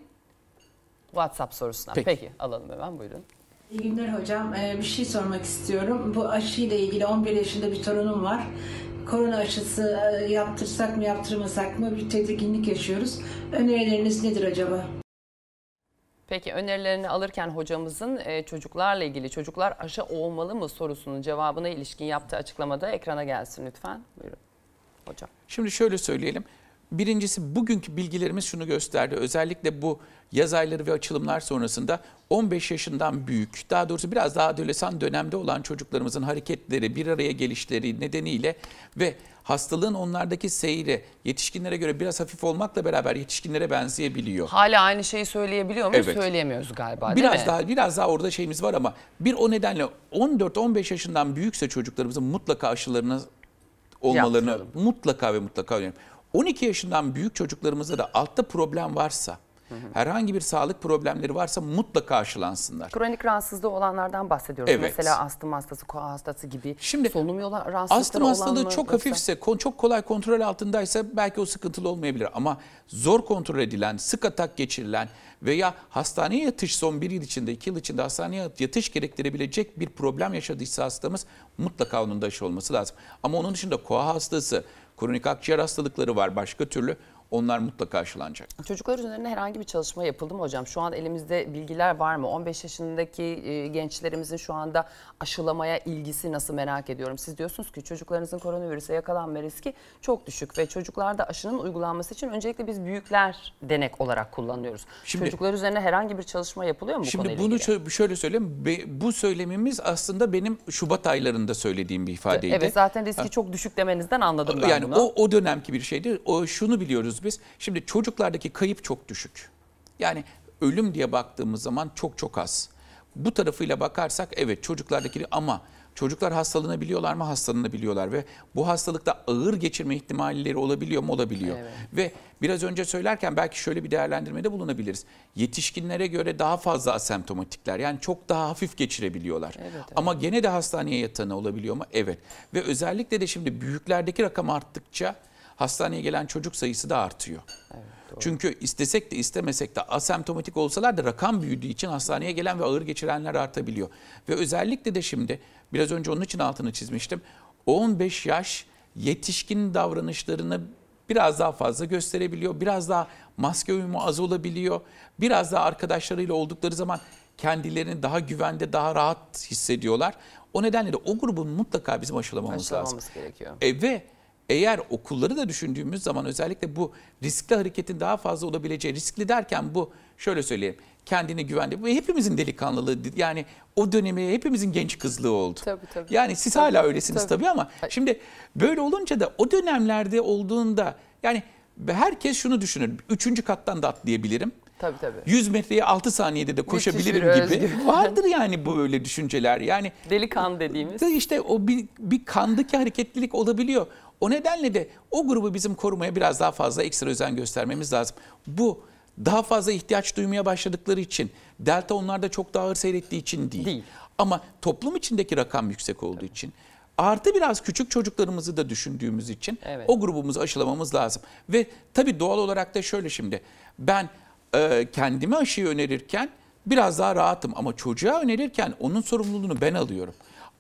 WhatsApp sorusuna. Peki. Peki alalım hemen buyurun. İyi günler hocam. Ee, bir şey sormak istiyorum. Bu aşıyla ilgili 11 yaşında bir torunum var. Korona aşısı e, yaptırsak mı yaptırmasak mı bir tedirginlik yaşıyoruz. Önerileriniz nedir acaba? Peki önerilerini alırken hocamızın e, çocuklarla ilgili çocuklar aşı olmalı mı sorusunun cevabına ilişkin yaptığı açıklamada ekrana gelsin lütfen. Buyurun hocam. Şimdi şöyle söyleyelim. Birincisi bugünkü bilgilerimiz şunu gösterdi. Özellikle bu yaz ayları ve açılımlar sonrasında 15 yaşından büyük, daha doğrusu biraz daha adolesan dönemde olan çocuklarımızın hareketleri, bir araya gelişleri nedeniyle ve hastalığın onlardaki seyri yetişkinlere göre biraz hafif olmakla beraber yetişkinlere benzeyebiliyor. Hala aynı şeyi söyleyebiliyor muyuz? Evet. Söyleyemiyoruz galiba biraz mi? Daha, biraz daha orada şeyimiz var ama bir o nedenle 14-15 yaşından büyükse çocuklarımızın mutlaka aşılarına olmalarını Yaptıralım. mutlaka ve mutlaka önemli. 12 yaşından büyük çocuklarımızda da altta problem varsa, herhangi bir sağlık problemleri varsa mutlaka aşılansınlar. Kronik rahatsızlığı olanlardan bahsediyoruz. Evet. Mesela astım hastası, koa hastası gibi Şimdi, solunum yolu rahatsızlıkları Astım hastalığı çok yoksa... hafifse, çok kolay kontrol altındaysa belki o sıkıntılı olmayabilir. Ama zor kontrol edilen, sık atak geçirilen veya hastaneye yatış son bir yıl içinde, iki yıl içinde hastaneye yatış gerektirebilecek bir problem yaşadıysa hastamız mutlaka onun da aşı olması lazım. Ama onun dışında koa hastası, kronik akciğer hastalıkları var başka türlü onlar mutlaka aşılanacak. Çocuklar üzerine herhangi bir çalışma yapıldı mı hocam? Şu an elimizde bilgiler var mı? 15 yaşındaki e, gençlerimizin şu anda aşılamaya ilgisi nasıl merak ediyorum. Siz diyorsunuz ki çocuklarınızın koronavirüse yakalanma riski çok düşük ve çocuklarda aşının uygulanması için öncelikle biz büyükler denek olarak kullanıyoruz. Şimdi, Çocuklar üzerine herhangi bir çalışma yapılıyor mu bu şimdi bunu ilgili? Şimdi bunu şöyle söyleyeyim. Bu söylemimiz aslında benim Şubat aylarında söylediğim bir ifadeydi. Evet zaten riski ha. çok düşük demenizden anladım ben yani bunu. Yani o, o dönemki bir şeydi. O, şunu biliyoruz biz. Şimdi çocuklardaki kayıp çok düşük. Yani ölüm diye baktığımız zaman çok çok az. Bu tarafıyla bakarsak evet çocuklardaki ama çocuklar hastalanabiliyorlar mı? Hastalanabiliyorlar ve bu hastalıkta ağır geçirme ihtimalleri olabiliyor mu? Olabiliyor. Evet. Ve biraz önce söylerken belki şöyle bir değerlendirmede bulunabiliriz. Yetişkinlere göre daha fazla asemptomatikler yani çok daha hafif geçirebiliyorlar. Evet, evet. Ama gene de hastaneye yatanı olabiliyor mu? Evet. Ve özellikle de şimdi büyüklerdeki rakam arttıkça hastaneye gelen çocuk sayısı da artıyor. Evet, doğru. Çünkü istesek de istemesek de asemptomatik olsalar da rakam büyüdüğü için hastaneye gelen ve ağır geçirenler artabiliyor. Ve özellikle de şimdi biraz önce onun için altını çizmiştim. 15 yaş yetişkin davranışlarını biraz daha fazla gösterebiliyor. Biraz daha maske uyumu az olabiliyor. Biraz daha arkadaşlarıyla oldukları zaman kendilerini daha güvende, daha rahat hissediyorlar. O nedenle de o grubun mutlaka bizim aşılamamız, aşılamamız lazım. gerekiyor. E, ve eğer okulları da düşündüğümüz zaman özellikle bu riskli hareketin daha fazla olabileceği, riskli derken bu şöyle söyleyeyim, kendini güvende, bu hepimizin delikanlılığı yani o dönemi hepimizin genç kızlığı oldu. Tabii, tabii. Yani siz tabii, hala öylesiniz tabii, tabii ama şimdi böyle olunca da o dönemlerde olduğunda yani herkes şunu düşünür, üçüncü kattan da atlayabilirim. Tabii tabii. 100 metreye 6 saniyede de koşabilirim gibi. Vardır yani bu böyle düşünceler. Yani delikan dediğimiz. işte o bir, bir kandaki hareketlilik olabiliyor. O nedenle de o grubu bizim korumaya biraz daha fazla ekstra özen göstermemiz lazım. Bu daha fazla ihtiyaç duymaya başladıkları için, delta onlarda çok daha ağır seyrettiği için değil. değil. Ama toplum içindeki rakam yüksek olduğu Tabii. için. Artı biraz küçük çocuklarımızı da düşündüğümüz için evet. o grubumuzu aşılamamız lazım. Ve tabii doğal olarak da şöyle şimdi ben e, kendime aşıyı önerirken biraz daha rahatım ama çocuğa önerirken onun sorumluluğunu ben alıyorum.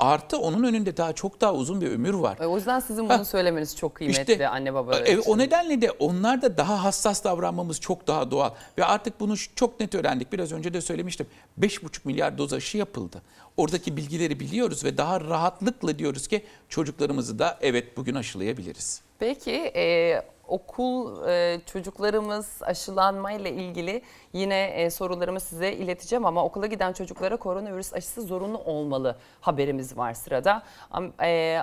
Artı onun önünde daha çok daha uzun bir ömür var. E, o yüzden sizin bunu ha, söylemeniz çok kıymetli işte, anne baba e, için. O nedenle de onlar da daha hassas davranmamız çok daha doğal. Ve artık bunu çok net öğrendik. Biraz önce de söylemiştim. 5,5 milyar doz aşı yapıldı. Oradaki bilgileri biliyoruz ve daha rahatlıkla diyoruz ki çocuklarımızı da evet bugün aşılayabiliriz. Peki e, okul e, çocuklarımız aşılanmayla ilgili yine e, sorularımı size ileteceğim ama okula giden çocuklara koronavirüs aşısı zorunlu olmalı haberimiz var sırada. E,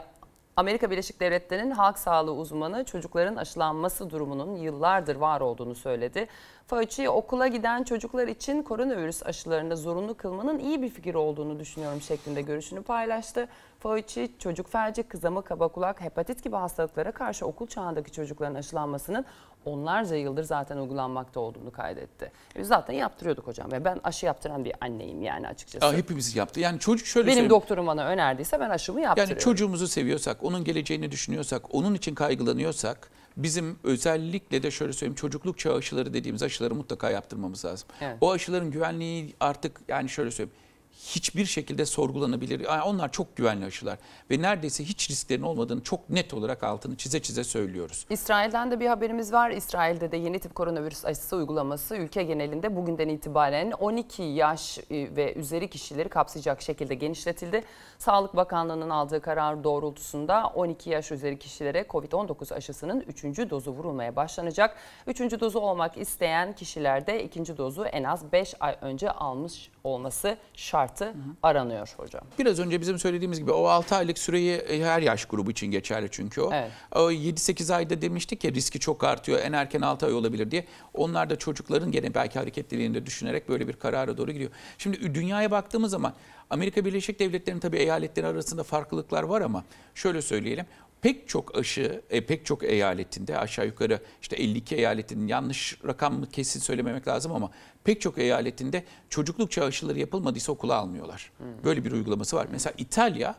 Amerika Birleşik Devletleri'nin halk sağlığı uzmanı çocukların aşılanması durumunun yıllardır var olduğunu söyledi. Fauci okula giden çocuklar için koronavirüs aşılarını zorunlu kılmanın iyi bir fikir olduğunu düşünüyorum şeklinde görüşünü paylaştı. Fauci çocuk felci, kızamık, kaba kulak, hepatit gibi hastalıklara karşı okul çağındaki çocukların aşılanmasının onlarca yıldır zaten uygulanmakta olduğunu kaydetti. Biz e, zaten yaptırıyorduk hocam ve ben aşı yaptıran bir anneyim yani açıkçası. Ya hepimiz yaptı. Yani çocuk şöyle Benim söyleyeyim. doktorum bana önerdiyse ben aşımı yaptırıyorum. Yani çocuğumuzu seviyorsak, onun geleceğini düşünüyorsak, onun için kaygılanıyorsak bizim özellikle de şöyle söyleyeyim çocukluk çağı aşıları dediğimiz aşıları mutlaka yaptırmamız lazım. Evet. O aşıların güvenliği artık yani şöyle söyleyeyim hiçbir şekilde sorgulanabilir. onlar çok güvenli aşılar ve neredeyse hiç risklerin olmadığını çok net olarak altını çize çize söylüyoruz. İsrail'den de bir haberimiz var. İsrail'de de yeni tip koronavirüs aşısı uygulaması ülke genelinde bugünden itibaren 12 yaş e, ve üzeri kişileri kapsayacak şekilde genişletildi. Sağlık Bakanlığı'nın aldığı karar doğrultusunda 12 yaş üzeri kişilere COVID-19 aşısının 3. dozu vurulmaya başlanacak. 3. dozu olmak isteyen kişilerde ikinci dozu en az 5 ay önce almış olması şartı hı hı. aranıyor hocam. Biraz önce bizim söylediğimiz gibi o 6 aylık süreyi e, her yaş grubu için geçerli çünkü o. Evet. o 7-8 ayda demiştik ya riski çok artıyor en erken 6 ay olabilir diye. Onlar da çocukların gene belki hareketliliğini de düşünerek böyle bir karara doğru gidiyor. Şimdi dünyaya baktığımız zaman Amerika Birleşik Devletleri'nin tabii eyaletleri arasında farklılıklar var ama şöyle söyleyelim pek çok aşı, e, pek çok eyaletinde aşağı yukarı işte 52 eyaletinin yanlış rakam mı kesin söylememek lazım ama pek çok eyaletinde çocukluk çağı aşıları yapılmadıysa okula almıyorlar. Böyle bir uygulaması var. Mesela İtalya,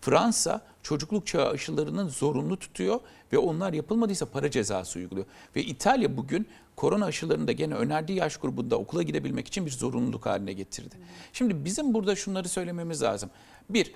Fransa çocukluk çağı aşılarının zorunlu tutuyor ve onlar yapılmadıysa para cezası uyguluyor. Ve İtalya bugün korona aşılarını da gene önerdiği yaş grubunda okula gidebilmek için bir zorunluluk haline getirdi. Şimdi bizim burada şunları söylememiz lazım. Bir,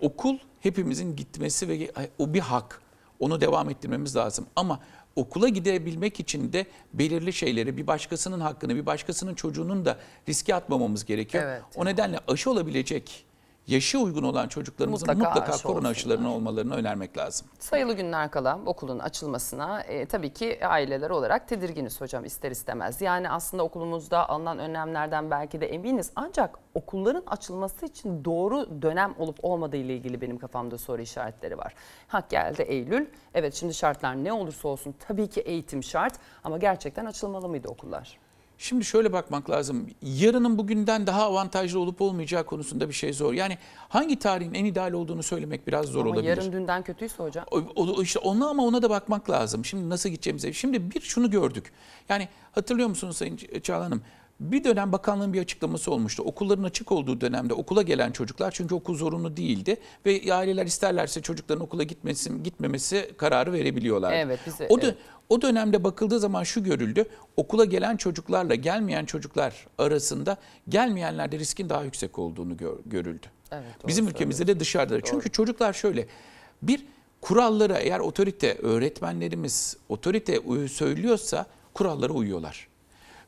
okul hepimizin gitmesi ve o bir hak. Onu devam ettirmemiz lazım. Ama okula gidebilmek için de belirli şeyleri bir başkasının hakkını bir başkasının çocuğunun da riske atmamamız gerekiyor. Evet. O nedenle aşı olabilecek yaşı uygun olan çocuklarımızın mutlaka, mutlaka aşı korona aşılarının olmalarını önermek lazım. Sayılı günler kala okulun açılmasına e, tabii ki aileler olarak tedirginiz hocam ister istemez. Yani aslında okulumuzda alınan önlemlerden belki de eminiz ancak okulların açılması için doğru dönem olup olmadığı ile ilgili benim kafamda soru işaretleri var. Hak geldi Eylül. Evet şimdi şartlar ne olursa olsun tabii ki eğitim şart ama gerçekten açılmalı mıydı okullar? Şimdi şöyle bakmak lazım. Yarının bugünden daha avantajlı olup olmayacağı konusunda bir şey zor. Yani hangi tarihin en ideal olduğunu söylemek biraz zor ama olabilir. Ama yarın dünden kötüyse hocam. O, o, işte ona ama ona da bakmak lazım. Şimdi nasıl gideceğimize. Şimdi bir şunu gördük. Yani hatırlıyor musunuz Sayın Çağla Hanım? Bir dönem bakanlığın bir açıklaması olmuştu. Okulların açık olduğu dönemde okula gelen çocuklar çünkü okul zorunlu değildi ve aileler isterlerse çocukların okula gitmesi gitmemesi kararı verebiliyorlar. Evet, bize, o da evet. O dönemde bakıldığı zaman şu görüldü. Okula gelen çocuklarla gelmeyen çocuklar arasında gelmeyenlerde riskin daha yüksek olduğunu görüldü. Evet, doğru, Bizim ülkemizde de dışarıda. Doğru. Çünkü çocuklar şöyle bir kurallara eğer otorite öğretmenlerimiz otorite söylüyorsa kurallara uyuyorlar.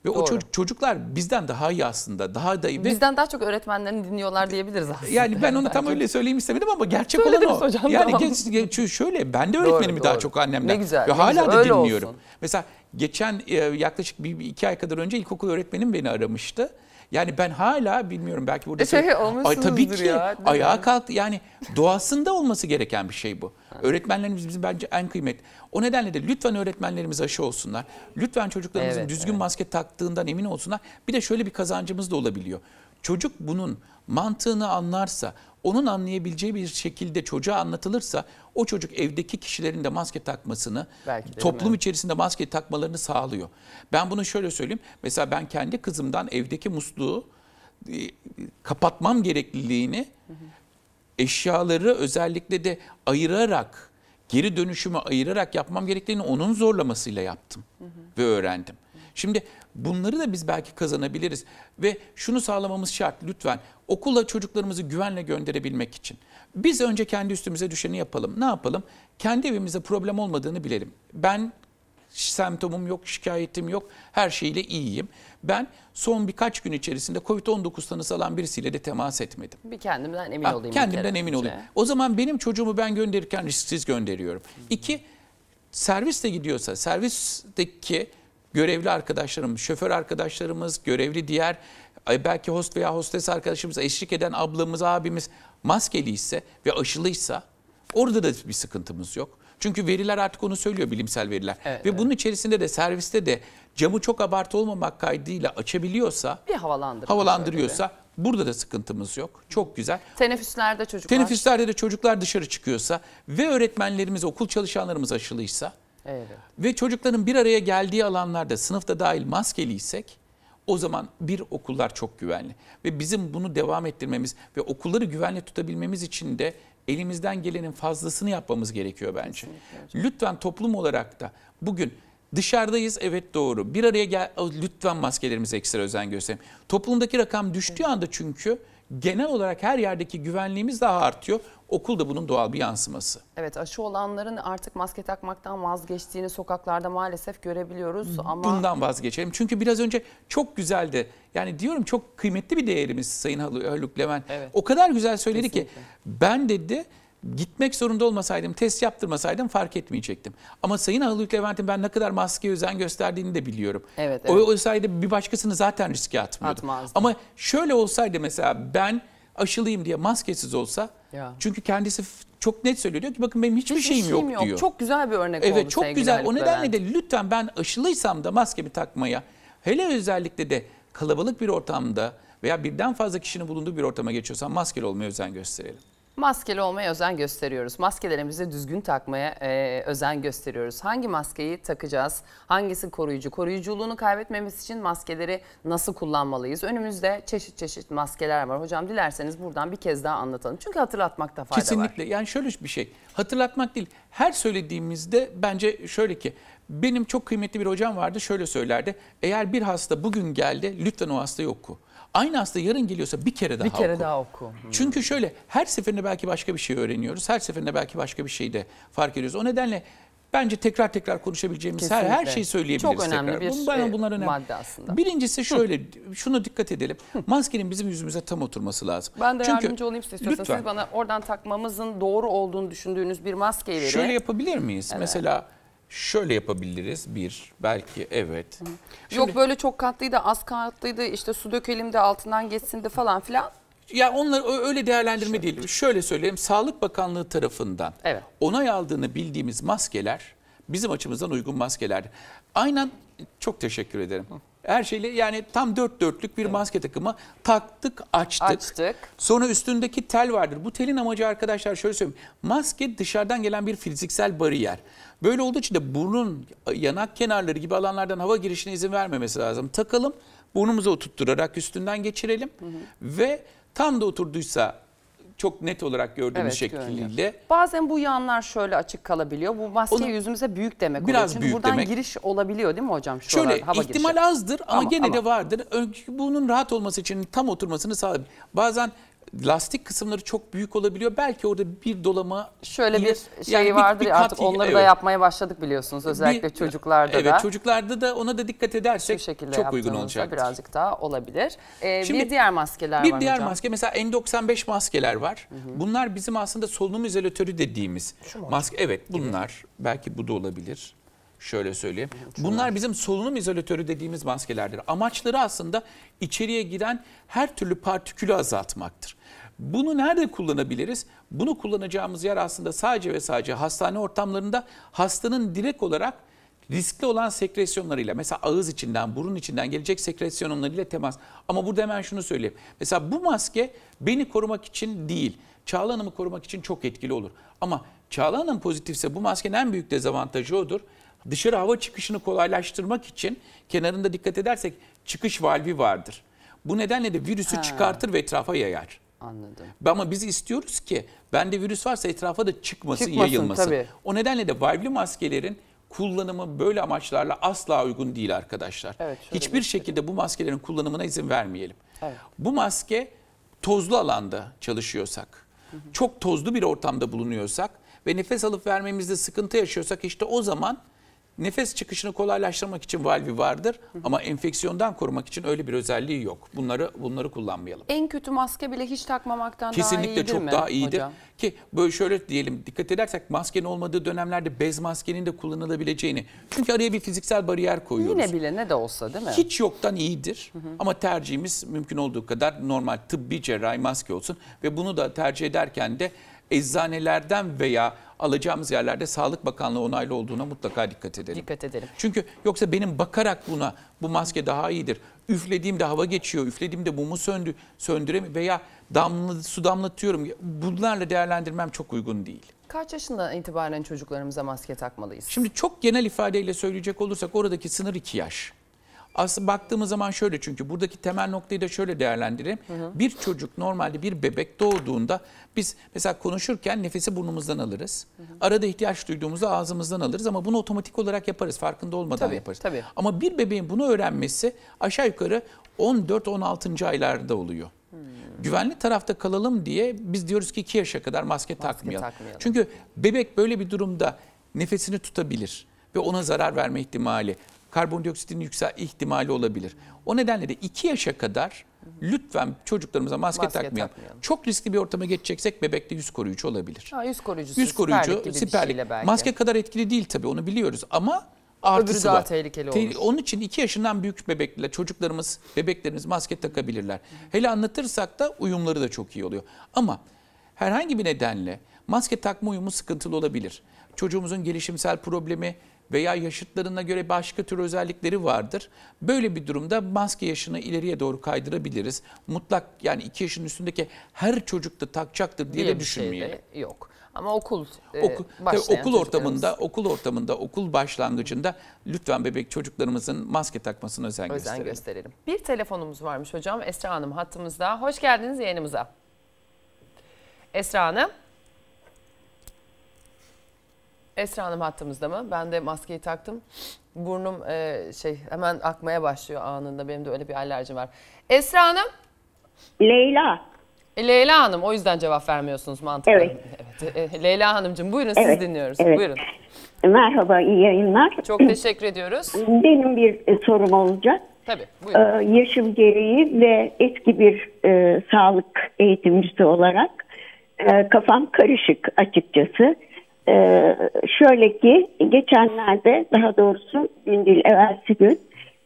Ve Doğru. o çocuk, çocuklar bizden daha iyi aslında. Daha da iyi. Bizden daha çok öğretmenlerini dinliyorlar diyebiliriz aslında. Yani ben onu tam öyle söyleyeyim istemedim ama gerçek Söylediniz olan o. Hocam, yani tamam. geç, geç, şöyle ben de öğretmenimi doğru, daha doğru. çok annemden. Ne güzel. Ve ne hala güzel. da öyle dinliyorum. Olsun. Mesela geçen e, yaklaşık bir iki ay kadar önce ilkokul öğretmenim beni aramıştı. Yani ben hala bilmiyorum belki burada E şey, ay, tabii ki ya, ayağa kalk yani doğasında olması gereken bir şey bu. Öğretmenlerimiz bizim bence en kıymetli. O nedenle de lütfen öğretmenlerimiz aşı olsunlar. Lütfen çocuklarımızın evet, düzgün evet. maske taktığından emin olsunlar. Bir de şöyle bir kazancımız da olabiliyor. Çocuk bunun mantığını anlarsa, onun anlayabileceği bir şekilde çocuğa anlatılırsa o çocuk evdeki kişilerin de maske takmasını, Belki de, toplum içerisinde maske takmalarını sağlıyor. Ben bunu şöyle söyleyeyim. Mesela ben kendi kızımdan evdeki musluğu e, kapatmam gerekliliğini hı hı eşyaları özellikle de ayırarak, geri dönüşümü ayırarak yapmam gerektiğini onun zorlamasıyla yaptım hı hı. ve öğrendim. Şimdi bunları da biz belki kazanabiliriz ve şunu sağlamamız şart lütfen okula çocuklarımızı güvenle gönderebilmek için. Biz önce kendi üstümüze düşeni yapalım. Ne yapalım? Kendi evimizde problem olmadığını bilelim. Ben semptomum yok, şikayetim yok, her şeyle iyiyim. Ben son birkaç gün içerisinde COVID-19 tanısı alan birisiyle de temas etmedim. Bir kendimden emin ha, ah, olayım. Kendimden emin olayım. O zaman benim çocuğumu ben gönderirken risksiz gönderiyorum. İki, serviste gidiyorsa servisteki görevli arkadaşlarım, şoför arkadaşlarımız, görevli diğer belki host veya hostes arkadaşımız, eşlik eden ablamız, abimiz maskeliyse ve aşılıysa orada da bir sıkıntımız yok. Çünkü veriler artık onu söylüyor bilimsel veriler. Evet, Ve evet. bunun içerisinde de serviste de camı çok abartı olmamak kaydıyla açabiliyorsa bir havalandırma havalandırıyorsa Burada da sıkıntımız yok. Çok güzel. Teneffüslerde çocuklar. Teneffüslerde de çocuklar dışarı çıkıyorsa ve öğretmenlerimiz, okul çalışanlarımız aşılıysa evet. ve çocukların bir araya geldiği alanlarda sınıfta dahil maskeliysek o zaman bir okullar çok güvenli. Ve bizim bunu devam ettirmemiz ve okulları güvenli tutabilmemiz için de elimizden gelenin fazlasını yapmamız gerekiyor bence. Kesinlikle. Lütfen toplum olarak da bugün dışarıdayız evet doğru. Bir araya gel lütfen maskelerimize ekstra özen gösterelim. Toplumdaki rakam düştüğü anda çünkü genel olarak her yerdeki güvenliğimiz daha artıyor. Okul da bunun doğal bir yansıması. Evet aşı olanların artık maske takmaktan vazgeçtiğini sokaklarda maalesef görebiliyoruz ama... Bundan vazgeçelim. Çünkü biraz önce çok güzeldi. Yani diyorum çok kıymetli bir değerimiz Sayın Haluk Levent. Evet. O kadar güzel söyledi Kesinlikle. ki ben dedi gitmek zorunda olmasaydım, test yaptırmasaydım fark etmeyecektim. Ama Sayın Ahılık Levent'in ben ne kadar maskeye özen gösterdiğini de biliyorum. Evet, evet. O olsaydı bir başkasını zaten riske atmıyordu. Atmazdı. Ama şöyle olsaydı mesela ben aşılıyım diye maskesiz olsa ya. çünkü kendisi çok net söylüyor diyor ki bakın benim hiçbir, hiçbir şeyim, şeyim yok, yok diyor. Çok güzel bir örnek evet, oldu. Evet çok güzel. o nedenle de lütfen ben aşılıysam da maskemi takmaya hele özellikle de kalabalık bir ortamda veya birden fazla kişinin bulunduğu bir ortama geçiyorsam maskeli olmaya özen gösterelim maskeli olmaya özen gösteriyoruz. Maskelerimizi düzgün takmaya e, özen gösteriyoruz. Hangi maskeyi takacağız? Hangisi koruyucu? Koruyuculuğunu kaybetmemiz için maskeleri nasıl kullanmalıyız? Önümüzde çeşit çeşit maskeler var. Hocam dilerseniz buradan bir kez daha anlatalım. Çünkü hatırlatmakta fayda Kesinlikle. var. Kesinlikle. Yani şöyle bir şey. Hatırlatmak değil. Her söylediğimizde bence şöyle ki benim çok kıymetli bir hocam vardı şöyle söylerdi. Eğer bir hasta bugün geldi lütfen o hastayı oku. Aynı hasta yarın geliyorsa bir kere daha bir kere oku. daha oku. Hmm. Çünkü şöyle her seferinde belki başka bir şey öğreniyoruz. Her seferinde belki başka bir şey de fark ediyoruz. O nedenle bence tekrar tekrar konuşabileceğimiz her her şeyi söyleyebiliriz Çok önemli tekrar. bir Bunun, bana şey, bunlar önemli. madde aslında. Birincisi şöyle şunu dikkat edelim. Maskenin bizim yüzümüze tam oturması lazım. Ben de Çünkü, yardımcı olayım size istiyorsanız. Siz bana oradan takmamızın doğru olduğunu düşündüğünüz bir maskeyi verin. Şöyle yapabilir miyiz? Evet. Mesela Şöyle yapabiliriz. Bir, belki evet. Şimdi, Yok böyle çok katlıydı, az katlıydı, işte su dökelim de altından geçsin de falan filan. Ya onları öyle değerlendirme Şöyle. değil. Şöyle söyleyeyim. Sağlık Bakanlığı tarafından evet. onay aldığını bildiğimiz maskeler bizim açımızdan uygun maskeler. Aynen çok teşekkür ederim. Her şeyle yani tam dört dörtlük bir evet. maske takımı taktık açtık. açtık. Sonra üstündeki tel vardır. Bu telin amacı arkadaşlar şöyle söyleyeyim. Maske dışarıdan gelen bir fiziksel bariyer. Böyle olduğu için de burnun yanak kenarları gibi alanlardan hava girişine izin vermemesi lazım. Takalım, burnumuza oturtturarak üstünden geçirelim hı hı. ve tam da oturduysa çok net olarak gördüğümüz evet, şekliyle. Görünüyor. Bazen bu yanlar şöyle açık kalabiliyor. Bu maske Onu, yüzümüze büyük demek biraz oluyor. Çünkü büyük buradan demek. giriş olabiliyor değil mi hocam? Şu şöyle hava ihtimal girişi. azdır ama, ama gene ama. de vardır. Bunun rahat olması için tam oturmasını sağlayabilir. Bazen lastik kısımları çok büyük olabiliyor. Belki orada bir dolama şöyle ile, bir şey yani vardır bir, bir artık onları evet. da yapmaya başladık biliyorsunuz özellikle bir, çocuklarda evet, da. Evet çocuklarda da ona da dikkat edersek çok uygun olacak. Birazcık daha olabilir. Ee, Şimdi, bir diğer maskeler bir var. Bir diğer hocam. maske mesela N95 maskeler var. Hı hı. Bunlar bizim aslında solunum izolatörü dediğimiz Şu maske. Mu? Evet bunlar Gibi. belki bu da olabilir şöyle söyleyeyim. Bunlar bizim solunum izolatörü dediğimiz maskelerdir. Amaçları aslında içeriye giren her türlü partikülü azaltmaktır. Bunu nerede kullanabiliriz? Bunu kullanacağımız yer aslında sadece ve sadece hastane ortamlarında hastanın direkt olarak riskli olan sekresyonlarıyla mesela ağız içinden, burun içinden gelecek sekresyonlarıyla temas. Ama burada hemen şunu söyleyeyim. Mesela bu maske beni korumak için değil, Çağla Hanım'ı korumak için çok etkili olur. Ama Çağla Hanım pozitifse bu maskenin en büyük dezavantajı odur. Dışarı hava çıkışını kolaylaştırmak için kenarında dikkat edersek çıkış valvi vardır. Bu nedenle de virüsü ha. çıkartır ve etrafa yayar. Anladım. Ama biz istiyoruz ki bende virüs varsa etrafa da çıkmasın, çıkmasın yayılmasın. Tabii. O nedenle de valvli maskelerin kullanımı böyle amaçlarla asla uygun değil arkadaşlar. Evet, Hiçbir şekilde bu maskelerin kullanımına izin vermeyelim. Evet. Bu maske tozlu alanda çalışıyorsak, hı hı. çok tozlu bir ortamda bulunuyorsak ve nefes alıp vermemizde sıkıntı yaşıyorsak işte o zaman Nefes çıkışını kolaylaştırmak için valvi vardır ama enfeksiyondan korumak için öyle bir özelliği yok. Bunları bunları kullanmayalım. En kötü maske bile hiç takmamaktan Kesinlikle daha iyidir çok mi daha iyidir. Ki böyle şöyle diyelim dikkat edersek maskenin olmadığı dönemlerde bez maskenin de kullanılabileceğini. Çünkü araya bir fiziksel bariyer koyuyoruz. Yine bile ne de olsa değil mi? Hiç yoktan iyidir hı hı. ama tercihimiz mümkün olduğu kadar normal tıbbi cerrahi maske olsun ve bunu da tercih ederken de eczanelerden veya alacağımız yerlerde Sağlık Bakanlığı onaylı olduğuna mutlaka dikkat edelim. Dikkat edelim. Çünkü yoksa benim bakarak buna bu maske daha iyidir. Üflediğimde hava geçiyor, üflediğimde mumu söndü, söndüremiyorum veya damla, su damlatıyorum. Bunlarla değerlendirmem çok uygun değil. Kaç yaşından itibaren çocuklarımıza maske takmalıyız? Şimdi çok genel ifadeyle söyleyecek olursak oradaki sınır 2 yaş. Aslı baktığımız zaman şöyle çünkü buradaki temel noktayı da şöyle değerlendireyim. Hı hı. Bir çocuk normalde bir bebek doğduğunda biz mesela konuşurken nefesi burnumuzdan alırız. Hı hı. Arada ihtiyaç duyduğumuzda ağzımızdan alırız ama bunu otomatik olarak yaparız. Farkında olmadan tabii, yaparız. Tabii. Ama bir bebeğin bunu öğrenmesi aşağı yukarı 14-16. aylarda oluyor. Hmm. Güvenli tarafta kalalım diye biz diyoruz ki 2 yaşa kadar maske, maske takmayalım. takmayalım. Çünkü bebek böyle bir durumda nefesini tutabilir ve ona zarar verme ihtimali karbondioksitin yüksel ihtimali olabilir. O nedenle de 2 yaşa kadar lütfen çocuklarımıza maske, maske takmayalım. takmayalım. Çok riskli bir ortama geçeceksek bebekte yüz koruyucu olabilir. Ha, yüz koruyucu, yüz koruyucu siperlik. Maske kadar etkili değil tabii onu biliyoruz ama artısı Öbürü daha var. tehlikeli olur. Onun için 2 yaşından büyük bebekler, çocuklarımız, bebeklerimiz maske takabilirler. Hı. Hele anlatırsak da uyumları da çok iyi oluyor. Ama herhangi bir nedenle maske takma uyumu sıkıntılı olabilir. Çocuğumuzun gelişimsel problemi, veya yaşıtlarına göre başka tür özellikleri vardır. Böyle bir durumda maske yaşını ileriye doğru kaydırabiliriz. Mutlak yani 2 yaşın üstündeki her çocuk da takacaktır diye, diye şey de düşünmeyelim. Şey de yok. Ama okul e, okul, tabii okul ortamında okul ortamında okul başlangıcında lütfen bebek çocuklarımızın maske takmasına özen, özen gösterelim. gösterelim. Bir telefonumuz varmış hocam Esra Hanım hattımızda. Hoş geldiniz yayınımıza. Esra Hanım. Esra Hanım hattımızda mı? Ben de maskeyi taktım. Burnum e, şey hemen akmaya başlıyor anında. Benim de öyle bir alerjim var. Esra Hanım. Leyla. E, Leyla Hanım o yüzden cevap vermiyorsunuz mantıklı. Evet. evet. E, e Leyla Hanımcığım buyurun evet. siz dinliyoruz. Evet. Buyurun. Merhaba iyi yayınlar. Çok teşekkür ediyoruz. Benim bir e, sorum olacak. Tabii buyurun. Ee, yaşım gereği ve eski bir e, sağlık eğitimcisi olarak e, kafam karışık açıkçası. Ee, şöyle ki geçenlerde daha doğrusu dün değil evvelsi gün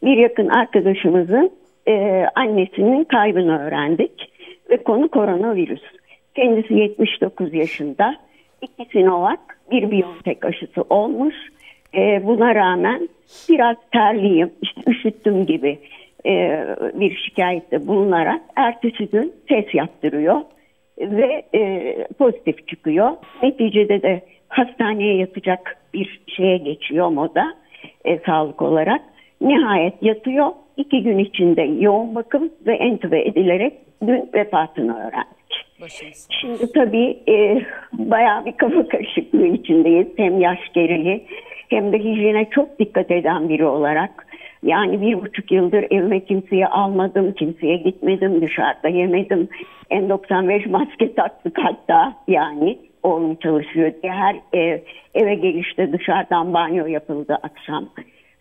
bir yakın arkadaşımızın e, annesinin kaybını öğrendik ve konu koronavirüs. Kendisi 79 yaşında. iki Sinovac, bir Biontech aşısı olmuş. E, buna rağmen biraz terliyim, işte üşüttüm gibi e, bir şikayette bulunarak ertesi gün test yaptırıyor ve e, pozitif çıkıyor. Neticede de hastaneye yatacak bir şeye geçiyor moda e, sağlık olarak. Nihayet yatıyor. İki gün içinde yoğun bakım ve entübe edilerek dün vefatını öğrendik. Şimdi tabii e, bayağı bir kafa karışıklığı içindeyiz. Hem yaş gereği hem de hijyene çok dikkat eden biri olarak. Yani bir buçuk yıldır evime kimseye almadım, kimseye gitmedim, dışarıda yemedim. N95 maske taktık hatta yani olmaya çalışıyor diye her ev, eve gelişte dışarıdan banyo yapıldı akşam.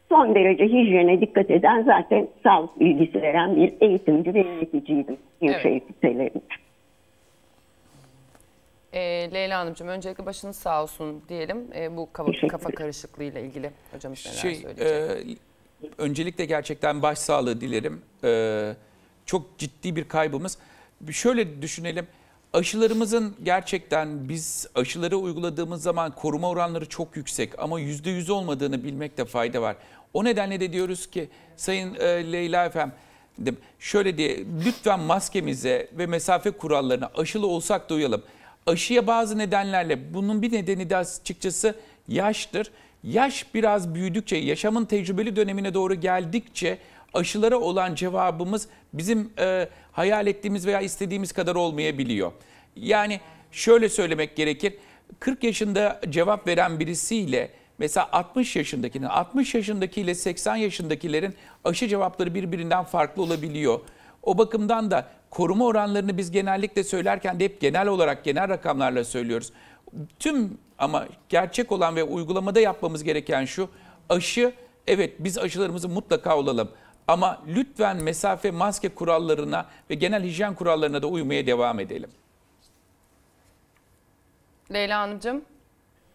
Son derece hijyene dikkat eden zaten sağlık bilgisi veren bir eğitimci ve yöneticiydim inşa evet. Şey sitelerinde. E, Leyla Hanımcığım öncelikle başınız sağ olsun diyelim e, bu kafa, kafa ile ilgili hocamız neler şey, söyleyecek? E, öncelikle gerçekten başsağlığı dilerim. E, çok ciddi bir kaybımız. Şöyle düşünelim Aşılarımızın gerçekten biz aşıları uyguladığımız zaman koruma oranları çok yüksek ama %100 olmadığını bilmekte fayda var. O nedenle de diyoruz ki Sayın e, Leyla Efem şöyle diye lütfen maskemize ve mesafe kurallarına aşılı olsak da uyalım. Aşıya bazı nedenlerle bunun bir nedeni de açıkçası yaştır. Yaş biraz büyüdükçe yaşamın tecrübeli dönemine doğru geldikçe aşılara olan cevabımız bizim e, hayal ettiğimiz veya istediğimiz kadar olmayabiliyor. Yani şöyle söylemek gerekir. 40 yaşında cevap veren birisiyle mesela 60 yaşındakinin 60 yaşındaki ile 80 yaşındakilerin aşı cevapları birbirinden farklı olabiliyor. O bakımdan da koruma oranlarını biz genellikle söylerken de hep genel olarak genel rakamlarla söylüyoruz. Tüm ama gerçek olan ve uygulamada yapmamız gereken şu aşı evet biz aşılarımızı mutlaka olalım. Ama lütfen mesafe maske kurallarına ve genel hijyen kurallarına da uymaya devam edelim. Leyla Hanımcığım.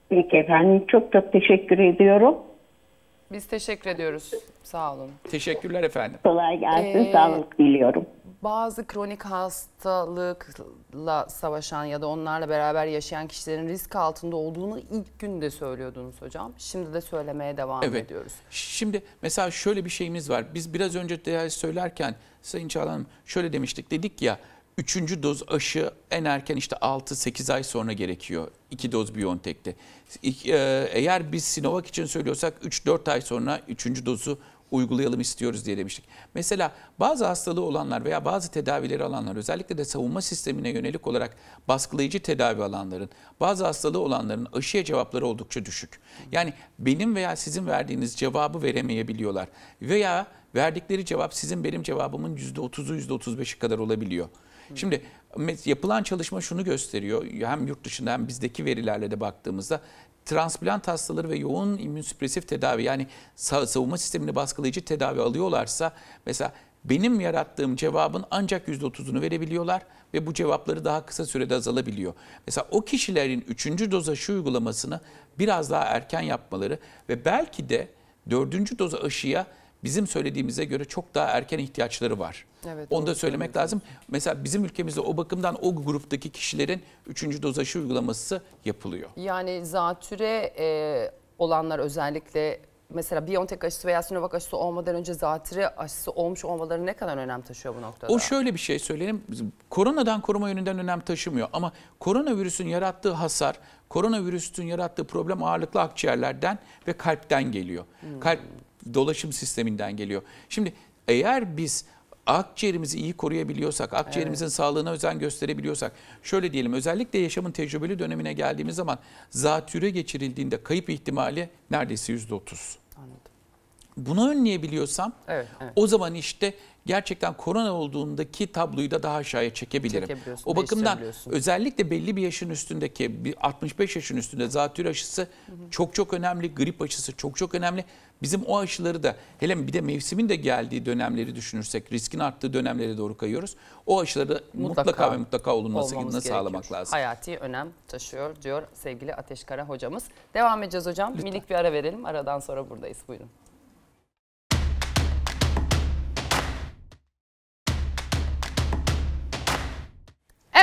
Peki efendim çok da teşekkür ediyorum. Biz teşekkür ediyoruz. Sağ olun. Teşekkürler efendim. Kolay gelsin. Ee... Sağlık diliyorum bazı kronik hastalıkla savaşan ya da onlarla beraber yaşayan kişilerin risk altında olduğunu ilk günde söylüyordunuz hocam. Şimdi de söylemeye devam evet. ediyoruz. Şimdi mesela şöyle bir şeyimiz var. Biz biraz önce de söylerken Sayın Çağlan şöyle demiştik. Dedik ya Üçüncü doz aşı en erken işte 6-8 ay sonra gerekiyor. İki doz BioNTech'te. E, eğer biz Sinovac için söylüyorsak 3-4 ay sonra üçüncü dozu uygulayalım istiyoruz diye demiştik. Mesela bazı hastalığı olanlar veya bazı tedavileri alanlar özellikle de savunma sistemine yönelik olarak baskılayıcı tedavi alanların bazı hastalığı olanların aşıya cevapları oldukça düşük. Yani benim veya sizin verdiğiniz cevabı veremeyebiliyorlar veya verdikleri cevap sizin benim cevabımın %30'u %35'i kadar olabiliyor. Şimdi yapılan çalışma şunu gösteriyor. Hem yurt dışında hem bizdeki verilerle de baktığımızda transplant hastaları ve yoğun immünsüpresif tedavi yani savunma sistemini baskılayıcı tedavi alıyorlarsa mesela benim yarattığım cevabın ancak %30'unu verebiliyorlar ve bu cevapları daha kısa sürede azalabiliyor. Mesela o kişilerin 3. doz aşı uygulamasını biraz daha erken yapmaları ve belki de 4. doz aşıya bizim söylediğimize göre çok daha erken ihtiyaçları var. Evet, Onu da söylemek lazım. Mesela bizim ülkemizde o bakımdan o gruptaki kişilerin üçüncü doz aşı uygulaması yapılıyor. Yani zatüre e, olanlar özellikle mesela BioNTech aşısı veya Sinovac aşısı olmadan önce zatüre aşısı olmuş olmaları ne kadar önem taşıyor bu noktada? O şöyle bir şey söyleyelim. Koronadan koruma yönünden önem taşımıyor ama koronavirüsün yarattığı hasar, koronavirüsün yarattığı problem ağırlıklı akciğerlerden ve kalpten geliyor. Hmm. Kalp dolaşım sisteminden geliyor. Şimdi eğer biz akciğerimizi iyi koruyabiliyorsak, akciğerimizin evet. sağlığına özen gösterebiliyorsak, şöyle diyelim özellikle yaşamın tecrübeli dönemine geldiğimiz zaman zatüre geçirildiğinde kayıp ihtimali neredeyse yüzde otuz. Bunu önleyebiliyorsam evet, evet. o zaman işte gerçekten korona olduğundaki tabloyu da daha aşağıya çekebilirim. O bakımdan özellikle belli bir yaşın üstündeki 65 yaşın üstünde zatürre aşısı hı hı. çok çok önemli, grip aşısı çok çok önemli. Bizim o aşıları da hele bir de mevsimin de geldiği dönemleri düşünürsek riskin arttığı dönemlere doğru kayıyoruz. O aşıları mutlaka, mutlaka ve mutlaka olunması gibi sağlamak lazım. Hayati önem taşıyor diyor sevgili Ateş Kara hocamız. Devam edeceğiz hocam. Lütfen. Minik bir ara verelim. Aradan sonra buradayız. Buyurun.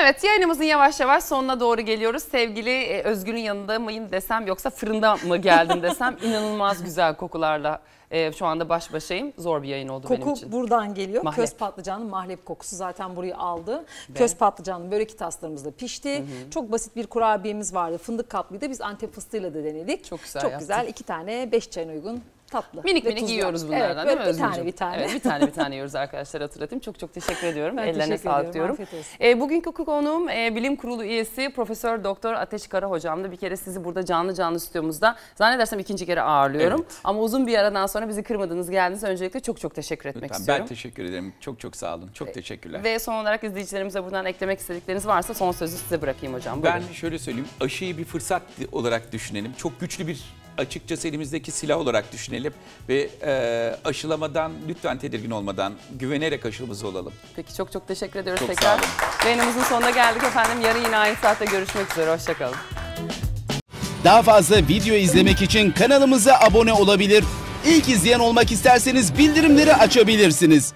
Evet yayınımızın yavaş yavaş sonuna doğru geliyoruz. Sevgili e, Özgür'ün yanında mıyım desem yoksa fırında mı geldim desem inanılmaz güzel kokularla e, şu anda baş başayım. Zor bir yayın oldu Koku benim için. Koku buradan geliyor. Mahlep. Köz patlıcanın mahlep kokusu zaten burayı aldı. Be. Köz patlıcanın börek taslarımızda pişti. Hı hı. Çok basit bir kurabiyemiz vardı. Fındık kaplıydı. Biz Antep fıstığıyla da denedik. Çok güzel Çok yaptın. güzel. iki tane beş çayın uygun tatlı. Minik ve minik yiyoruz bunlardan evet, değil mi Özgürcüğüm? Bir tane bir tane. Evet, bir tane bir tane yiyoruz arkadaşlar hatırlatayım. Çok çok teşekkür ediyorum. Ben Ellerine teşekkür sağlık ediyorum. diyorum. E, bugünkü konuğum e, bilim kurulu üyesi Profesör Doktor Ateş Kara hocamdı. Bir kere sizi burada canlı canlı stüdyomuzda zannedersem ikinci kere ağırlıyorum. Evet. Ama uzun bir aradan sonra bizi kırmadınız geldiniz. Öncelikle çok çok teşekkür etmek Lütfen, istiyorum. Ben teşekkür ederim. Çok çok sağ olun. Çok e, teşekkürler. Ve son olarak izleyicilerimize buradan eklemek istedikleriniz varsa son sözü size bırakayım hocam. Buyurun. Ben şöyle söyleyeyim. Aşıyı bir fırsat olarak düşünelim. Çok güçlü bir açıkçası elimizdeki silah olarak düşünelim ve e, aşılamadan lütfen tedirgin olmadan güvenerek aşımızı olalım. Peki çok çok teşekkür ediyoruz çok tekrar. Yayınımızın sonuna geldik efendim. Yarın yine aynı saatte görüşmek üzere. Hoşçakalın. Daha fazla video izlemek için kanalımıza abone olabilir. İlk izleyen olmak isterseniz bildirimleri açabilirsiniz.